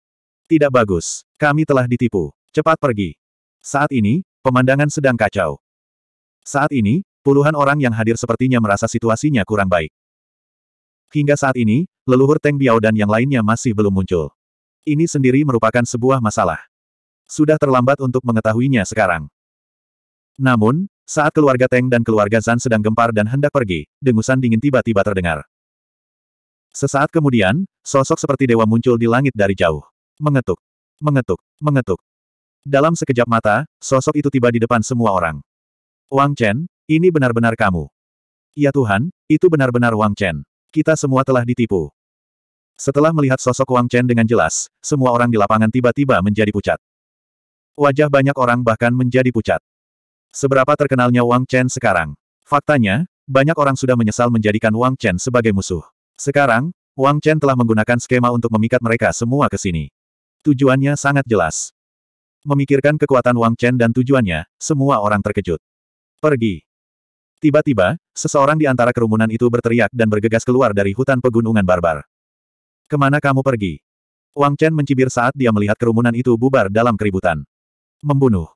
Tidak bagus. Kami telah ditipu. Cepat pergi. Saat ini, pemandangan sedang kacau. Saat ini, puluhan orang yang hadir sepertinya merasa situasinya kurang baik. Hingga saat ini, leluhur Teng Biao dan yang lainnya masih belum muncul. Ini sendiri merupakan sebuah masalah. Sudah terlambat untuk mengetahuinya sekarang. Namun, saat keluarga Teng dan keluarga Zan sedang gempar dan hendak pergi, dengusan dingin tiba-tiba terdengar. Sesaat kemudian, sosok seperti dewa muncul di langit dari jauh. Mengetuk. Mengetuk. Mengetuk. Dalam sekejap mata, sosok itu tiba di depan semua orang. Wang Chen, ini benar-benar kamu. Ya Tuhan, itu benar-benar Wang Chen. Kita semua telah ditipu. Setelah melihat sosok Wang Chen dengan jelas, semua orang di lapangan tiba-tiba menjadi pucat. Wajah banyak orang bahkan menjadi pucat. Seberapa terkenalnya Wang Chen sekarang? Faktanya, banyak orang sudah menyesal menjadikan Wang Chen sebagai musuh. Sekarang, Wang Chen telah menggunakan skema untuk memikat mereka semua ke sini. Tujuannya sangat jelas. Memikirkan kekuatan Wang Chen dan tujuannya, semua orang terkejut. Pergi. Tiba-tiba, seseorang di antara kerumunan itu berteriak dan bergegas keluar dari hutan pegunungan barbar. Kemana kamu pergi? Wang Chen mencibir saat dia melihat kerumunan itu bubar dalam keributan. Membunuh.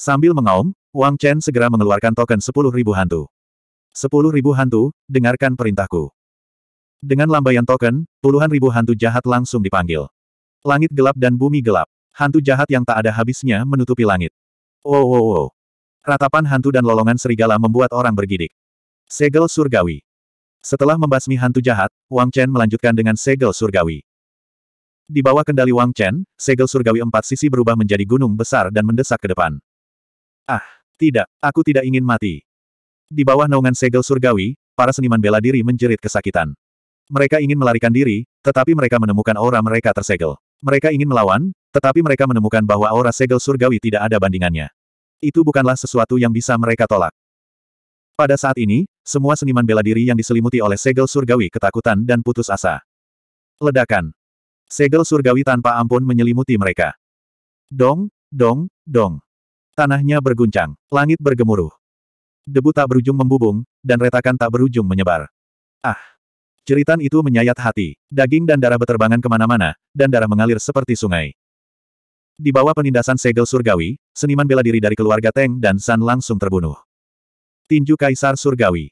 Sambil mengaum, Wang Chen segera mengeluarkan token sepuluh ribu hantu. Sepuluh ribu hantu, dengarkan perintahku. Dengan lambaian token, puluhan ribu hantu jahat langsung dipanggil. Langit gelap dan bumi gelap. Hantu jahat yang tak ada habisnya menutupi langit. Wow oh, wow oh, wow. Oh. Ratapan hantu dan lolongan serigala membuat orang bergidik. Segel surgawi. Setelah membasmi hantu jahat, Wang Chen melanjutkan dengan segel surgawi. Di bawah kendali Wang Chen, segel surgawi empat sisi berubah menjadi gunung besar dan mendesak ke depan. Ah, tidak, aku tidak ingin mati. Di bawah naungan segel surgawi, para seniman bela diri menjerit kesakitan. Mereka ingin melarikan diri, tetapi mereka menemukan aura mereka tersegel. Mereka ingin melawan, tetapi mereka menemukan bahwa aura segel surgawi tidak ada bandingannya. Itu bukanlah sesuatu yang bisa mereka tolak. Pada saat ini, semua seniman bela diri yang diselimuti oleh segel surgawi ketakutan dan putus asa. Ledakan. Segel surgawi tanpa ampun menyelimuti mereka. Dong, dong, dong. Tanahnya berguncang, langit bergemuruh. Debu tak berujung membubung, dan retakan tak berujung menyebar. Ah! Ceritan itu menyayat hati, daging dan darah beterbangan kemana-mana, dan darah mengalir seperti sungai. Di bawah penindasan segel surgawi, seniman bela diri dari keluarga Teng dan San langsung terbunuh. Tinju Kaisar Surgawi.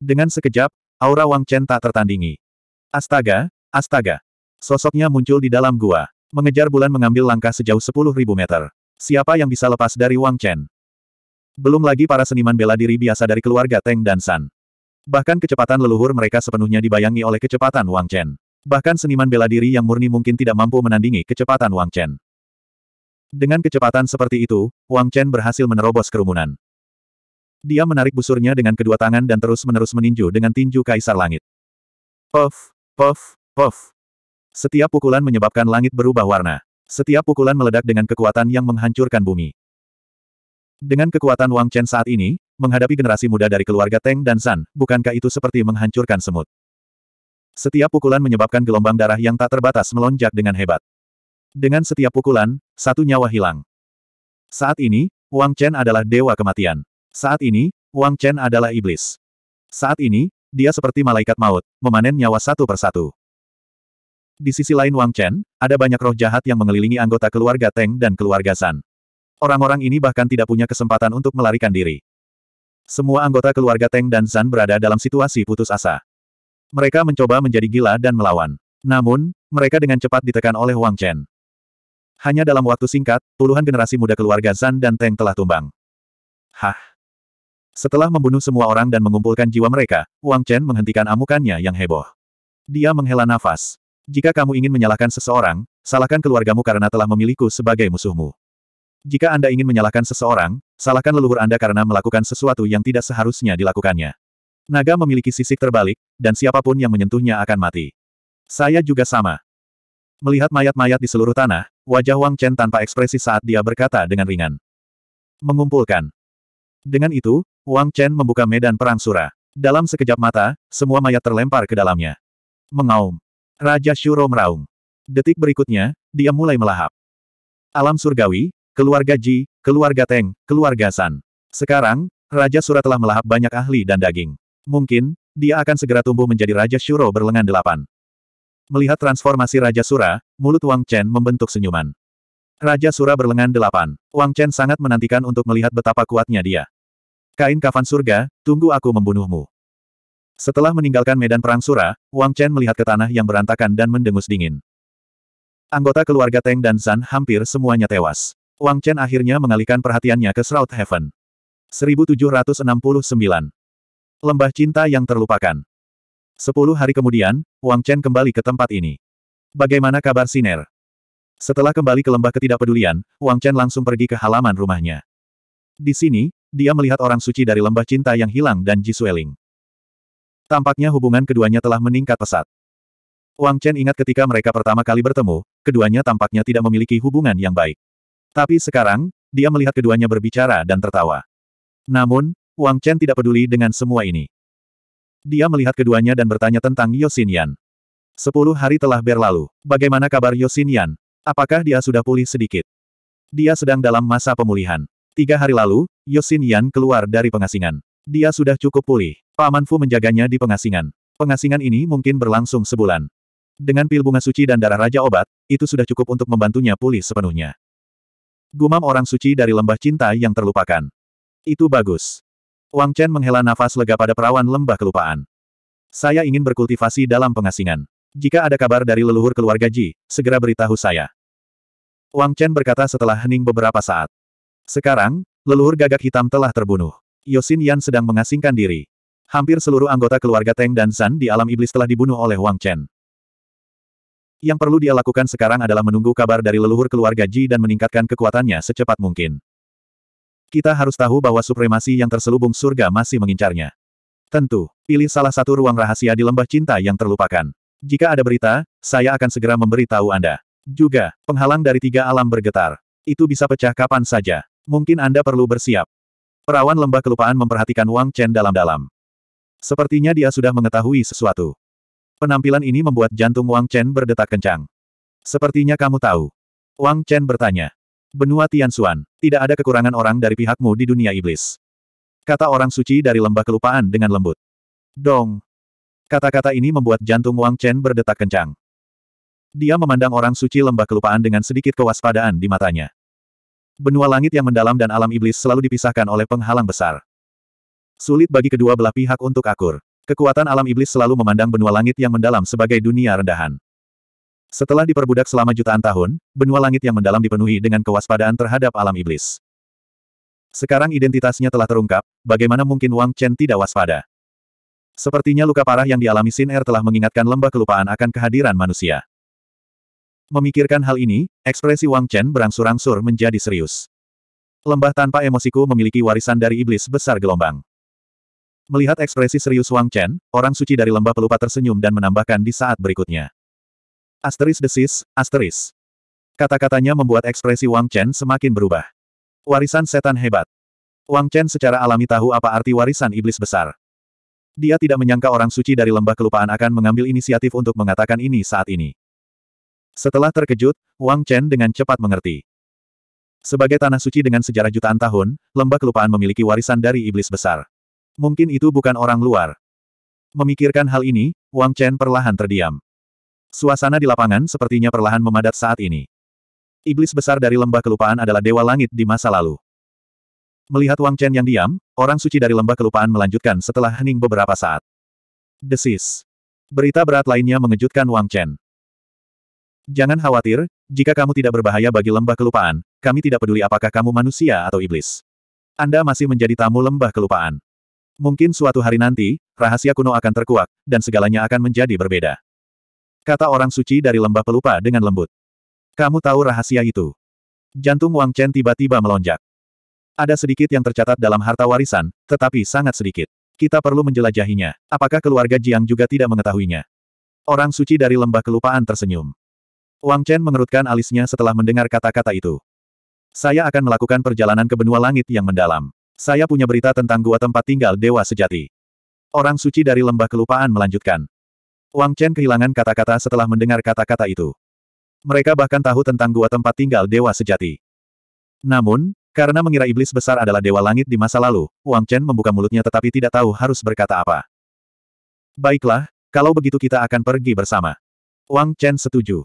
Dengan sekejap, aura Wang Chen tak tertandingi. Astaga, astaga. Sosoknya muncul di dalam gua. Mengejar bulan mengambil langkah sejauh ribu meter. Siapa yang bisa lepas dari Wang Chen? Belum lagi para seniman bela diri biasa dari keluarga Teng dan San. Bahkan kecepatan leluhur mereka sepenuhnya dibayangi oleh kecepatan Wang Chen. Bahkan seniman bela diri yang murni mungkin tidak mampu menandingi kecepatan Wang Chen. Dengan kecepatan seperti itu, Wang Chen berhasil menerobos kerumunan. Dia menarik busurnya dengan kedua tangan dan terus-menerus meninju dengan tinju kaisar langit. Puff, puff, puff. Setiap pukulan menyebabkan langit berubah warna. Setiap pukulan meledak dengan kekuatan yang menghancurkan bumi. Dengan kekuatan Wang Chen saat ini, menghadapi generasi muda dari keluarga Teng dan San, bukankah itu seperti menghancurkan semut? Setiap pukulan menyebabkan gelombang darah yang tak terbatas melonjak dengan hebat. Dengan setiap pukulan, satu nyawa hilang. Saat ini, Wang Chen adalah dewa kematian. Saat ini, Wang Chen adalah iblis. Saat ini, dia seperti malaikat maut, memanen nyawa satu persatu. Di sisi lain Wang Chen, ada banyak roh jahat yang mengelilingi anggota keluarga Teng dan keluarga San. Orang-orang ini bahkan tidak punya kesempatan untuk melarikan diri. Semua anggota keluarga Teng dan Zan berada dalam situasi putus asa. Mereka mencoba menjadi gila dan melawan. Namun, mereka dengan cepat ditekan oleh Wang Chen. Hanya dalam waktu singkat, puluhan generasi muda keluarga Zan dan Teng telah tumbang. Hah? Setelah membunuh semua orang dan mengumpulkan jiwa mereka, Wang Chen menghentikan amukannya yang heboh. Dia menghela nafas. Jika kamu ingin menyalahkan seseorang, salahkan keluargamu karena telah memilihku sebagai musuhmu. Jika Anda ingin menyalahkan seseorang, Salahkan leluhur Anda karena melakukan sesuatu yang tidak seharusnya dilakukannya. Naga memiliki sisik terbalik, dan siapapun yang menyentuhnya akan mati. Saya juga sama. Melihat mayat-mayat di seluruh tanah, wajah Wang Chen tanpa ekspresi saat dia berkata dengan ringan. Mengumpulkan. Dengan itu, Wang Chen membuka medan perang Sura. Dalam sekejap mata, semua mayat terlempar ke dalamnya. Mengaum. Raja Shuro meraung. Detik berikutnya, dia mulai melahap. Alam surgawi, keluarga Ji, keluarga Teng, keluarga San. Sekarang, Raja Sura telah melahap banyak ahli dan daging. Mungkin, dia akan segera tumbuh menjadi Raja Shuro berlengan delapan. Melihat transformasi Raja Sura, mulut Wang Chen membentuk senyuman. Raja Sura berlengan delapan. Wang Chen sangat menantikan untuk melihat betapa kuatnya dia. Kain kafan surga, tunggu aku membunuhmu. Setelah meninggalkan medan perang Sura, Wang Chen melihat ke tanah yang berantakan dan mendengus dingin. Anggota keluarga Teng dan San hampir semuanya tewas. Wang Chen akhirnya mengalihkan perhatiannya ke Shroud Heaven. 1769. Lembah Cinta yang Terlupakan. Sepuluh hari kemudian, Wang Chen kembali ke tempat ini. Bagaimana kabar Siner? Setelah kembali ke lembah ketidakpedulian, Wang Chen langsung pergi ke halaman rumahnya. Di sini, dia melihat orang suci dari lembah cinta yang hilang dan Ji Sueling. Tampaknya hubungan keduanya telah meningkat pesat. Wang Chen ingat ketika mereka pertama kali bertemu, keduanya tampaknya tidak memiliki hubungan yang baik. Tapi sekarang, dia melihat keduanya berbicara dan tertawa. Namun, Wang Chen tidak peduli dengan semua ini. Dia melihat keduanya dan bertanya tentang Yosin Yan. Sepuluh hari telah berlalu. Bagaimana kabar Yosin Yan? Apakah dia sudah pulih sedikit? Dia sedang dalam masa pemulihan. Tiga hari lalu, Yosin Yan keluar dari pengasingan. Dia sudah cukup pulih. Paman Fu menjaganya di pengasingan. Pengasingan ini mungkin berlangsung sebulan. Dengan pil bunga suci dan darah Raja Obat, itu sudah cukup untuk membantunya pulih sepenuhnya. Gumam orang suci dari lembah cinta yang terlupakan. Itu bagus. Wang Chen menghela nafas lega pada perawan lembah kelupaan. Saya ingin berkultivasi dalam pengasingan. Jika ada kabar dari leluhur keluarga Ji, segera beritahu saya. Wang Chen berkata setelah hening beberapa saat. Sekarang, leluhur gagak hitam telah terbunuh. Yosin Yan sedang mengasingkan diri. Hampir seluruh anggota keluarga Teng dan Zan di alam iblis telah dibunuh oleh Wang Chen. Yang perlu dia lakukan sekarang adalah menunggu kabar dari leluhur keluarga Ji dan meningkatkan kekuatannya secepat mungkin. Kita harus tahu bahwa supremasi yang terselubung surga masih mengincarnya. Tentu, pilih salah satu ruang rahasia di lembah cinta yang terlupakan. Jika ada berita, saya akan segera memberi tahu Anda. Juga, penghalang dari tiga alam bergetar. Itu bisa pecah kapan saja. Mungkin Anda perlu bersiap. Perawan lembah kelupaan memperhatikan Wang Chen dalam-dalam. Sepertinya dia sudah mengetahui sesuatu. Penampilan ini membuat jantung Wang Chen berdetak kencang. Sepertinya kamu tahu. Wang Chen bertanya. Benua Tianxuan, tidak ada kekurangan orang dari pihakmu di dunia iblis. Kata orang suci dari lembah kelupaan dengan lembut. Dong. Kata-kata ini membuat jantung Wang Chen berdetak kencang. Dia memandang orang suci lembah kelupaan dengan sedikit kewaspadaan di matanya. Benua langit yang mendalam dan alam iblis selalu dipisahkan oleh penghalang besar. Sulit bagi kedua belah pihak untuk akur. Kekuatan alam iblis selalu memandang benua langit yang mendalam sebagai dunia rendahan. Setelah diperbudak selama jutaan tahun, benua langit yang mendalam dipenuhi dengan kewaspadaan terhadap alam iblis. Sekarang identitasnya telah terungkap, bagaimana mungkin Wang Chen tidak waspada? Sepertinya luka parah yang dialami Sin Er telah mengingatkan lembah kelupaan akan kehadiran manusia. Memikirkan hal ini, ekspresi Wang Chen berangsur-angsur menjadi serius. Lembah tanpa emosiku memiliki warisan dari iblis besar gelombang. Melihat ekspresi serius Wang Chen, orang suci dari lembah pelupa tersenyum dan menambahkan di saat berikutnya. Asteris desis, asteris. Kata-katanya membuat ekspresi Wang Chen semakin berubah. Warisan setan hebat. Wang Chen secara alami tahu apa arti warisan iblis besar. Dia tidak menyangka orang suci dari lembah kelupaan akan mengambil inisiatif untuk mengatakan ini saat ini. Setelah terkejut, Wang Chen dengan cepat mengerti. Sebagai tanah suci dengan sejarah jutaan tahun, lembah kelupaan memiliki warisan dari iblis besar. Mungkin itu bukan orang luar. Memikirkan hal ini, Wang Chen perlahan terdiam. Suasana di lapangan sepertinya perlahan memadat saat ini. Iblis besar dari lembah kelupaan adalah dewa langit di masa lalu. Melihat Wang Chen yang diam, orang suci dari lembah kelupaan melanjutkan setelah hening beberapa saat. Desis. Berita berat lainnya mengejutkan Wang Chen. Jangan khawatir, jika kamu tidak berbahaya bagi lembah kelupaan, kami tidak peduli apakah kamu manusia atau iblis. Anda masih menjadi tamu lembah kelupaan. Mungkin suatu hari nanti, rahasia kuno akan terkuak, dan segalanya akan menjadi berbeda. Kata orang suci dari lembah pelupa dengan lembut. Kamu tahu rahasia itu. Jantung Wang Chen tiba-tiba melonjak. Ada sedikit yang tercatat dalam harta warisan, tetapi sangat sedikit. Kita perlu menjelajahinya. Apakah keluarga Jiang juga tidak mengetahuinya? Orang suci dari lembah kelupaan tersenyum. Wang Chen mengerutkan alisnya setelah mendengar kata-kata itu. Saya akan melakukan perjalanan ke benua langit yang mendalam. Saya punya berita tentang gua tempat tinggal dewa sejati. Orang suci dari lembah kelupaan melanjutkan. Wang Chen kehilangan kata-kata setelah mendengar kata-kata itu. Mereka bahkan tahu tentang gua tempat tinggal dewa sejati. Namun, karena mengira iblis besar adalah dewa langit di masa lalu, Wang Chen membuka mulutnya tetapi tidak tahu harus berkata apa. Baiklah, kalau begitu kita akan pergi bersama. Wang Chen setuju.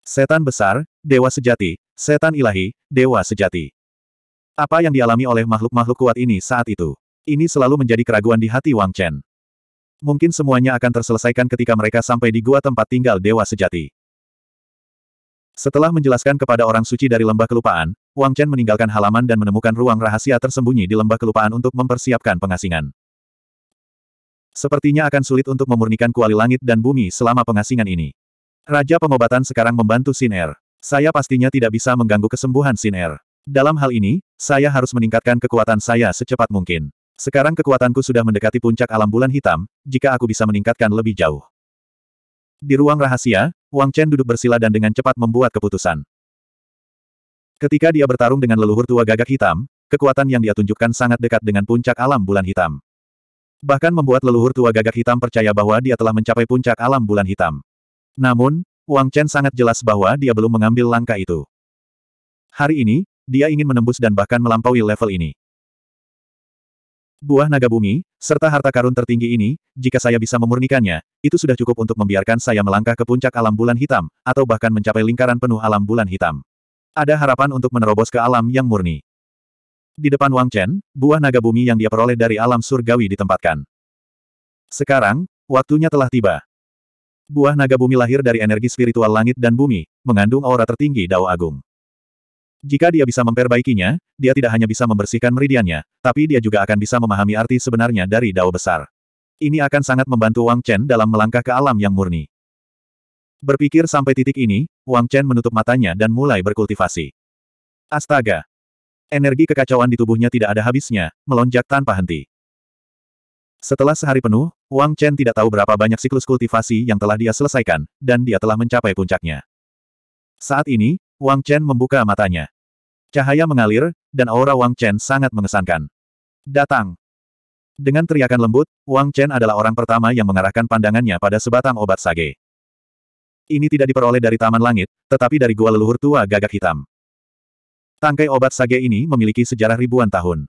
Setan besar, dewa sejati, setan ilahi, dewa sejati. Apa yang dialami oleh makhluk-makhluk kuat ini saat itu? Ini selalu menjadi keraguan di hati Wang Chen. Mungkin semuanya akan terselesaikan ketika mereka sampai di gua tempat tinggal dewa sejati. Setelah menjelaskan kepada orang suci dari lembah kelupaan, Wang Chen meninggalkan halaman dan menemukan ruang rahasia tersembunyi di lembah kelupaan untuk mempersiapkan pengasingan. Sepertinya akan sulit untuk memurnikan kuali langit dan bumi selama pengasingan ini. Raja pengobatan sekarang membantu Sin Er. Saya pastinya tidak bisa mengganggu kesembuhan Sin Er. Dalam hal ini, saya harus meningkatkan kekuatan saya secepat mungkin. Sekarang kekuatanku sudah mendekati puncak alam bulan hitam, jika aku bisa meningkatkan lebih jauh. Di ruang rahasia, Wang Chen duduk bersila dan dengan cepat membuat keputusan. Ketika dia bertarung dengan leluhur tua gagak hitam, kekuatan yang dia tunjukkan sangat dekat dengan puncak alam bulan hitam. Bahkan membuat leluhur tua gagak hitam percaya bahwa dia telah mencapai puncak alam bulan hitam. Namun, Wang Chen sangat jelas bahwa dia belum mengambil langkah itu. Hari ini, dia ingin menembus dan bahkan melampaui level ini. Buah naga bumi, serta harta karun tertinggi ini, jika saya bisa memurnikannya, itu sudah cukup untuk membiarkan saya melangkah ke puncak alam bulan hitam, atau bahkan mencapai lingkaran penuh alam bulan hitam. Ada harapan untuk menerobos ke alam yang murni. Di depan Wang Chen, buah naga bumi yang dia peroleh dari alam surgawi ditempatkan. Sekarang, waktunya telah tiba. Buah naga bumi lahir dari energi spiritual langit dan bumi, mengandung aura tertinggi Dao Agung. Jika dia bisa memperbaikinya, dia tidak hanya bisa membersihkan meridiannya, tapi dia juga akan bisa memahami arti sebenarnya dari dao besar. Ini akan sangat membantu Wang Chen dalam melangkah ke alam yang murni. Berpikir sampai titik ini, Wang Chen menutup matanya dan mulai berkultivasi. Astaga! Energi kekacauan di tubuhnya tidak ada habisnya, melonjak tanpa henti. Setelah sehari penuh, Wang Chen tidak tahu berapa banyak siklus kultivasi yang telah dia selesaikan, dan dia telah mencapai puncaknya. Saat ini, Wang Chen membuka matanya. Cahaya mengalir, dan aura Wang Chen sangat mengesankan. Datang. Dengan teriakan lembut, Wang Chen adalah orang pertama yang mengarahkan pandangannya pada sebatang obat sage. Ini tidak diperoleh dari Taman Langit, tetapi dari gua leluhur tua gagak hitam. Tangkai obat sage ini memiliki sejarah ribuan tahun.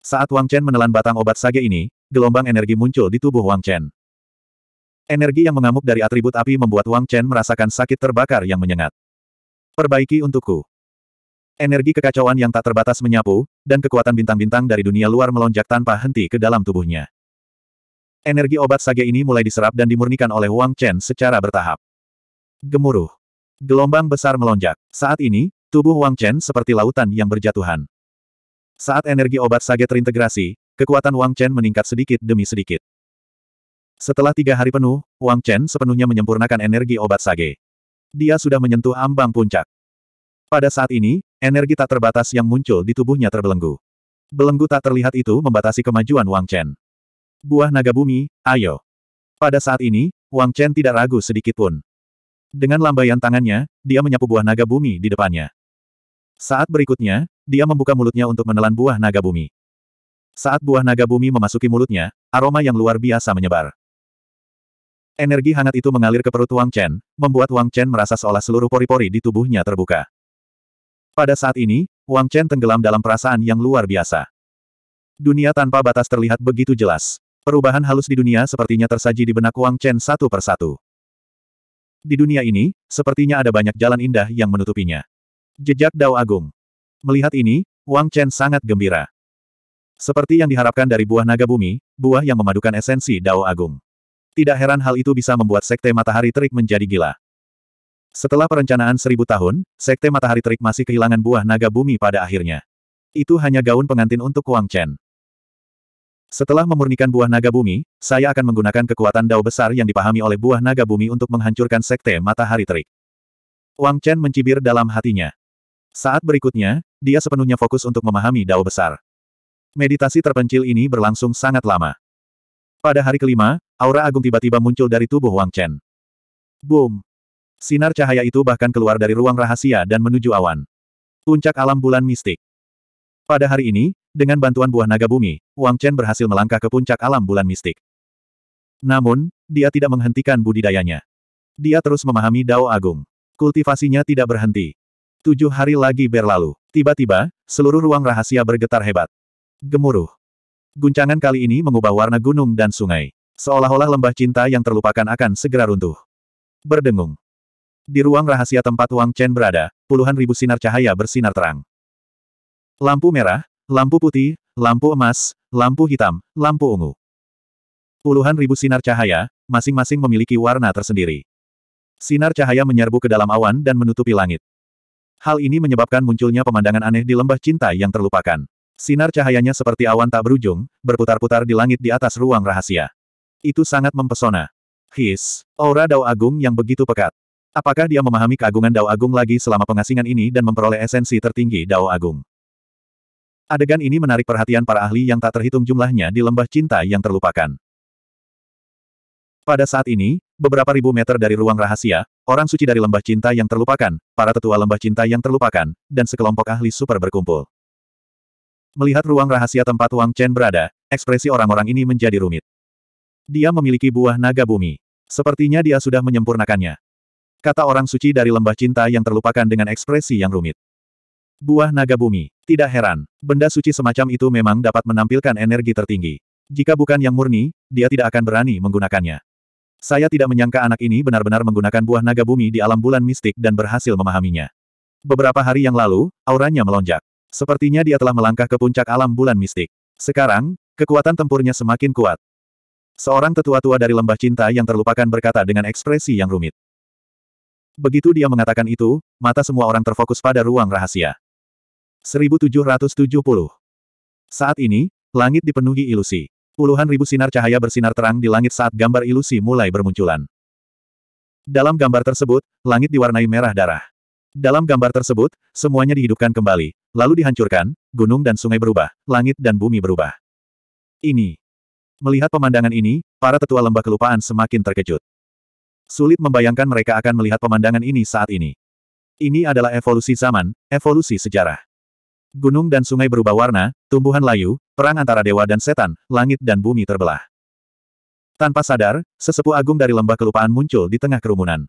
Saat Wang Chen menelan batang obat sage ini, gelombang energi muncul di tubuh Wang Chen. Energi yang mengamuk dari atribut api membuat Wang Chen merasakan sakit terbakar yang menyengat. Perbaiki untukku. Energi kekacauan yang tak terbatas menyapu, dan kekuatan bintang-bintang dari dunia luar melonjak tanpa henti ke dalam tubuhnya. Energi obat sage ini mulai diserap dan dimurnikan oleh Wang Chen secara bertahap. Gemuruh. Gelombang besar melonjak. Saat ini, tubuh Wang Chen seperti lautan yang berjatuhan. Saat energi obat sage terintegrasi, kekuatan Wang Chen meningkat sedikit demi sedikit. Setelah tiga hari penuh, Wang Chen sepenuhnya menyempurnakan energi obat sage dia sudah menyentuh ambang puncak. Pada saat ini, energi tak terbatas yang muncul di tubuhnya terbelenggu. Belenggu tak terlihat itu membatasi kemajuan Wang Chen. Buah naga bumi, ayo. Pada saat ini, Wang Chen tidak ragu sedikit pun. Dengan lambaian tangannya, dia menyapu buah naga bumi di depannya. Saat berikutnya, dia membuka mulutnya untuk menelan buah naga bumi. Saat buah naga bumi memasuki mulutnya, aroma yang luar biasa menyebar. Energi hangat itu mengalir ke perut Wang Chen, membuat Wang Chen merasa seolah seluruh pori-pori di tubuhnya terbuka. Pada saat ini, Wang Chen tenggelam dalam perasaan yang luar biasa. Dunia tanpa batas terlihat begitu jelas. Perubahan halus di dunia sepertinya tersaji di benak Wang Chen satu persatu. Di dunia ini, sepertinya ada banyak jalan indah yang menutupinya. Jejak Dao Agung. Melihat ini, Wang Chen sangat gembira. Seperti yang diharapkan dari buah naga bumi, buah yang memadukan esensi Dao Agung. Tidak heran hal itu bisa membuat Sekte Matahari Terik menjadi gila. Setelah perencanaan seribu tahun, Sekte Matahari Terik masih kehilangan buah naga bumi pada akhirnya. Itu hanya gaun pengantin untuk Wang Chen. Setelah memurnikan buah naga bumi, saya akan menggunakan kekuatan dao besar yang dipahami oleh buah naga bumi untuk menghancurkan Sekte Matahari Terik. Wang Chen mencibir dalam hatinya. Saat berikutnya, dia sepenuhnya fokus untuk memahami dao besar. Meditasi terpencil ini berlangsung sangat lama. Pada hari kelima, aura agung tiba-tiba muncul dari tubuh Wang Chen. Boom! Sinar cahaya itu bahkan keluar dari ruang rahasia dan menuju awan. Puncak alam bulan mistik. Pada hari ini, dengan bantuan buah naga bumi, Wang Chen berhasil melangkah ke puncak alam bulan mistik. Namun, dia tidak menghentikan budidayanya. Dia terus memahami Dao Agung. Kultivasinya tidak berhenti. Tujuh hari lagi berlalu. Tiba-tiba, seluruh ruang rahasia bergetar hebat. Gemuruh. Guncangan kali ini mengubah warna gunung dan sungai. Seolah-olah lembah cinta yang terlupakan akan segera runtuh. Berdengung. Di ruang rahasia tempat Wang Chen berada, puluhan ribu sinar cahaya bersinar terang. Lampu merah, lampu putih, lampu emas, lampu hitam, lampu ungu. Puluhan ribu sinar cahaya, masing-masing memiliki warna tersendiri. Sinar cahaya menyerbu ke dalam awan dan menutupi langit. Hal ini menyebabkan munculnya pemandangan aneh di lembah cinta yang terlupakan. Sinar cahayanya seperti awan tak berujung, berputar-putar di langit di atas ruang rahasia. Itu sangat mempesona. His, aura Dao Agung yang begitu pekat. Apakah dia memahami keagungan Dao Agung lagi selama pengasingan ini dan memperoleh esensi tertinggi Dao Agung? Adegan ini menarik perhatian para ahli yang tak terhitung jumlahnya di lembah cinta yang terlupakan. Pada saat ini, beberapa ribu meter dari ruang rahasia, orang suci dari lembah cinta yang terlupakan, para tetua lembah cinta yang terlupakan, dan sekelompok ahli super berkumpul. Melihat ruang rahasia tempat Wang Chen berada, ekspresi orang-orang ini menjadi rumit. Dia memiliki buah naga bumi. Sepertinya dia sudah menyempurnakannya. Kata orang suci dari lembah cinta yang terlupakan dengan ekspresi yang rumit. Buah naga bumi. Tidak heran, benda suci semacam itu memang dapat menampilkan energi tertinggi. Jika bukan yang murni, dia tidak akan berani menggunakannya. Saya tidak menyangka anak ini benar-benar menggunakan buah naga bumi di alam bulan mistik dan berhasil memahaminya. Beberapa hari yang lalu, auranya melonjak. Sepertinya dia telah melangkah ke puncak alam bulan mistik. Sekarang, kekuatan tempurnya semakin kuat. Seorang tetua tua dari lembah cinta yang terlupakan berkata dengan ekspresi yang rumit. Begitu dia mengatakan itu, mata semua orang terfokus pada ruang rahasia. 1770 Saat ini, langit dipenuhi ilusi. Puluhan ribu sinar cahaya bersinar terang di langit saat gambar ilusi mulai bermunculan. Dalam gambar tersebut, langit diwarnai merah darah. Dalam gambar tersebut, semuanya dihidupkan kembali. Lalu dihancurkan, gunung dan sungai berubah, langit dan bumi berubah. Ini. Melihat pemandangan ini, para tetua lembah kelupaan semakin terkejut. Sulit membayangkan mereka akan melihat pemandangan ini saat ini. Ini adalah evolusi zaman, evolusi sejarah. Gunung dan sungai berubah warna, tumbuhan layu, perang antara dewa dan setan, langit dan bumi terbelah. Tanpa sadar, sesepuh agung dari lembah kelupaan muncul di tengah kerumunan.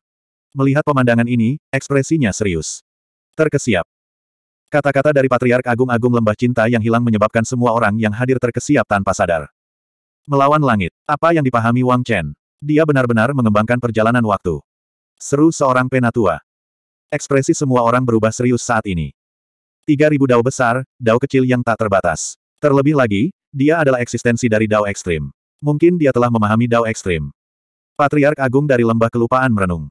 Melihat pemandangan ini, ekspresinya serius. Terkesiap. Kata-kata dari Patriark Agung-Agung Lembah Cinta yang hilang menyebabkan semua orang yang hadir terkesiap tanpa sadar. Melawan langit. Apa yang dipahami Wang Chen? Dia benar-benar mengembangkan perjalanan waktu. Seru seorang penatua. Ekspresi semua orang berubah serius saat ini. 3000 dao besar, dao kecil yang tak terbatas. Terlebih lagi, dia adalah eksistensi dari dao ekstrim. Mungkin dia telah memahami dao ekstrim. Patriark Agung dari Lembah Kelupaan merenung.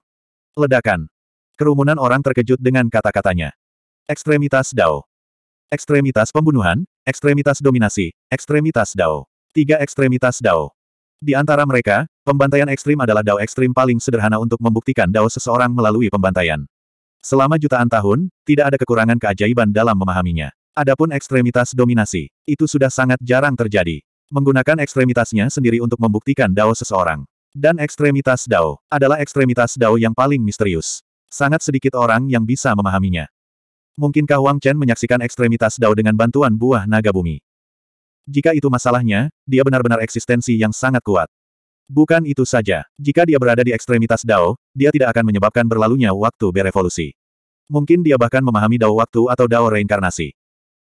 Ledakan. Kerumunan orang terkejut dengan kata-katanya. Ekstremitas Dao. Ekstremitas pembunuhan, ekstremitas dominasi, ekstremitas Dao. Tiga ekstremitas Dao. Di antara mereka, pembantaian ekstrim adalah Dao ekstrim paling sederhana untuk membuktikan Dao seseorang melalui pembantaian. Selama jutaan tahun, tidak ada kekurangan keajaiban dalam memahaminya. Adapun ekstremitas dominasi, itu sudah sangat jarang terjadi. Menggunakan ekstremitasnya sendiri untuk membuktikan Dao seseorang. Dan ekstremitas Dao adalah ekstremitas Dao yang paling misterius. Sangat sedikit orang yang bisa memahaminya. Mungkinkah Wang Chen menyaksikan ekstremitas Dao dengan bantuan buah naga bumi? Jika itu masalahnya, dia benar-benar eksistensi yang sangat kuat. Bukan itu saja, jika dia berada di ekstremitas Dao, dia tidak akan menyebabkan berlalunya waktu berevolusi. Mungkin dia bahkan memahami Dao waktu atau Dao reinkarnasi.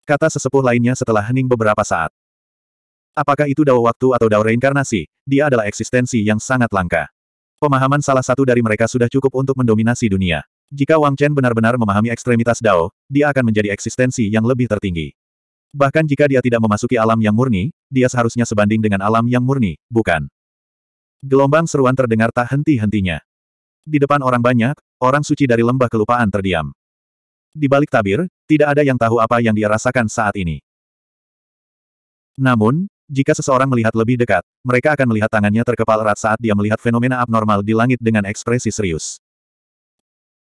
Kata sesepuh lainnya setelah hening beberapa saat. Apakah itu Dao waktu atau Dao reinkarnasi, dia adalah eksistensi yang sangat langka. Pemahaman salah satu dari mereka sudah cukup untuk mendominasi dunia. Jika Wang Chen benar-benar memahami ekstremitas Dao, dia akan menjadi eksistensi yang lebih tertinggi. Bahkan jika dia tidak memasuki alam yang murni, dia seharusnya sebanding dengan alam yang murni, bukan? Gelombang seruan terdengar tak henti-hentinya. Di depan orang banyak, orang suci dari lembah kelupaan terdiam. Di balik tabir, tidak ada yang tahu apa yang dia rasakan saat ini. Namun, jika seseorang melihat lebih dekat, mereka akan melihat tangannya terkepal erat saat dia melihat fenomena abnormal di langit dengan ekspresi serius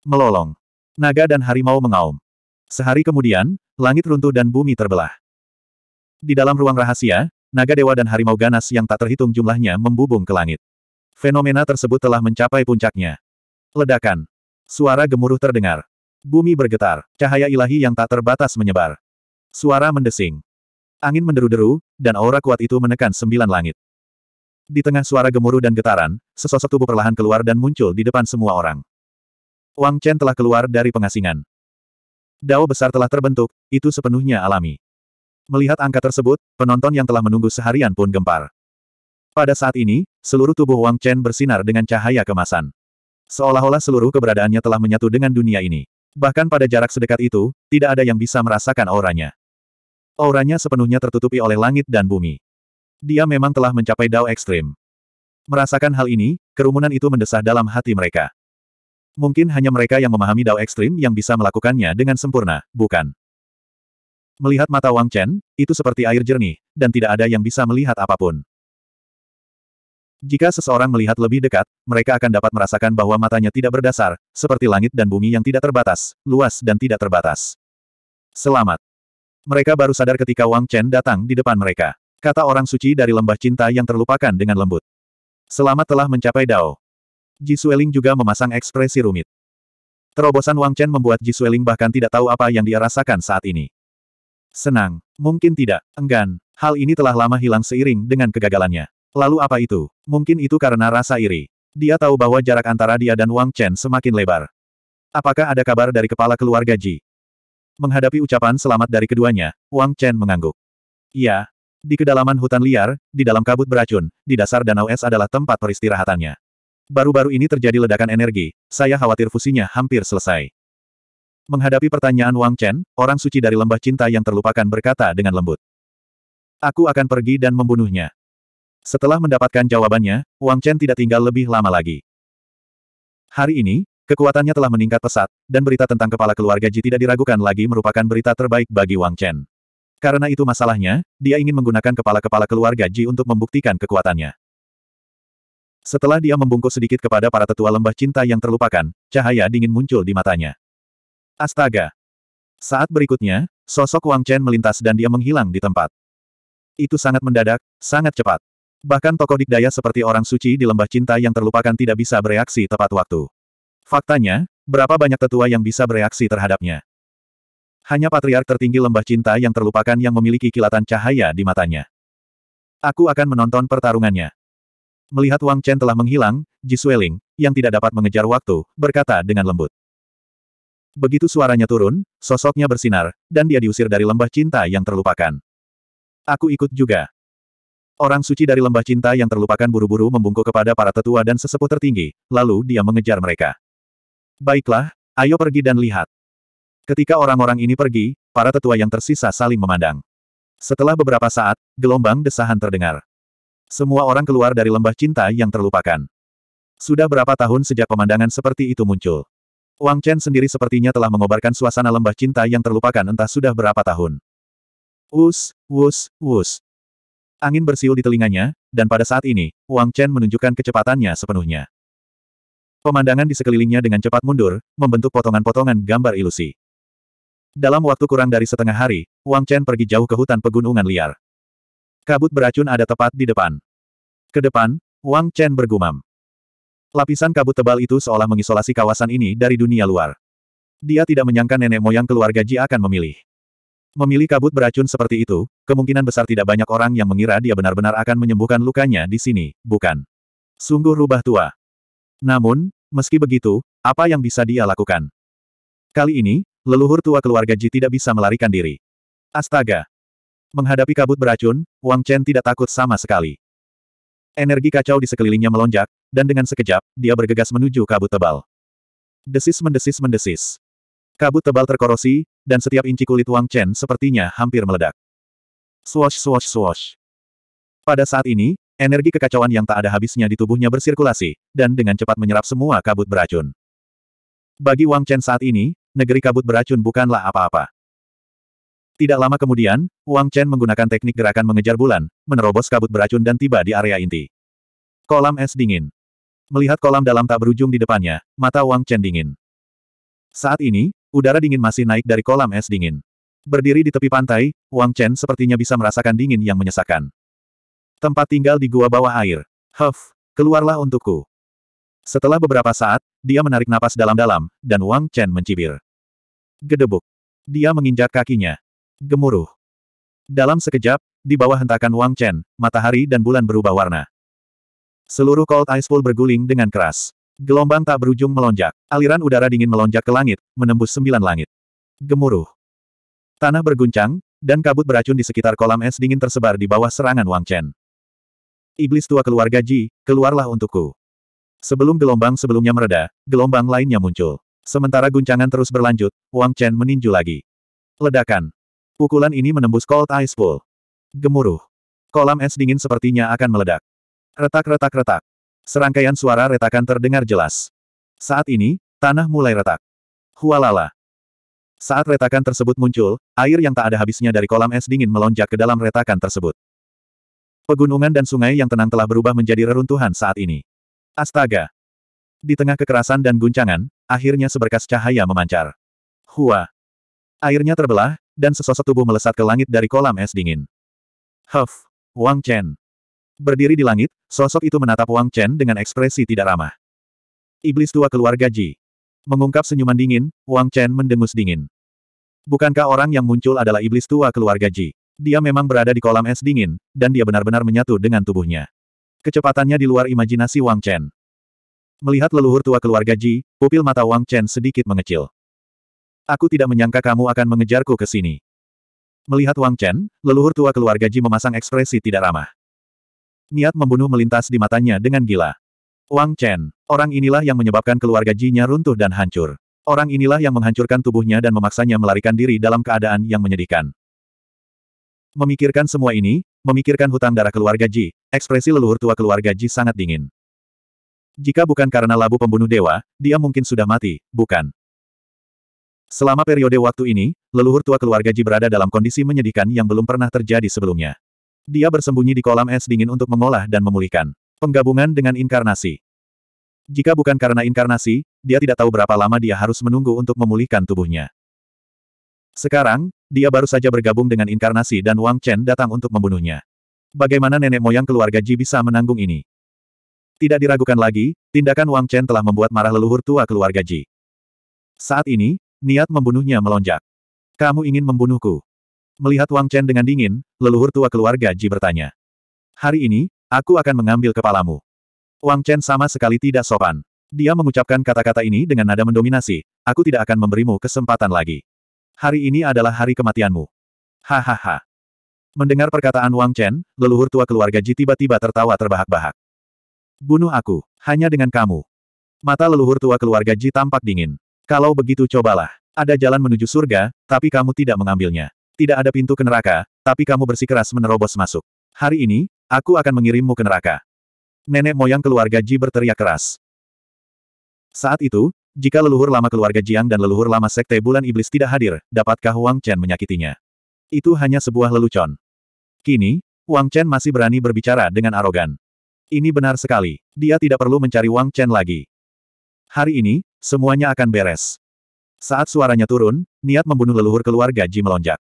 melolong. Naga dan harimau mengaum. Sehari kemudian, langit runtuh dan bumi terbelah. Di dalam ruang rahasia, naga dewa dan harimau ganas yang tak terhitung jumlahnya membubung ke langit. Fenomena tersebut telah mencapai puncaknya. Ledakan. Suara gemuruh terdengar. Bumi bergetar, cahaya ilahi yang tak terbatas menyebar. Suara mendesing. Angin menderu-deru, dan aura kuat itu menekan sembilan langit. Di tengah suara gemuruh dan getaran, sesosok tubuh perlahan keluar dan muncul di depan semua orang. Wang Chen telah keluar dari pengasingan. Dao besar telah terbentuk, itu sepenuhnya alami. Melihat angka tersebut, penonton yang telah menunggu seharian pun gempar. Pada saat ini, seluruh tubuh Wang Chen bersinar dengan cahaya kemasan. Seolah-olah seluruh keberadaannya telah menyatu dengan dunia ini. Bahkan pada jarak sedekat itu, tidak ada yang bisa merasakan auranya. Auranya sepenuhnya tertutupi oleh langit dan bumi. Dia memang telah mencapai dao ekstrim. Merasakan hal ini, kerumunan itu mendesah dalam hati mereka. Mungkin hanya mereka yang memahami dao ekstrim yang bisa melakukannya dengan sempurna, bukan? Melihat mata Wang Chen, itu seperti air jernih, dan tidak ada yang bisa melihat apapun. Jika seseorang melihat lebih dekat, mereka akan dapat merasakan bahwa matanya tidak berdasar, seperti langit dan bumi yang tidak terbatas, luas dan tidak terbatas. Selamat. Mereka baru sadar ketika Wang Chen datang di depan mereka. Kata orang suci dari lembah cinta yang terlupakan dengan lembut. Selamat telah mencapai Dao. Ji Sueling juga memasang ekspresi rumit. Terobosan Wang Chen membuat Ji Sueling bahkan tidak tahu apa yang dia rasakan saat ini. Senang, mungkin tidak, enggan, hal ini telah lama hilang seiring dengan kegagalannya. Lalu apa itu? Mungkin itu karena rasa iri. Dia tahu bahwa jarak antara dia dan Wang Chen semakin lebar. Apakah ada kabar dari kepala keluarga Ji? Menghadapi ucapan selamat dari keduanya, Wang Chen mengangguk. Iya. Di kedalaman hutan liar, di dalam kabut beracun, di dasar danau es adalah tempat peristirahatannya. Baru-baru ini terjadi ledakan energi, saya khawatir fusinya hampir selesai. Menghadapi pertanyaan Wang Chen, orang suci dari lembah cinta yang terlupakan berkata dengan lembut. Aku akan pergi dan membunuhnya. Setelah mendapatkan jawabannya, Wang Chen tidak tinggal lebih lama lagi. Hari ini, kekuatannya telah meningkat pesat, dan berita tentang kepala keluarga Ji tidak diragukan lagi merupakan berita terbaik bagi Wang Chen. Karena itu masalahnya, dia ingin menggunakan kepala-kepala keluarga Ji untuk membuktikan kekuatannya. Setelah dia membungkuk sedikit kepada para tetua lembah cinta yang terlupakan, cahaya dingin muncul di matanya. Astaga! Saat berikutnya, sosok Wang Chen melintas dan dia menghilang di tempat. Itu sangat mendadak, sangat cepat. Bahkan tokoh dikdaya seperti orang suci di lembah cinta yang terlupakan tidak bisa bereaksi tepat waktu. Faktanya, berapa banyak tetua yang bisa bereaksi terhadapnya? Hanya patriark tertinggi lembah cinta yang terlupakan yang memiliki kilatan cahaya di matanya. Aku akan menonton pertarungannya. Melihat Wang Chen telah menghilang, Ji Sueling, yang tidak dapat mengejar waktu, berkata dengan lembut. Begitu suaranya turun, sosoknya bersinar, dan dia diusir dari lembah cinta yang terlupakan. Aku ikut juga. Orang suci dari lembah cinta yang terlupakan buru-buru membungkuk kepada para tetua dan sesepuh tertinggi, lalu dia mengejar mereka. Baiklah, ayo pergi dan lihat. Ketika orang-orang ini pergi, para tetua yang tersisa saling memandang. Setelah beberapa saat, gelombang desahan terdengar. Semua orang keluar dari lembah cinta yang terlupakan. Sudah berapa tahun sejak pemandangan seperti itu muncul. Wang Chen sendiri sepertinya telah mengobarkan suasana lembah cinta yang terlupakan entah sudah berapa tahun. Wus, wus, wus. Angin bersiul di telinganya, dan pada saat ini, Wang Chen menunjukkan kecepatannya sepenuhnya. Pemandangan di sekelilingnya dengan cepat mundur, membentuk potongan-potongan gambar ilusi. Dalam waktu kurang dari setengah hari, Wang Chen pergi jauh ke hutan pegunungan liar. Kabut beracun ada tepat di depan. Ke depan, Wang Chen bergumam. Lapisan kabut tebal itu seolah mengisolasi kawasan ini dari dunia luar. Dia tidak menyangka nenek moyang keluarga Ji akan memilih. Memilih kabut beracun seperti itu, kemungkinan besar tidak banyak orang yang mengira dia benar-benar akan menyembuhkan lukanya di sini, bukan? Sungguh rubah tua. Namun, meski begitu, apa yang bisa dia lakukan? Kali ini, leluhur tua keluarga Ji tidak bisa melarikan diri. Astaga, Menghadapi kabut beracun, Wang Chen tidak takut sama sekali. Energi kacau di sekelilingnya melonjak, dan dengan sekejap, dia bergegas menuju kabut tebal. Desis mendesis mendesis. Kabut tebal terkorosi, dan setiap inci kulit Wang Chen sepertinya hampir meledak. Swash swash swash. Pada saat ini, energi kekacauan yang tak ada habisnya di tubuhnya bersirkulasi, dan dengan cepat menyerap semua kabut beracun. Bagi Wang Chen saat ini, negeri kabut beracun bukanlah apa-apa. Tidak lama kemudian, Wang Chen menggunakan teknik gerakan mengejar bulan, menerobos kabut beracun dan tiba di area inti. Kolam es dingin. Melihat kolam dalam tak berujung di depannya, mata Wang Chen dingin. Saat ini, udara dingin masih naik dari kolam es dingin. Berdiri di tepi pantai, Wang Chen sepertinya bisa merasakan dingin yang menyesakkan. Tempat tinggal di gua bawah air. Huff, keluarlah untukku. Setelah beberapa saat, dia menarik napas dalam-dalam, dan Wang Chen mencibir. Gedebuk. Dia menginjak kakinya, Gemuruh. Dalam sekejap, di bawah hentakan Wang Chen, matahari dan bulan berubah warna. Seluruh Cold Ice Pool berguling dengan keras. Gelombang tak berujung melonjak. Aliran udara dingin melonjak ke langit, menembus sembilan langit. Gemuruh. Tanah berguncang, dan kabut beracun di sekitar kolam es dingin tersebar di bawah serangan Wang Chen. Iblis tua keluarga Ji, keluarlah untukku. Sebelum gelombang sebelumnya mereda, gelombang lainnya muncul. Sementara guncangan terus berlanjut, Wang Chen meninju lagi. Ledakan. Pukulan ini menembus cold ice pool. Gemuruh. Kolam es dingin sepertinya akan meledak. Retak-retak-retak. Serangkaian suara retakan terdengar jelas. Saat ini, tanah mulai retak. Hualala. Saat retakan tersebut muncul, air yang tak ada habisnya dari kolam es dingin melonjak ke dalam retakan tersebut. Pegunungan dan sungai yang tenang telah berubah menjadi reruntuhan saat ini. Astaga! Di tengah kekerasan dan guncangan, akhirnya seberkas cahaya memancar. Hua! Airnya terbelah, dan sesosok tubuh melesat ke langit dari kolam es dingin. Huff! Wang Chen! Berdiri di langit, sosok itu menatap Wang Chen dengan ekspresi tidak ramah. Iblis tua keluarga Ji. Mengungkap senyuman dingin, Wang Chen mendengus dingin. Bukankah orang yang muncul adalah iblis tua keluarga Ji? Dia memang berada di kolam es dingin, dan dia benar-benar menyatu dengan tubuhnya. Kecepatannya di luar imajinasi Wang Chen. Melihat leluhur tua keluarga Ji, pupil mata Wang Chen sedikit mengecil. Aku tidak menyangka kamu akan mengejarku ke sini. Melihat Wang Chen, leluhur tua keluarga Ji memasang ekspresi tidak ramah. Niat membunuh melintas di matanya dengan gila. Wang Chen, orang inilah yang menyebabkan keluarga Ji-nya runtuh dan hancur. Orang inilah yang menghancurkan tubuhnya dan memaksanya melarikan diri dalam keadaan yang menyedihkan. Memikirkan semua ini, memikirkan hutang darah keluarga Ji, ekspresi leluhur tua keluarga Ji sangat dingin. Jika bukan karena labu pembunuh dewa, dia mungkin sudah mati, bukan? Selama periode waktu ini, leluhur tua keluarga Ji berada dalam kondisi menyedihkan yang belum pernah terjadi sebelumnya. Dia bersembunyi di kolam es dingin untuk mengolah dan memulihkan. Penggabungan dengan inkarnasi. Jika bukan karena inkarnasi, dia tidak tahu berapa lama dia harus menunggu untuk memulihkan tubuhnya. Sekarang, dia baru saja bergabung dengan inkarnasi dan Wang Chen datang untuk membunuhnya. Bagaimana nenek moyang keluarga Ji bisa menanggung ini? Tidak diragukan lagi, tindakan Wang Chen telah membuat marah leluhur tua keluarga Ji. Saat ini, Niat membunuhnya melonjak. Kamu ingin membunuhku? Melihat Wang Chen dengan dingin, leluhur tua keluarga Ji bertanya. Hari ini, aku akan mengambil kepalamu. Wang Chen sama sekali tidak sopan. Dia mengucapkan kata-kata ini dengan nada mendominasi, aku tidak akan memberimu kesempatan lagi. Hari ini adalah hari kematianmu. Hahaha. Mendengar perkataan Wang Chen, leluhur tua keluarga Ji tiba-tiba tertawa terbahak-bahak. Bunuh aku, hanya dengan kamu. Mata leluhur tua keluarga Ji tampak dingin. Kalau begitu cobalah. Ada jalan menuju surga, tapi kamu tidak mengambilnya. Tidak ada pintu ke neraka, tapi kamu bersikeras menerobos masuk. Hari ini, aku akan mengirimmu ke neraka. Nenek moyang keluarga Ji berteriak keras. Saat itu, jika leluhur lama keluarga Jiang dan leluhur lama Sekte Bulan Iblis tidak hadir, dapatkah Wang Chen menyakitinya? Itu hanya sebuah lelucon. Kini, Wang Chen masih berani berbicara dengan arogan. Ini benar sekali. Dia tidak perlu mencari Wang Chen lagi. Hari ini, semuanya akan beres. Saat suaranya turun, niat membunuh leluhur keluarga Ji melonjak.